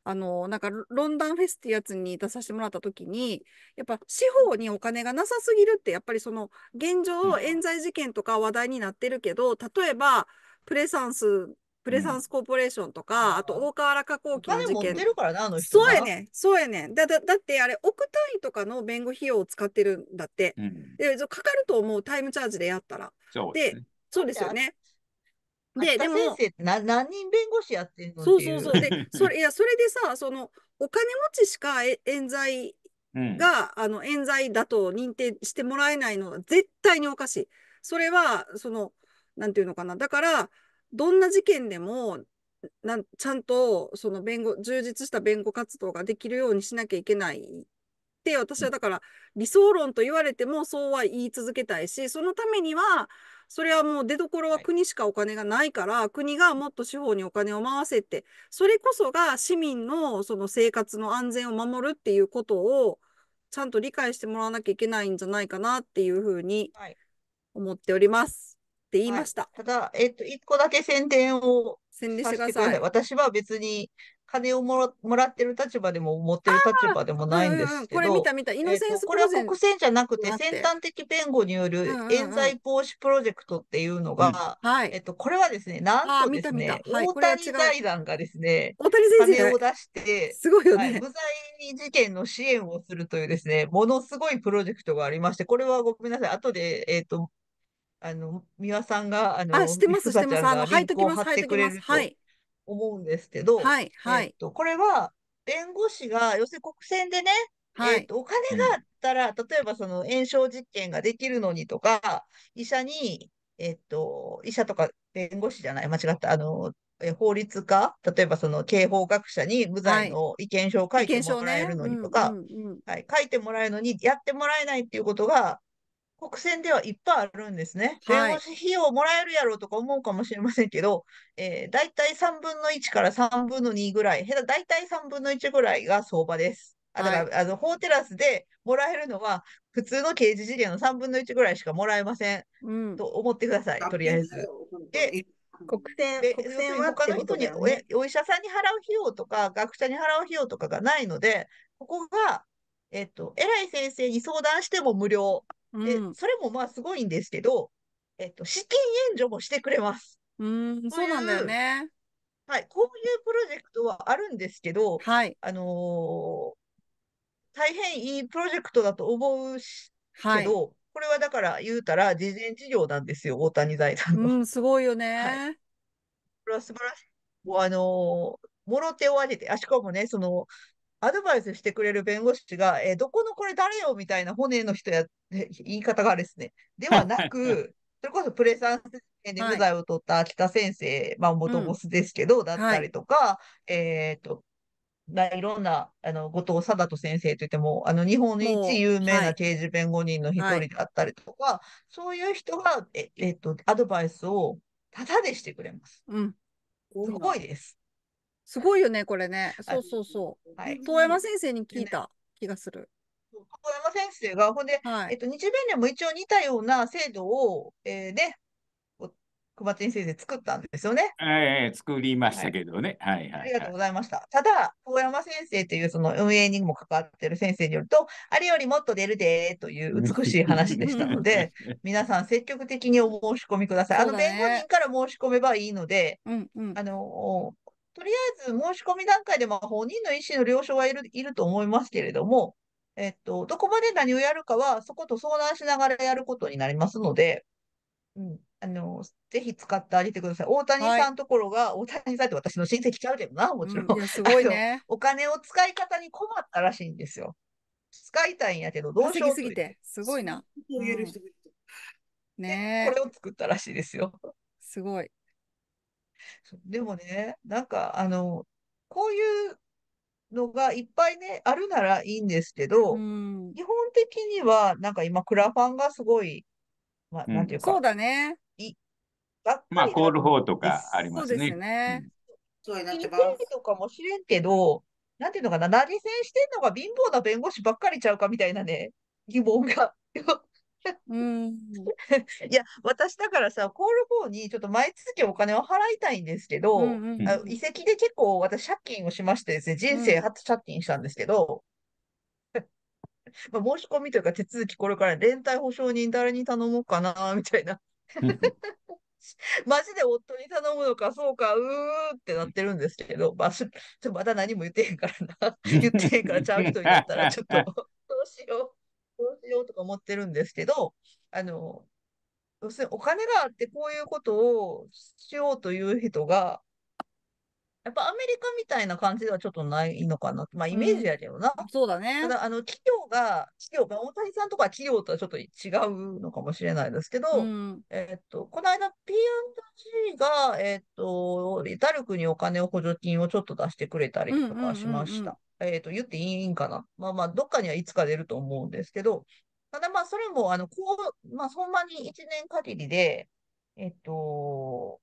あの、なんか、ロンダンフェスってやつに出させてもらった時に、やっぱ司法にお金がなさすぎるって、やっぱりその、現状、冤罪事件とか話題になってるけど、例えば、プレサンス、プレサンスコーポレーションとか、うん、あと大河原化工機の事件。そうやねそうやねだだだって、あれ、億単位とかの弁護費用を使ってるんだって。うん、でかかると思う、タイムチャージでやったら。で、ね、そうですよね。で、でも。先生って何人弁護士やってんのそうそうそう。で、[LAUGHS] それ、いや、それでさ、その、お金持ちしか冤罪が、うん、あの、冤罪だと認定してもらえないのは絶対におかしい。それは、その、なんていうのかな。だから、どんな事件でも、なんちゃんとその弁護充実した弁護活動ができるようにしなきゃいけないって私はだから理想論と言われてもそうは言い続けたいしそのためにはそれはもう出どころは国しかお金がないから、はい、国がもっと司法にお金を回せて、それこそが市民のその生活の安全を守るっていうことを、ちゃんと理解してもらわなきゃいけないんじゃないかなっていうふうに思っております。って言いました。はい、ただ、えっと、一個だけ宣伝を宣伝してください。私は別に、金をもらもらってる立場でも持ってる立場でもないんですけど、うんうん、これ見た見た、イノセンスこれは国選じゃなくて、先端的弁護による冤罪防止プロジェクトっていうのが、うんうんはい、えっと、これはですね、なんとですね、見た見たはい、大谷財団がですね、大谷先生金を出して、すごいよね、はい、無罪事件の支援をするというですね、ものすごいプロジェクトがありまして、これはごめんなさい、後で、えっ、と、あの、三輪さんが、あの、あ、してます、してます。あの、入っときます、入っときます。はい。思うんですけど、はいはい、えー、とこれは弁護士が要するに国選でね、はい、えー、とお金があったら、うん、例えばその炎症実験ができるのにとか医者に、えーと、医者とか弁護士じゃない間違ったあの法律家例えばその刑法学者に無罪の意見書を書いてもらえるのにとか、はい、書いてもらえるのにやってもらえないっていうことが国選ではいっぱいあるんですね。はい、弁護士費用もらえるやろうとか思うかもしれませんけど、えー、大体3分の1から3分の2ぐらい、大体3分の1ぐらいが相場です。あだから、はい、あの法テラスでもらえるのは、普通の刑事事件の3分の1ぐらいしかもらえません、うん、と思ってください、とりあえず。で国選国選は、ね、他の人におお医者さんに払う費用とか学者に払う費用とかがないのでここが、えっと、偉い先生に相談しても無料で、それもまあすごいんですけど、えっと、資金援助もしてくれます。うん、そうなんだよね。はい、こういうプロジェクトはあるんですけど、はい、あのー、大変いいプロジェクトだと思うけど、はい、これはだから言うたら慈善事業なんですよ、大谷財団の。うん、[LAUGHS] すごいよね。はい、これは素晴らしい。もうあのー、もろ手を挙げて、あしかもね、その、アドバイスしてくれる弁護士が、えー、どこのこれ誰よみたいな骨の人や、言い方がですね、ではなく、それこそプレサンス事件で無罪を取った秋田先生、はい、まあ元ボスですけど、うん、だったりとか、はい、えっ、と、いろんなあの後藤貞人先生といってもあの日本一有名な刑事弁護人の一人であったりとか、はい、そういう人がえ、えっとアドバイスをタダでしてくれます。うん、すごいです。すごいよね、これね。そうそうそう。はい、遠山先生に聞いた気がする。遠山先生が、ほんで、はい、えっと、日米連も一応似たような制度を、えー、ね、小松先生作ったんですよね。ええー、作りましたけどね。はい、はい、はい、ありがとうございました。ただ、遠山先生というその運営にも関わってる先生によると、あれよりもっと出るでという美しい話でしたので、[LAUGHS] 皆さん積極的にお申し込みください。あの、弁護人から申し込めばいいので、うんうん、あの、とりあえず申し込み段階で、まあ、本人の意思の了承はいるいると思いますけれども、えっと、どこまで何をやるかは、そこと相談しながらやることになりますので、うん、あの、ぜひ使ってあげてください。大谷さんところが、はい、大谷さんって私の親戚ちゃうけどな、もちろん。うん、すごいね。お金を使い方に困ったらしいんですよ。使いたいんやけど、どうしようすぎて、すごいな。うん、ねこれを作ったらしいですよ。すごい。でもね、なんか、あの、こういうのがいっぱいね、あるならいいんですけど、うん、基本的には、なんか今、クラファンがすごい、まあ、なんていうか、そうだね。いまあ、コール法とかありますね。そうですね。そうなってとかもしれんけど、なんていうのかな、何戦してんのが貧乏な弁護士ばっかりちゃうかみたいなね、疑問がうん、[LAUGHS] いや私だからさコールフォーにちょっと毎月お金を払いたいんですけど、遺跡移籍で結構私借金をしましてですね人生初借金したんですけど、うん、まあ申し込みというか手続きこれから連帯保証人誰に頼もうかなみたいな [LAUGHS] マジで夫に頼むのか、そうか、うーってなってるんですけど、まあ、ちょまだ何も言ってへんからな。[LAUGHS] 言ってへんからちゃう人になったら、ちょっと、どうしよどうしようとか思ってるんですけど、あの、要するにお金があってこういうことをしようという人がやっぱアメリカみたいな感じではちょっとないのかな。まあ、イメージやけどな。うん、そうだね。ただ、あの、企業が、企業、大谷さんとか企業とはちょっと違うのかもしれないですけど、うん、えっと、この間 P&G が、えー、っと、ダルクにお金を補助金をちょっと出してくれたりとかしました。えっ、と、言っていいんかな。まあまあ、どっかにはいつか出ると思うんですけど、ただまあ、それも、あの、こう、まあ、そんなに1年限りで、えっ、と、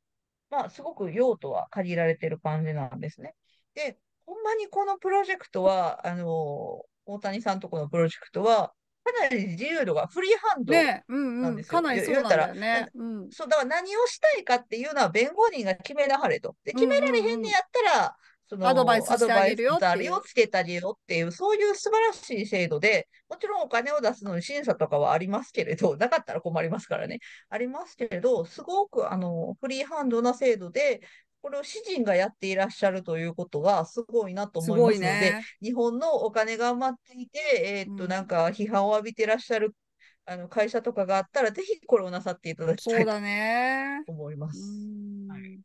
まあ、すごく用途は限られてる感じなんですね。で、ほんまにこのプロジェクトは、あの大谷さんとこのプロジェクトは、かなり自由度がフリーハンドなんですよ。ねうんうん、かなりそうなんだよね。そうだから何をしたいかっていうのは弁護人が決めなはれと。で決められへんねやったら、そのアドバイスしてあげるよってをつけたりよっていう、そういう素晴らしい制度で、もちろんお金を出すのに審査とかはありますけれど、[LAUGHS] なかったら困りますからね、ありますけれど、すごくあのフリーハンドな制度で、これを詩人がやっていらっしゃるということはすごいなと思いますので、ね、日本のお金が余っていて、えー、っと、なんか批判を浴びてらっしゃる、うん、あの会社とかがあったら、ぜひこれをなさっていただきたいと思います。ねはい、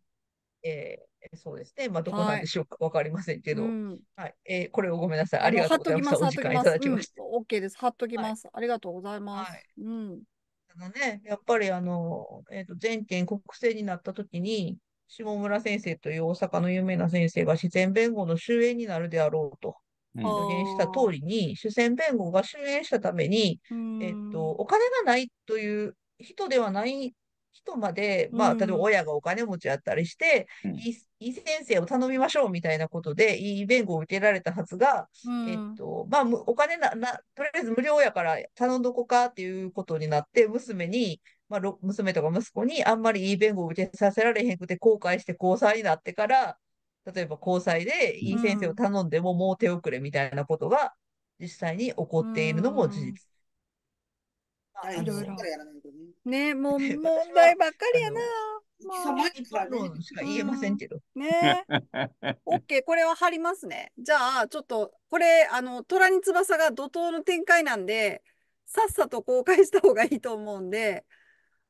えーそうですね。まあ、どこなんでしょうか、わ、はい、かりませんけど、うん、はい、えー、これをごめんなさい。ありがとうございます。お時間いただきました。オッケーです。貼っときます、はい、ありがとうございます。はい、うん。あのね、やっぱりあの、えっ、ー、と、全県国政になった時に、下村先生という大阪の有名な先生が自然弁護の終焉になるであろうと。予言した通りに、主戦弁護が終焉したために、えっと、お金がないという人ではない人まで、まあ、例えば親がお金持ちだったりして、うん、いい先生を頼みましょうみたいなことで、いい弁護を受けられたはずが、うん、えっと、まあ、お金な、な、とりあえず無料やから頼んどこかっていうことになって、娘に、まあ、娘とか息子にあんまりいい弁護を受けさせられへんくて後悔して交際になってから、例えば交際でいい先生を頼んでももう手遅れみたいなことが実際に起こっているのも事実。いろいろ。ね、もう [LAUGHS] 問題ばっかりやな。まあ、にしか言えませんけど。ね。[LAUGHS] オッケー、これは貼りますね。じゃあ、ちょっと、これ、あの、虎に翼が怒涛の展開なんで。さっさと公開した方がいいと思うんで。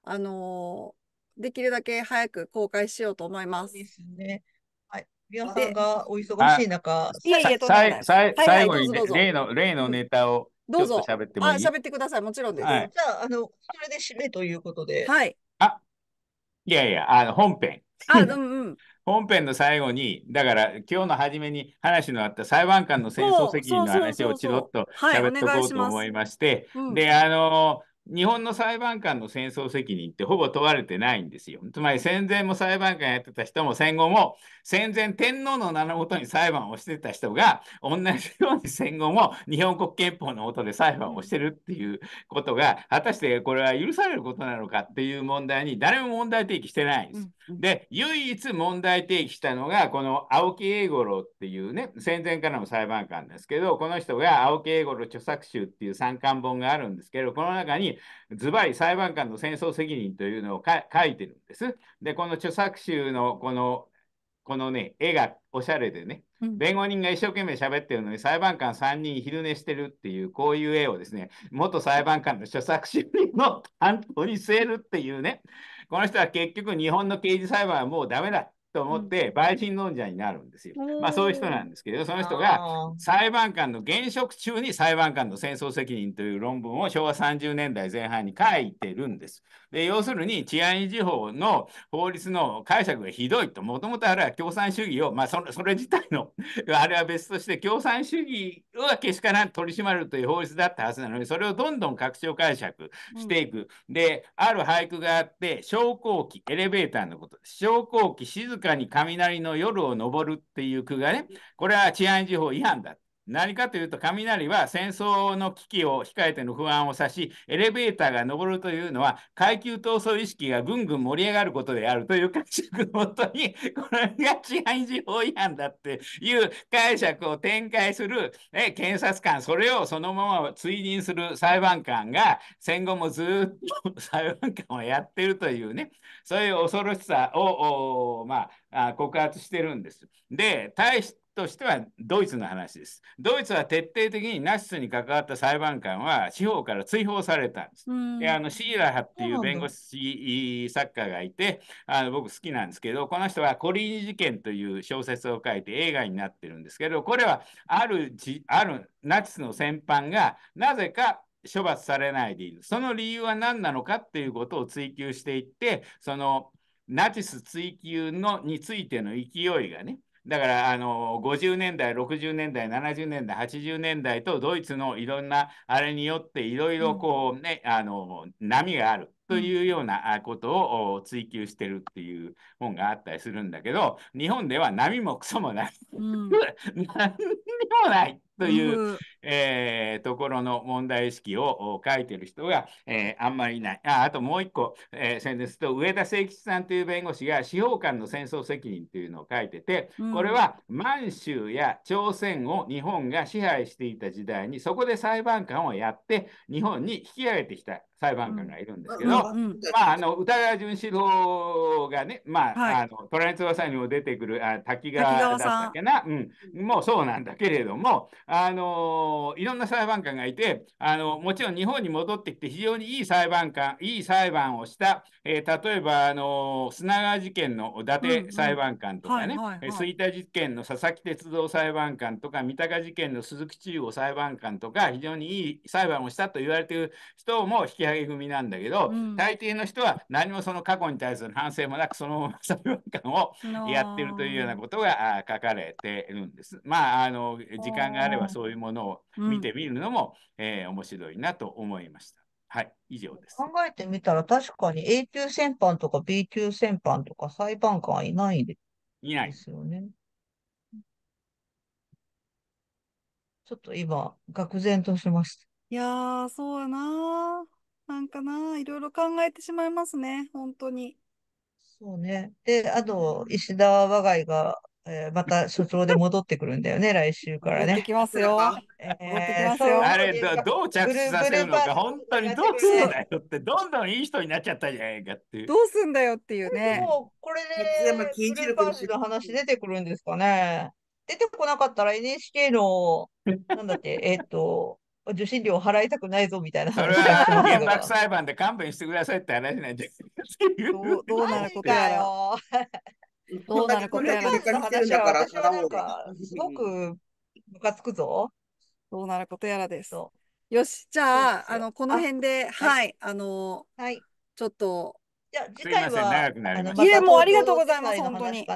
あのー、できるだけ早く公開しようと思います。ですね。はい。皆さんがお忙しい中、いえいえ、最後に、ね、例の、例のネタを。どうぞ。喋ってもいいあ、喋ってください。もちろんです。はい、じゃあ、あの、それで締めということで。はい。あ、いやいや、あの、本編。あ、うんうん。[LAUGHS] 本編の最後に、だから今日の初めに話のあった裁判官の戦争責任の話をちろっと喋っておこうと思いまして、で、あの、日本の裁判官の戦争責任ってほぼ問われてないんですよ。つまり戦前も裁判官やってた人も戦後も戦前天皇の名のもとに裁判をしてた人が同じように戦後も日本国憲法のもとで裁判をしてるっていうことが果たしてこれは許されることなのかっていう問題に誰も問題提起してないんです。で唯一問題提起したのがこの青木英五郎っていうね戦前からの裁判官ですけどこの人が青木英五郎著作集っていう三冠本があるんですけどこの中にズバリ裁判官の戦争責任というのを書いてるんです。で、この著作集のこの、このね、絵がおしゃれでね、弁護人が一生懸命喋ってるのに裁判官3人昼寝してるっていう、こういう絵をですね、元裁判官の著作集の担当に据えるっていうね、この人は結局日本の刑事裁判はもうダメだ。と思って陪審論者になるんですよ。まあそういう人なんですけどその人が裁判官の現職中に裁判官の戦争責任という論文を昭和30年代前半に書いてるんです。で、要するに治安維持法の法律の解釈がひどいと、もともとあれは共産主義を、まあそ、それ自体の、[LAUGHS] あれは別として共産主義はけしからん取り締まるという法律だったはずなのに、それをどんどん拡張解釈していく。うん、で、ある俳句があって、昇降機、エレベーターのことです。昇降機、静かに雷の夜を登るっていう句がね、これは治安維持法違反だ。何かというと、雷は戦争の危機を控えての不安を指し、エレベーターが上るというのは、階級闘争意識がぐんぐん盛り上がることであるという解釈のもとに、[LAUGHS] これが治安維持法違反だっていう解釈を展開するえ検察官、それをそのまま追認する裁判官が、戦後もずっと裁判官をやってるというね、そういう恐ろしさを、まあ、告発してるんです。で、対しとしてはドイツの話です。ドイツは徹底的にナチスに関わった裁判官は司法から追放されたんです。であのシーラーっていう弁護士作家がいてあの僕好きなんですけどこの人は「コリー事件」という小説を書いて映画になってるんですけどこれはあるあるナチスの戦犯がなぜか処罰されないでいるその理由は何なのかっていうことを追求していってそのナチス追及のについての勢いがねだからあの50年代、60年代、70年代、80年代とドイツのいろんなあれによっていろいろこうね、うん、あの波があるというようなことを追求してるっていう本があったりするんだけど日本では波もクソもない、うん、[LAUGHS] 何にもないという、うん、えー、ところの問題意識を書いてる人が、えー、あんまりいない。ああともう一個、えー、先日と上田誠吉さんという弁護士が司法官の戦争責任というのを書いてて、これは満州や朝鮮を日本が支配していた時代にそこで裁判官をやって日本に引き上げてきた裁判官がいるんですけど、まあ、あの歌川淳四郎がね、まあ、はい、あの虎に翼にも出てくるあ滝川だったっけな、うん、もうそうなんだけれども、あのいろんな裁判官がいて、あのもちろん日本に戻ってきて非常にいい裁判官、いい裁判をした、えー、例えば、あの砂川事件の伊達裁判官とかね、吹田事件の佐々木鉄道裁判官とか、三鷹事件の鈴木中央裁判官とか、非常にいい裁判をしたと言われている人も引きげ上げ組なんだけど、うん、大抵の人は何もその過去に対する反省もなくそのまま裁判官をやってるというようなことが書かれているんです。まああの時間があればそういうものを見てみるのも、うん、えー、面白いなと思いました。はい、以上です。考えてみたら確かに A 級戦犯とか B 級戦犯とか裁判官はいないですよね。ちょっと今、愕然としました。いやー、そうやなー。なんかないろいろ考えてしまいますね、本当に。そうね。で、あと、石田我がいが、えー、また所長で戻ってくるんだよね、来週からね。できますよ。えー、持ってますよ。あれど、どう着地させるのか、本当にどうすんだよって、どんどんいい人になっちゃったじゃないかっていう。どうすんだよっていうね。もう、これで、ね、ブルーバーの話出てくるんですかね。出てこなかったら NHK の、なんだっけ、えっ、と、受信料払いたくないぞみたいな。それは原爆裁判で勘弁してくださいって話なんじゃどうどうなることやら。どうなることやら。話は私はなんかすごくムカつくぞ。どうなることやらです。よし、じゃあ、あの、この辺で、はい、あの、はい、ちょっと。いや、次回は、いえ、もうありがとうございます、本当に。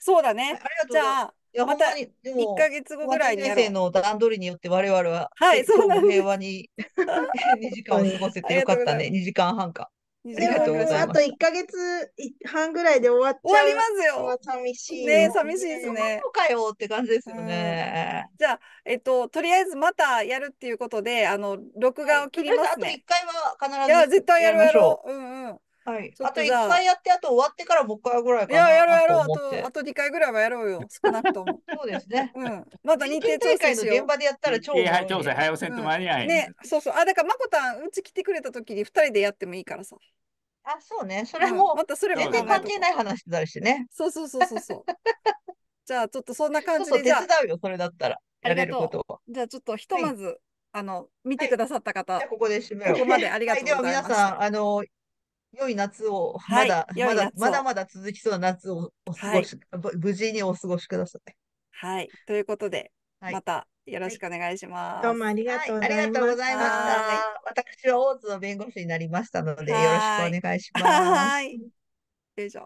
そうだね。ありがとうじゃあ、いや、また一ヶ月後ぐらいになる。生の段取りによって我々は、はい、そう平和に [LAUGHS] 二時間を過ごせてよかったね。二時間半か。でも、あと一ヶ月半ぐらいで終わっち終わりますよ。寂しい。ね、寂しいですね。そうかよって感じですよね、じゃえっと、とりあえずまたやるっていうことで、あの、録画を切りますあと一回は必ず。いや、絶対やるやろう。うんうん。はい。あと1回やって、あと終わってからもう1回ぐらいかな。いや、やろうやろう。あと、あと2回ぐらいはやろうよ。少なくとも。[LAUGHS] そうですね。うん。[LAUGHS] まだ認定調整しよう。現場でやったら超。い調整早せんと間に合い、うん、ね、そうそう。あ、だから、まこたん、うち来てくれた時に2人でやってもいいからさ。あ、そうね。それも、うん、またそれも全然関係ない話だしね。そうそうそうそうそう。じゃあ、ちょっとそんな感じで。そうそう手伝うよ、それだったら。やれることを。じゃあ、ちょっとひとまず、はい、あの、見てくださった方。はい、ここで締めここまでありがとうございます。はい、では皆さん、あの、良い夏を、まだ、はい、まだ、まだまだ続きそうな夏をお過ごし、はい、無事にお過ごしください。はい。ということで、はい、またよろしくお願いします。どうもありがとうございました。ありがとうございました。私は大津の弁護士になりましたので、よろしくお願いします。はい。よいしょ。